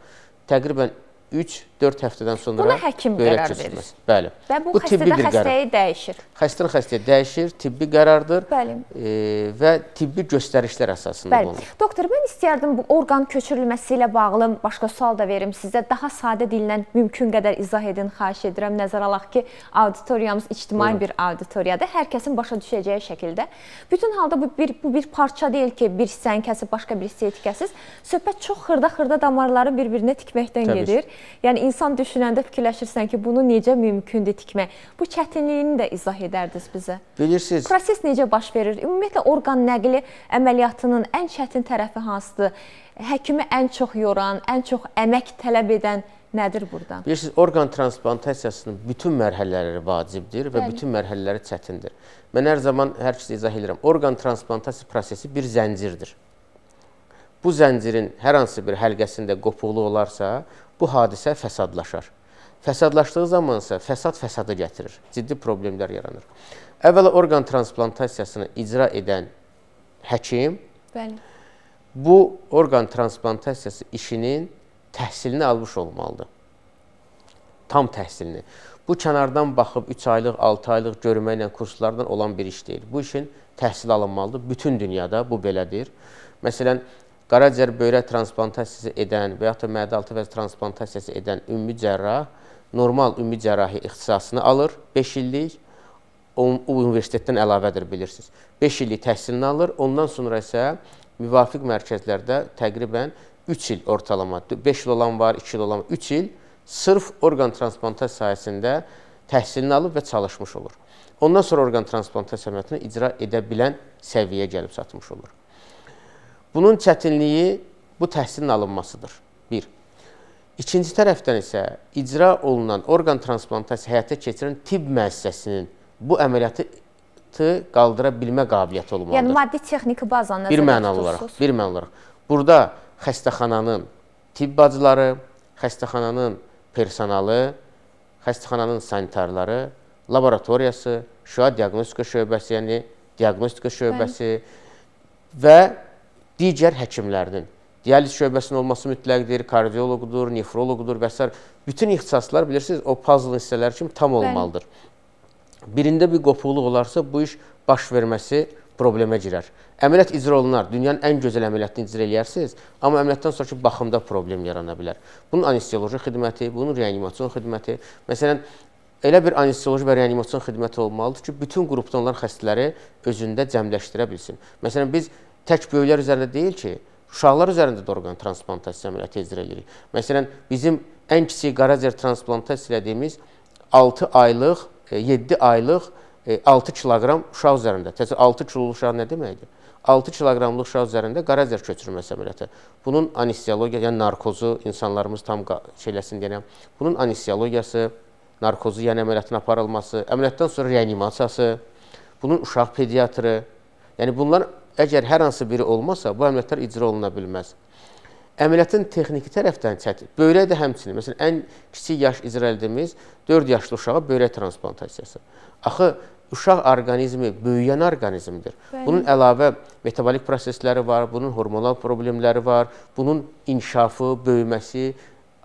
Təqribən 3-4 həftədən sonra Buna həkim qarar verir. Bəli. Və bu, bu xəstədə xəstəyi dəyişir. Xəstənin xəstəyə dəyişir, tibbi qərardır Bəli. E, və tibbi göstərişlər əsasında Bəli. olunur. Doktor, mən istəyərdim bu orqan köçürülməsi ilə bağlı başqa sual da verim sizə. Daha sadə dillə mümkün qədər izah edin, xahiş edirəm. Nəzərə alaq ki, auditoriyamız ictimai Buyurun. bir auditoriyadır. Hər kəsin başa düşəcəyi şəkildə. Bütün halda bu bir bu bir parça deyil ki, bir hissəni kəsib başqa bir hissəyə tikəsiz. Söhbət çox xırda-xırda damarları bir-birinə tikməkdən Təbii. gedir. Ki. Yəni insan düşünəndə fikirləşirsən ki, bunu necə mümkündür tikmək. Bu çətinliyini də izah edərdiniz bizə. Bilirsiniz. Proses necə baş verir? Ümumiyyətlə orqan nəqli əməliyyatının ən çətin tərəfi hansıdır? Həkimi ən çox yoran, ən çox əmək tələb edən Nədir burada? Bilirsiniz, orqan transplantasiyasının bütün mərhələləri vacibdir və Bəli. bütün mərhələləri çətindir. Mən hər zaman hər kəsə izah edirəm, orqan transplantasiya prosesi bir zəncirdir bu zəncirin hər hansı bir həlqəsində qopuqluq olarsa, bu hadisə fəsadlaşar. Fəsadlaşdığı zaman isə fəsad fəsadı gətirir, ciddi problemlər yaranır. Əvvəla orqan transplantasiyasını icra edən həkim Bəli. bu orqan transplantasiyası işinin təhsilini almış olmalıdır. Tam təhsilini. Bu kənardan baxıb 3 aylıq, 6 aylıq görməklə kurslardan olan bir iş deyil. Bu işin təhsil alınmalıdır. Bütün dünyada bu belədir. Məsələn, qaraciyər böyrək transplantasiyası edən və yaxud da mədəaltı vəzi transplantasiyası edən ümumi cərrah normal ümumi cərrahi ixtisasını alır 5 illik. O, o universitetdən əlavədir bilirsiniz. 5 illik təhsilini alır, ondan sonra isə müvafiq mərkəzlərdə təqribən 3 il ortalama, 5 il olan var, 2 il olan var, 3 il sırf orqan transplantasiya sayəsində təhsilini alıb və çalışmış olur. Ondan sonra orqan transplantasiya əməliyyatını icra edə bilən səviyyəyə gəlib çatmış olur. Bunun çətinliyi bu təhsilin alınmasıdır. Bir. İkinci tərəfdən isə icra olunan orqan transplantasiya həyata keçirən tibb müəssisəsinin bu əməliyyatı qaldıra bilmə qabiliyyəti olmalıdır. Yəni maddi texniki bazanı nəzərdə birmənalı olaraq, birmənalı olaraq. Burada xəstəxananın tibb bacıları, xəstəxananın personalı, xəstəxananın sanitarları, laboratoriyası, şüa diaqnostika şöbəsi, yəni diaqnostika şöbəsi Bəli. və digər həkimlərinin dializ şöbəsinin olması mütləqdir, kardioloqdur, nefroloqdur və s. Bütün ixtisaslar bilirsiniz, o puzzle hissələri kimi tam olmalıdır. Bəli. Birində bir qopuluq olarsa, bu iş baş verməsi problemə girər. Əməliyyat icra olunar, dünyanın ən gözəl əməliyyatını icra eləyərsiniz, amma əməliyyatdan sonraki baxımda problem yarana bilər. Bunun anesteziyoloji xidməti, bunun reanimasyon xidməti, məsələn, elə bir anesteziyoloji və reanimasyon xidməti olmalıdır ki, bütün qrupdan olan xəstələri özündə cəmləşdirə bilsin. Məsələn, biz tək böyüklər üzərində deyil ki, uşaqlar üzərində də orqan transplantasiya əməliyyatı icra edirik. Məsələn, bizim ən kiçik qaraciğər transplantasiya elədiyimiz 6 aylıq, 7 e, aylıq 6 e, kiloqram uşaq üzərində. Təsəvvür 6 kilolu uşaq nə deməkdir? 6 kiloqramlıq uşaq üzərində qaraciğər köçürülməsi əməliyyatı. Bunun anesteziyologiya, yəni narkozu insanlarımız tam şeyləsin deyirəm. Bunun anesteziyologiyası, narkozu, yəni əməliyyatın aparılması, əməliyyatdan sonra reanimasiyası, bunun uşaq pediatrı. Yəni bunlar Əgər hər hansı biri olmasa, bu əməliyyatlar icra oluna bilməz. Əməliyyatın texniki tərəfdən çətin. Böyrək də həmçinin. Məsələn, ən kiçik yaş icra edildiyimiz 4 yaşlı uşağa böyrək transplantasiyası. Axı uşaq orqanizmi böyüyən orqanizmdir. Bəli. Bunun əlavə metabolik prosesləri var, bunun hormonal problemləri var, bunun inkişafı, böyüməsi,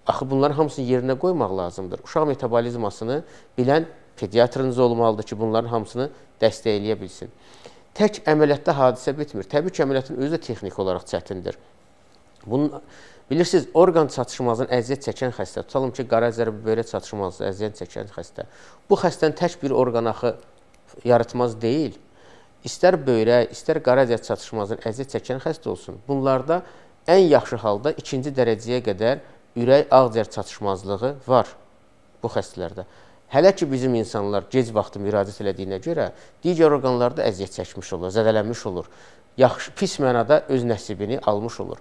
axı bunların hamısını yerinə qoymaq lazımdır. Uşaq metabolizmasını bilən pediatrınız olmalıdır ki, bunların hamısını dəstəkləyə bilsin tək əməliyyatda hadisə bitmir. Təbii ki, əməliyyatın özü də texniki olaraq çətindir. Bunun bilirsiniz, orqan çatışmazlığından əziyyət çəkən xəstə, tutalım ki, qaraciyər böyrə çatışmazlığından əziyyət çəkən xəstə. Bu xəstənin tək bir orqan axı yaratmaz deyil. İstər böyrə, istər qaraciyər çatışmazlığından əziyyət çəkən xəstə olsun. Bunlarda ən yaxşı halda 2-ci dərəcəyə qədər ürək-ağciyər çatışmazlığı var bu xəstələrdə. Hələ ki, bizim insanlar gec vaxtı müraciət elədiyinə görə digər orqanlarda əziyyət çəkmiş olur, zədələnmiş olur, yaxşı, pis mənada öz nəsibini almış olur.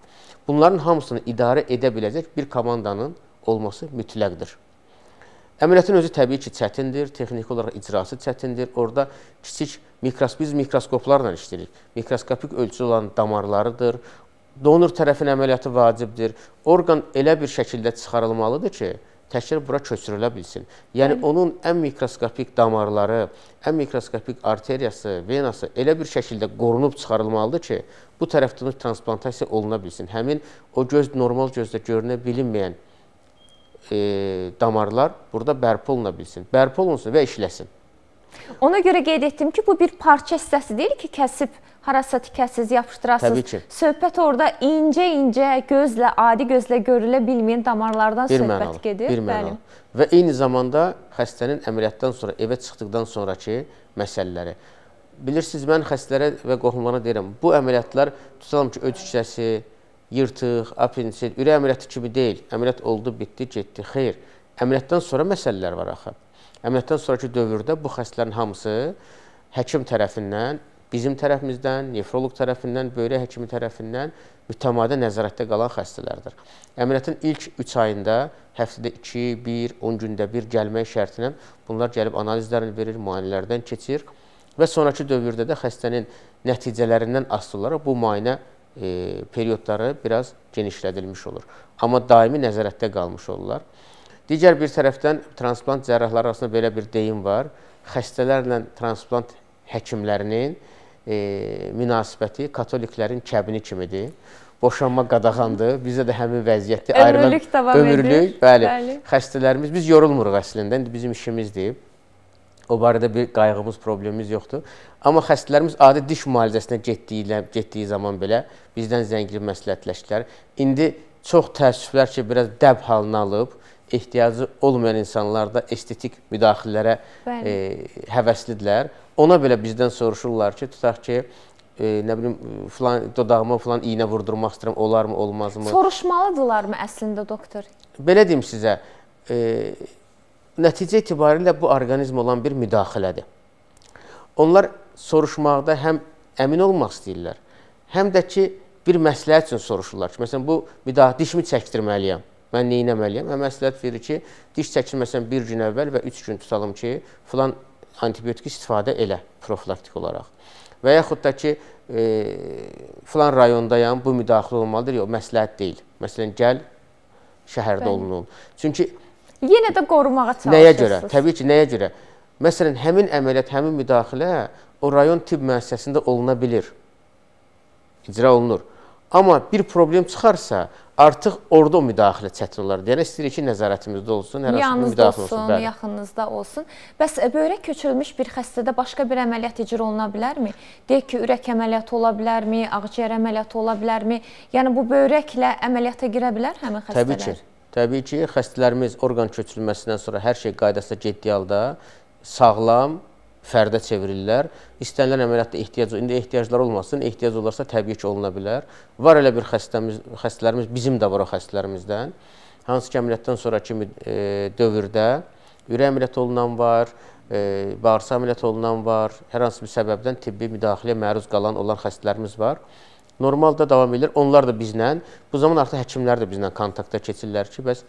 Bunların hamısını idarə edə biləcək bir komandanın olması mütləqdir. Əməliyyatın özü təbii ki, çətindir, texniki olaraq icrası çətindir. Orada kiçik mikros, biz mikroskoplarla işləyirik. Mikroskopik ölçü olan damarlarıdır. Donor tərəfin əməliyyatı vacibdir. Orqan elə bir şəkildə çıxarılmalıdır ki, təkrar bura köçürülə bilsin. Yəni onun ən mikroskopik damarları, ən mikroskopik arteriyası, venası elə bir şəkildə qorunub çıxarılmalıdır ki, bu tərəfdən transplantasiya oluna bilsin. Həmin o göz normal gözdə görünə bilinməyən e, damarlar burada bərpa oluna bilsin. Bərpa olunsun və işləsin. Ona görə qeyd etdim ki, bu bir parça hissəsi deyil ki, kəsib harasa tikəsiz, yapışdırasız. Təbii ki. Söhbət orada incə-incə gözlə, adi gözlə görülə bilməyən damarlardan bir söhbət mənalı, gedir. Bir mənalı. Bəli. Və eyni zamanda xəstənin əməliyyatdan sonra, evə çıxdıqdan sonraki məsələləri. Bilirsiniz, mən xəstələrə və qohumlarına deyirəm, bu əməliyyatlar tutalım ki, öd şişəsi, yırtıq, apinsit, ürək əməliyyatı kimi deyil. Əməliyyat oldu, bitdi, getdi. Xeyr, əməliyyatdan sonra məsələlər var axı. Əməliyyatdan sonraki dövrdə bu xəstələrin hamısı həkim tərəfindən bizim tərəfimizdən, nefroloq tərəfindən, böyrək həkimi tərəfindən mütəmadə nəzarətdə qalan xəstələrdir. Əməliyyatın ilk 3 ayında həftədə 2, 1, 10 gündə bir gəlmək şərtinə bunlar gəlib analizlərini verir, müayinələrdən keçir və sonrakı dövrdə də xəstənin nəticələrindən asılı olaraq bu müayinə e, periodları biraz genişlədilmiş olur. Amma daimi nəzarətdə qalmış olurlar. Digər bir tərəfdən transplant cərrahları arasında belə bir deyim var. Xəstələrlə transplant həkimlərinin e, münasibəti katoliklərin kəbini kimidir. Boşanma qadağandır. Bizdə də həmin vəziyyətdir. Ömürlük Ayrılan, davam ömürlük, edir. Bəli, bəli. Xəstələrimiz biz yorulmuruq əslində. İndi bizim işimizdir. O barədə bir qayğımız, problemimiz yoxdur. Amma xəstələrimiz adi diş müalicəsinə getdiyi, getdiyi zaman belə bizdən zəngli məsləhətləşdilər. İndi çox təəssüflər ki, biraz dəb halına alıb, ehtiyacı olmayan insanlarda estetik müdaxilələrə e, həvəslidirlər. Ona belə bizdən soruşurlar ki, tutaq ki, e, nə bilim filan dodağıma filan iynə vurdurmaq istəyirəm, olarmı, olmazmı? Soruşmalıdırlarmı əslində doktor? Belə deyim sizə, e, nəticə itibarilə bu orqanizm olan bir müdaxilədir. Onlar soruşmaqda həm əmin olmaq istəyirlər, həm də ki bir məsləhət üçün soruşurlar ki, məsələn bu müdaxilə dişimi çəkdirməliyəm. Mən nə etməliyəm? Həm məsləhət verir ki, diş çəkilməsən 1 gün əvvəl və 3 gün tutalım ki, filan antibiotik istifadə elə profilaktik olaraq. Və yaxud da ki, e, filan rayondayam, bu müdaxilə olmalıdır, yox, məsləhət deyil. Məsələn, gəl şəhərdə olunun. Çünki yenə də qorumağa çalışırsınız. Nəyə görə? Təbii ki, nəyə görə? Məsələn, həmin əməliyyat, həmin müdaxilə o rayon tibb müəssisəsində oluna bilir. İcra olunur. Amma bir problem çıxarsa, artıq orada o müdaxilə çətin olar. Yəni istəyirik ki, nəzarətimizdə olsun, hər hansı müdaxilə olsun, bəli. yaxınızda olsun. Bəs e, böyrək köçürülmüş bir xəstədə başqa bir əməliyyat icra oluna bilərmi? Deyək ki, ürək əməliyyatı ola bilərmi, ağciyər əməliyyatı ola bilərmi? Yəni bu böyrəklə əməliyyata girə bilər həmin xəstələr? Təbii ki. Təbii ki, xəstələrimiz orqan köçürülməsindən sonra hər şey qaydasında getdiyi halda sağlam fərdə çevirirlər. İstənilən əməliyyatda ehtiyac, indi ehtiyaclar olmasın, ehtiyac olarsa təbii ki, oluna bilər. Var elə bir xəstəmiz, xəstələrimiz, bizim də var o xəstələrimizdən. Hansı ki, əməliyyatdan sonraki e, dövrdə ürək əməliyyatı olunan var, e, bağırsaq əməliyyatı olunan var, hər hansı bir səbəbdən tibbi müdaxiləyə məruz qalan olan xəstələrimiz var. Normal da davam edir. Onlar da bizlə, bu zaman artıq həkimlər də bizlə kontakta keçirlər ki, bəs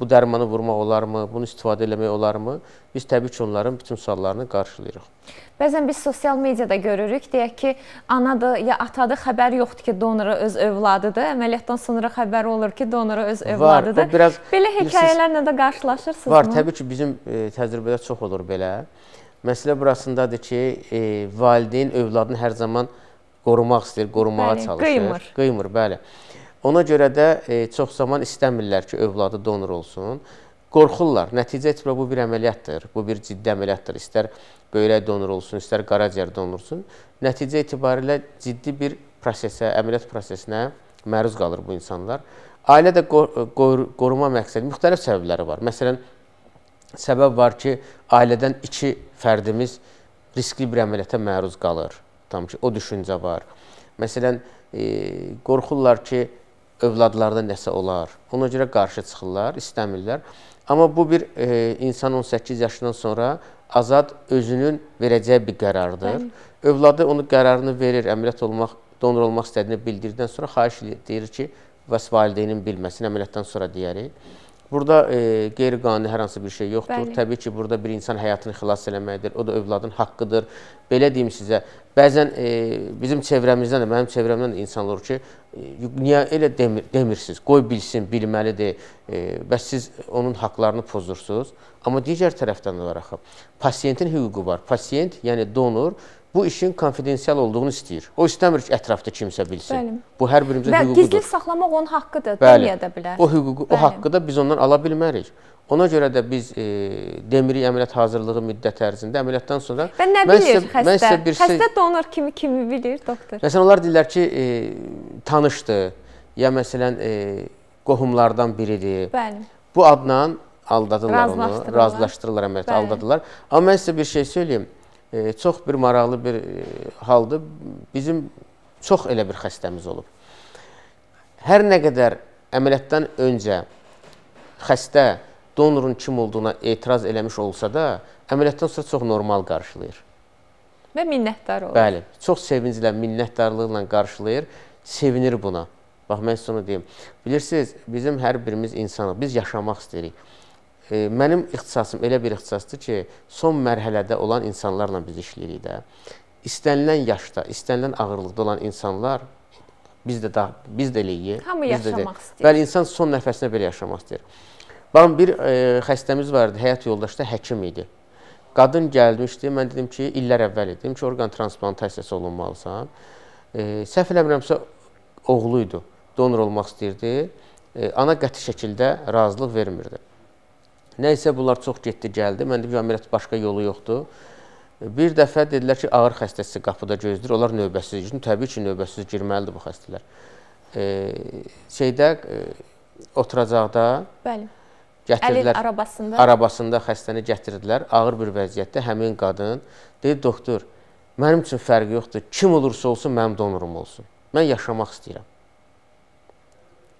bu dərmanı vurmaq olarmı, bunu istifadə eləmək olarmı? Biz təbii ki, onların bütün suallarını qarşılayırıq. Bəzən biz sosial mediada görürük, deyək ki, anadır ya atadır, xəbər yoxdur ki, donoru öz övladıdır. Əməliyyatdan sonra xəbər olur ki, donoru öz övladıdır. Var, biraz, belə hekayələrlə də qarşılaşırsınız var, mı? Var, təbii ki, bizim e, təcrübədə çox olur belə. Məsələ burasındadır ki, e, valideyn övladını hər zaman qorumaq istəyir, qorumağa bəli, çalışır. Qıymır. Qıymır, bəli. Bəli. Ona görə də e, çox zaman istəmirlər ki, övladı donor olsun. Qorxurlar. Nəticə etmə bu bir əməliyyatdır. Bu bir ciddi əməliyyatdır. İstər böyrək donor olsun, istər qaraciyər donor olsun. Nəticə itibarilə ciddi bir prosesə, əməliyyat prosesinə məruz qalır bu insanlar. Ailə də qor e, qor qoruma məqsədi müxtəlif səbəbləri var. Məsələn, səbəb var ki, ailədən iki fərdimiz riskli bir əməliyyata məruz qalır. Tam ki, o düşüncə var. Məsələn, e, qorxurlar ki, övladlarda nəsə olar. Ona görə qarşı çıxırlar, istəmirlər. Amma bu bir e, insan 18 yaşından sonra azad özünün verəcəyi bir qərardır. Bəli. Övladı onu qərarını verir, əməliyyat olmaq, donor olmaq istədiyini bildirdikdən sonra xahiş edir, deyir ki, bəs valideynin bilməsin, əməliyyatdan sonra deyərik. Burada e, qeyri-qanuni hər hansı bir şey yoxdur. Bəli. Təbii ki, burada bir insan həyatını xilas eləməkdir. O da övladın haqqıdır. Belə deyim sizə, bəzən e, bizim çevrəmizdən də, mənim çevrəmdən də insanlar ki, e, niyə elə demir, demirsiniz? Qoy bilsin, bilməlidir. E, bəs siz onun haqqlarını pozursunuz. Amma digər tərəfdən də var axı. Pasiyentin hüququ var. Pasiyent, yəni donor bu işin konfidensial olduğunu istəyir. O istəmir ki, ətrafda kimsə bilsin. Bəli. Bu hər birimizin Bəli, hüququdur. Gizli saxlamaq onun haqqıdır, deməyədə bilər. O hüququ, Bəli. o haqqı da biz ondan ala bilmərik. Ona görə də biz e, demirik əməliyyat hazırlığı müddət ərzində, əməliyyatdan sonra Və nə mən bilir sizə, xəstə? Mən sizə bir xəstə donor kimi kimi bilir doktor. Məsələn, onlar deyirlər ki, e, tanışdı ya məsələn e, qohumlardan biridir. Bəli. Bu adla aldadırlar onu, razılaşdırırlar əməliyyatı, aldadılar. Amma mən sizə bir şey söyləyim. E, çox bir maraqlı bir e, haldır. Bizim çox elə bir xəstəmiz olub. Hər nə qədər əməliyyatdan öncə xəstə donorun kim olduğuna etiraz eləmiş olsa da, əməliyyatdan sonra çox normal qarşılayır. Və minnətdar olur. Bəli, çox sevinclə, minnətdarlıqla qarşılayır, sevinir buna. Bax, mən sizə onu deyim. Bilirsiniz, bizim hər birimiz insanıq, biz yaşamaq istəyirik e, mənim ixtisasım elə bir ixtisasdır ki, son mərhələdə olan insanlarla biz işləyirik də. İstənilən yaşda, istənilən ağırlıqda olan insanlar biz də daha biz də eləyik. Hamı yaşamaq istəyir. Bəli, insan son nəfəsinə belə yaşamaq istəyir. Baxın, bir e, xəstəmiz vardı, həyat yoldaşı da həkim idi. Qadın gəlmişdi, mən dedim ki, illər əvvəl idim ki, orqan transplantasiyası olunmalısan. E, səhv eləmirəmsə, oğlu idi, donor olmaq istəyirdi. E, ana qəti şəkildə razılıq vermirdi. Nə isə bunlar çox getdi, gəldi. Mən deyim ki, əməliyyat başqa yolu yoxdur. Bir dəfə dedilər ki, ağır xəstəsi qapıda gözləyir. Onlar növbəsiz üçün təbii ki, növbəsiz girməlidir bu xəstələr. E, şeydə e, oturacaqda Bəli. gətirdilər. Əlil arabasında. Arabasında xəstəni gətirdilər. Ağır bir vəziyyətdə həmin qadın dedi, doktor, mənim üçün fərqi yoxdur. Kim olursa olsun, mənim donurum olsun. Mən yaşamaq istəyirəm.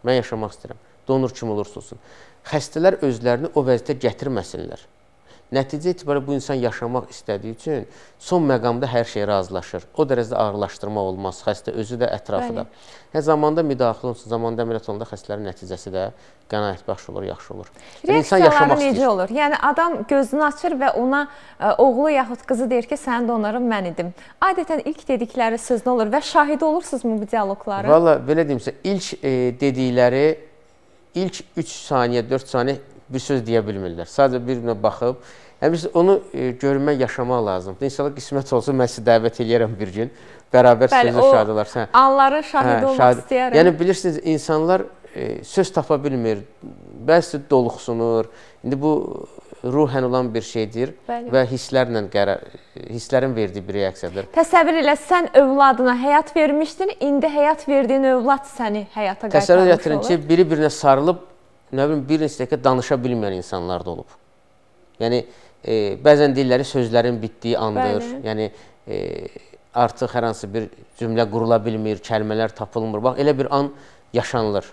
Mən yaşamaq istəyirəm. Donur kim olursa olsun xəstələr özlərini o vəziyyətə gətirməsinlər. Nəticə etibarı bu insan yaşamaq istədiyi üçün son məqamda hər şey razılaşır. O dərəcədə ağırlaşdırma olmaz xəstə özü də, ətrafı Bəli. da. Hə zamanda müdaxilə olsun, zamanda əməliyyat olanda xəstələrin nəticəsi də qənaətbəxş olur, yaxşı olur. Yəni, insan yaşamaq necə istəyir. olur? Yəni adam gözünü açır və ona ə, e, oğlu yaxud qızı deyir ki, sənin donarım mən idim. Adətən ilk dedikləri söz nə olur və şahidi olursunuzmu bu dialoqlara? Valla belə deyimsə, ilk e, dedikləri ilk 3 saniyə, 4 saniyə bir söz deyə bilmirlər. Sadəcə bir-birinə baxıb, yəni biz onu e, görmək, yaşamaq lazımdır. İnşallah qismət olsa mən sizi dəvət edərəm bir gün. Bərabər Bəli, sözə hə. hə, şahid olarsan. Anlara şahid hə, olmaq şahid. istəyirəm. Yəni bilirsiniz, insanlar e, söz tapa bilmir. Bəzisi doluxsunur. İndi bu ruhən olan bir şeydir Bəli. və hisslərlə qərar hisslərin verdiyi bir reaksiyadır. Təsəvvür elə sən övladına həyat vermişdin, indi həyat verdiyin övlad səni həyata qaytarmış. Təsəvvür gətirin ki, biri-birinə sarılıb, nə bilim, bir neçə dəqiqə danışa bilməyən insanlar da olub. Yəni e, bəzən dilləri sözlərin bitdiyi andır. Bəli. Yəni e, artıq hər hansı bir cümlə qurula bilmir, kəlmələr tapılmır. Bax elə bir an yaşanılır.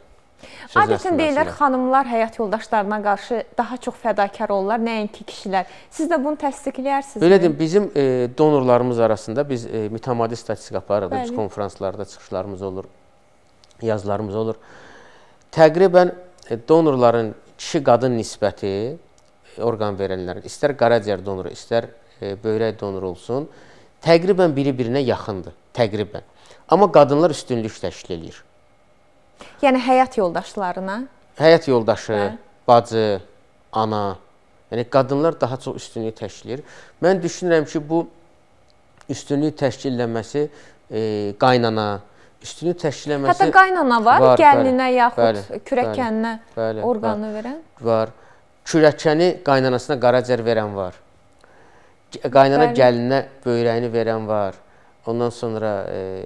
Adətən deyirlər, xanımlar həyat yoldaşlarına qarşı daha çox fədakar olurlar, nəinki kişilər. Siz də bunu təsdiqləyərsiniz. Belə deyim, bizim e, donorlarımız arasında biz e, mütəmadi statistik aparırıq, biz konfranslarda çıxışlarımız olur, yazılarımız olur. Təqribən e, donorların kişi-qadın nisbəti e, orqan verənlərin, istər qaraciyər donoru, istər e, böyrək donoru olsun, təqribən biri-birinə yaxındır, təqribən. Amma qadınlar üstünlük təşkil edir. Yəni həyat yoldaşlarına? Həyat yoldaşı, hə? bacı, ana. Yəni qadınlar daha çox üstünlük təşkil edir. Mən düşünürəm ki, bu üstünlük təşkillənməsi e, qaynana, üstünü təşkillənməsi Hətta qaynana var, var gəlinə bəli, yaxud bəli, kürəkəninə bəli, orqanı bəli, verən? Var. Kürəkəni qaynanasına qaracər verən var. Qaynana bəli. gəlinə böyrəyini verən var. Ondan sonra e,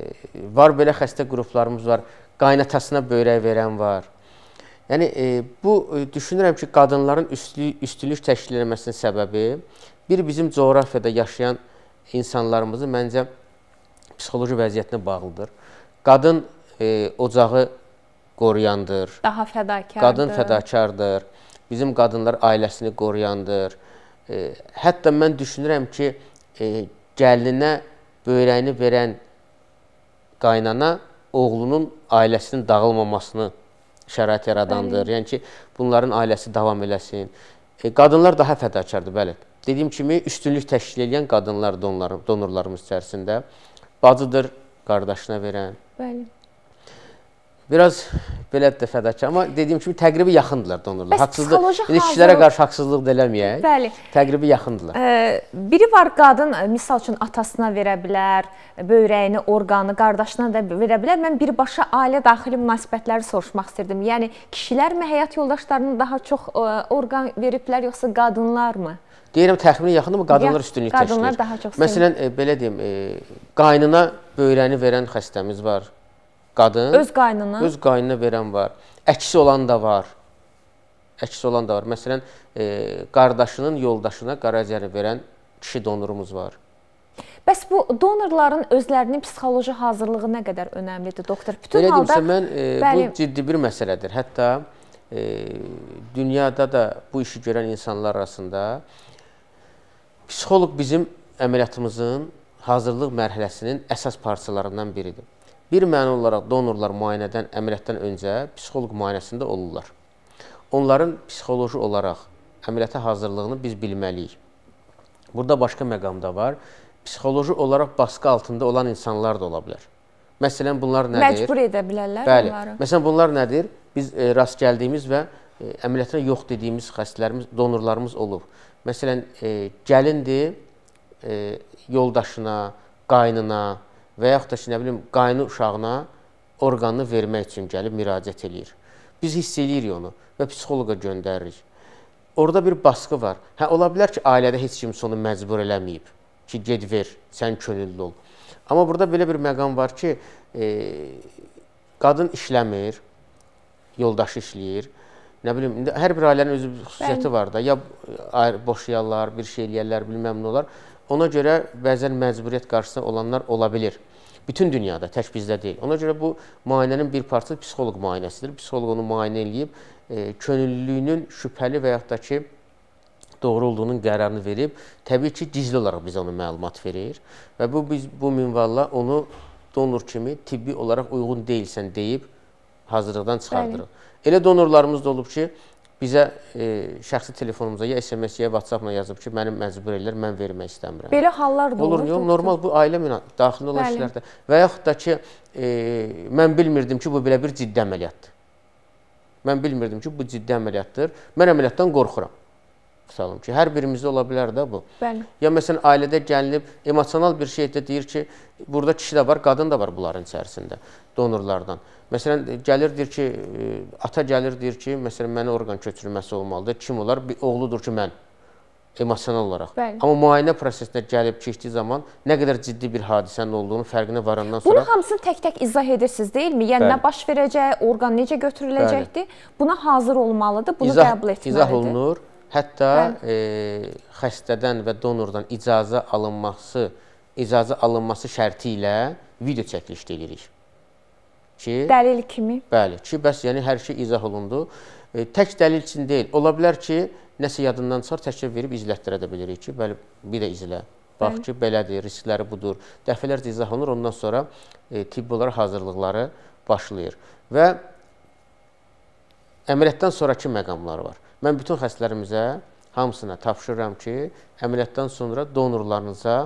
var belə xəstə qruplarımız var. Qaynatasına böyrək verən var. Yəni e, bu e, düşünürəm ki, qadınların üstünlük, üstünlük təşkil edilməsinin səbəbi bir bizim coğrafiyada yaşayan insanlarımızın məncə psixoloji vəziyyətinə bağlıdır. Qadın e, ocağı qoruyandır. Daha fədakardır. Qadın fədakardır. Bizim qadınlar ailəsini qoruyandır. E, hətta mən düşünürəm ki, e, gəlinə böyrəyini verən qaynana oğlunun ailəsinin dağılmamasını şərait yaradandır. Bəli. Yəni ki, bunların ailəsi davam eləsin. E, qadınlar daha fədakardır, bəli. Dediyim kimi, üstünlük təşkil edən qadınlar donlar, donorlarımız içərisində. Bacıdır qardaşına verən. Bəli. Biraz belə də fədakar, amma dediyim kimi təqribi yaxındılar donorlar. Haqsızlıq, indi kişilərə qarşı haqsızlıq da eləməyək. Bəli. Təqribi yaxındılar. Ə, biri var qadın, misal üçün atasına verə bilər, böyrəyini, orqanı, qardaşına da verə bilər. Mən birbaşa ailə daxili münasibətləri soruşmaq istirdim. Yəni kişilər mi həyat yoldaşlarına daha çox ə, orqan veriblər yoxsa qadınlarmı? Deyirəm təxminə yaxın amma qadınlar Yax, üstünlük təşkil edir. Məsələn, e, belə deyim, e, qaynına böyrəni verən xəstəmiz var qadın öz qaynını öz qaynına verən var. Əksi olan da var. Əksi olan da var. Məsələn, e, qardaşının yoldaşına qaraciyəri verən kişi donurumuz var. Bəs bu donorların özlərinin psixoloji hazırlığı nə qədər önəmlidir, doktor? Bütün Elə halda Elə mən e, bəli, bu ciddi bir məsələdir. Hətta e, dünyada da bu işi görən insanlar arasında psixoloq bizim əməliyyatımızın hazırlıq mərhələsinin əsas parçalarından biridir. Bir məna olaraq donorlar müayinədən, əməliyyatdan öncə psixoloq müayinəsində olurlar. Onların psixoloji olaraq əməliyyata hazırlığını biz bilməliyik. Burada başqa məqam da var. Psixoloji olaraq baskı altında olan insanlar da ola bilər. Məsələn, bunlar nədir? Məcbur edə bilərlər Bəli. onları. Məsələn, bunlar nədir? Biz e, rast gəldiyimiz və e, əməliyyatına yox dediyimiz xəstələrimiz, donorlarımız olub. Məsələn, e, gəlindir e, yoldaşına, qaynına, və yaxud da ki, nə bilim, qayını uşağına orqanını vermək üçün gəlib müraciət eləyir. Biz hiss eləyirik onu və psixoloqa göndəririk. Orada bir baskı var. Hə, ola bilər ki, ailədə heç kim onu məcbur eləməyib ki, ged ver, sən könüllü ol. Amma burada belə bir məqam var ki, e, qadın işləmir, yoldaşı işləyir. Nə bilim, hər bir ailənin özü bir xüsusiyyəti Bəli. var da. Ya e, boşayarlar, bir şey eləyərlər, bilməm nə olar. Ona görə bəzən məcburiyyət qarşısında olanlar ola bilir. Bütün dünyada, tək bizdə deyil. Ona görə bu müayinənin bir parçası psixoloq müayinəsidir. Psixoloq onu müayinə eləyib, e, könüllülüyünün şübhəli və yaxud da ki, doğru olduğunun qərarını verib, təbii ki, gizli olaraq bizə ona məlumat verir və bu biz bu minvalla onu donor kimi tibbi olaraq uyğun deyilsən deyib hazırlıqdan çıxardırıq. Bəli. Elə donorlarımız da olub ki, bizə e, şəxsi telefonumuza ya SMS-yə, ya WhatsApp-la yazıb ki, mənim məcbur edirlər, mən vermək istəmirəm. Belə hallar da olur. Olur, yox, normal bu ailə daxilində olan işlərdə. Və yaxud da ki, e, mən bilmirdim ki, bu belə bir ciddi əməliyyatdır. Mən bilmirdim ki, bu ciddi əməliyyatdır. Mən əməliyyatdan qorxuram. Misalım ki, hər birimizdə ola bilər də bu. Bəli. Ya məsələn, ailədə gəlinib emosional bir şeydə deyir ki, burada kişi də var, qadın da var bunların içərisində donorlardan. Məsələn, gəlirdir ki, e, ata gəlirdir ki, məsələn, mənə orqan köçürülməsi olmalıdır. Kim olar? Bir oğludur ki, mən emosional olaraq. Bəli. Amma müayinə prosesinə gəlib keçdiyi zaman nə qədər ciddi bir hadisənin olduğunu fərqinə varandan sonra Bunu hamısını tək-tək izah edirsiniz, deyilmi? Yəni Bəli. nə baş verəcək, orqan necə götürüləcəkdir? Bəli. Buna hazır olmalıdır, bunu izah, qəbul etməlidir. İzah olunur. Hətta Bəli. e, xəstədən və donordan icazə alınması, icazə alınması şərti ilə video çəkiliş edirik ki... Dəlil kimi. Bəli, ki, bəs yəni hər şey izah olundu. E, tək dəlil üçün deyil, ola bilər ki, nəsə yadından çıxar, təklif verib izlətdirə də bilərik ki, bəli, bir də izlə. Bax Hı. ki, belədir, riskləri budur. Dəfələrcə izah olunur, ondan sonra e, tibb olaraq hazırlıqları başlayır. Və əməliyyatdan sonraki məqamlar var. Mən bütün xəstələrimizə hamısına tapşırıram ki, əməliyyatdan sonra donorlarınıza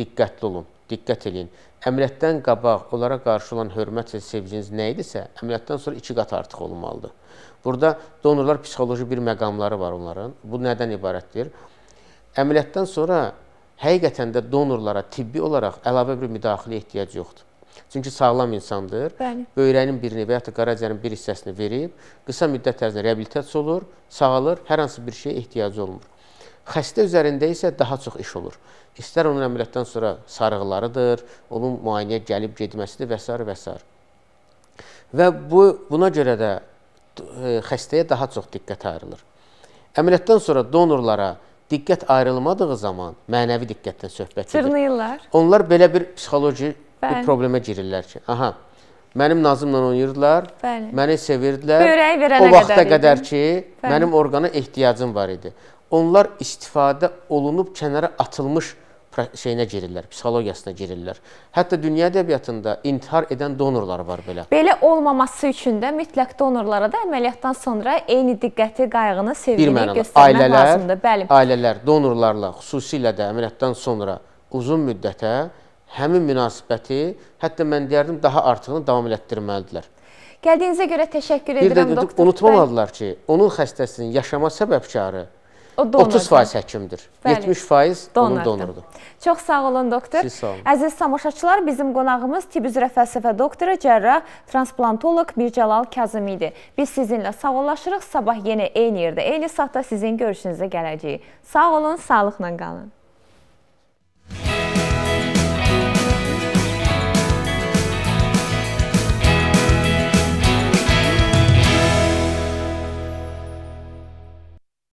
diqqətli olun, diqqət edin əməliyyatdan qabaq onlara qarşı olan hörmət sevginiz nə idisə, əməliyyatdan sonra iki qat artıq olmalıdır. Burada donorlar psixoloji bir məqamları var onların. Bu nədən ibarətdir? Əməliyyatdan sonra həqiqətən də donorlara tibbi olaraq əlavə bir müdaxilə ehtiyac yoxdur. Çünki sağlam insandır. Bəli. Böyrəyin birini və ya da qaraciyərin bir hissəsini verib, qısa müddət ərzində reabilitasiya olur, sağalır, hər hansı bir şeyə ehtiyacı olmur. Xəstə üzərində isə daha çox iş olur. İstər onun əməliyyatdan sonra sarıqlarıdır, onun müayinəyə gəlib getməsidir və s. və s. Və bu, buna görə də e, xəstəyə daha çox diqqət ayrılır. Əməliyyatdan sonra donorlara diqqət ayrılmadığı zaman mənəvi diqqətdən söhbət edir. Tırnayırlar. Onlar belə bir psixoloji Bəli. bir problemə girirlər ki, aha, mənim nazımla oynayırdılar, Bəli. məni sevirdilər, o vaxta qədər, qədər ki, Bəli. mənim orqana ehtiyacım var idi. Onlar istifadə olunub kənara atılmış şeyinə girirlər, psixologiyasına girirlər. Hətta dünya ədəbiyyatında intihar edən donorlar var belə. Belə olmaması üçün də mütləq donorlara da əməliyyatdan sonra eyni diqqəti, qayğını, sevgini göstərmək ailələr, lazımdır. Bəli. Ailələr donorlarla xüsusilə də əməliyyatdan sonra uzun müddətə həmin münasibəti, hətta mən deyərdim, daha artığını davam elətdirməlidirlər. Gəldiyinizə görə təşəkkür edirəm, doktor. Bir də unutmamalılar ki, onun xəstəsinin yaşama səbəbkarı O donordur. 30% həkimdir. Bəli. 70% donordur. onun donorudur. Çox sağ olun doktor. Siz sağ olun. Əziz tamaşaçılar, bizim qonağımız tibb üzrə fəlsəfə doktoru, cərrah, transplantoloq Mircəlal Kazım idi. Biz sizinlə sağollaşırıq. Sabah yenə eyni yerdə, eyni saatda sizin görüşünüzə gələcəyik. Sağ olun, sağlıqla qalın.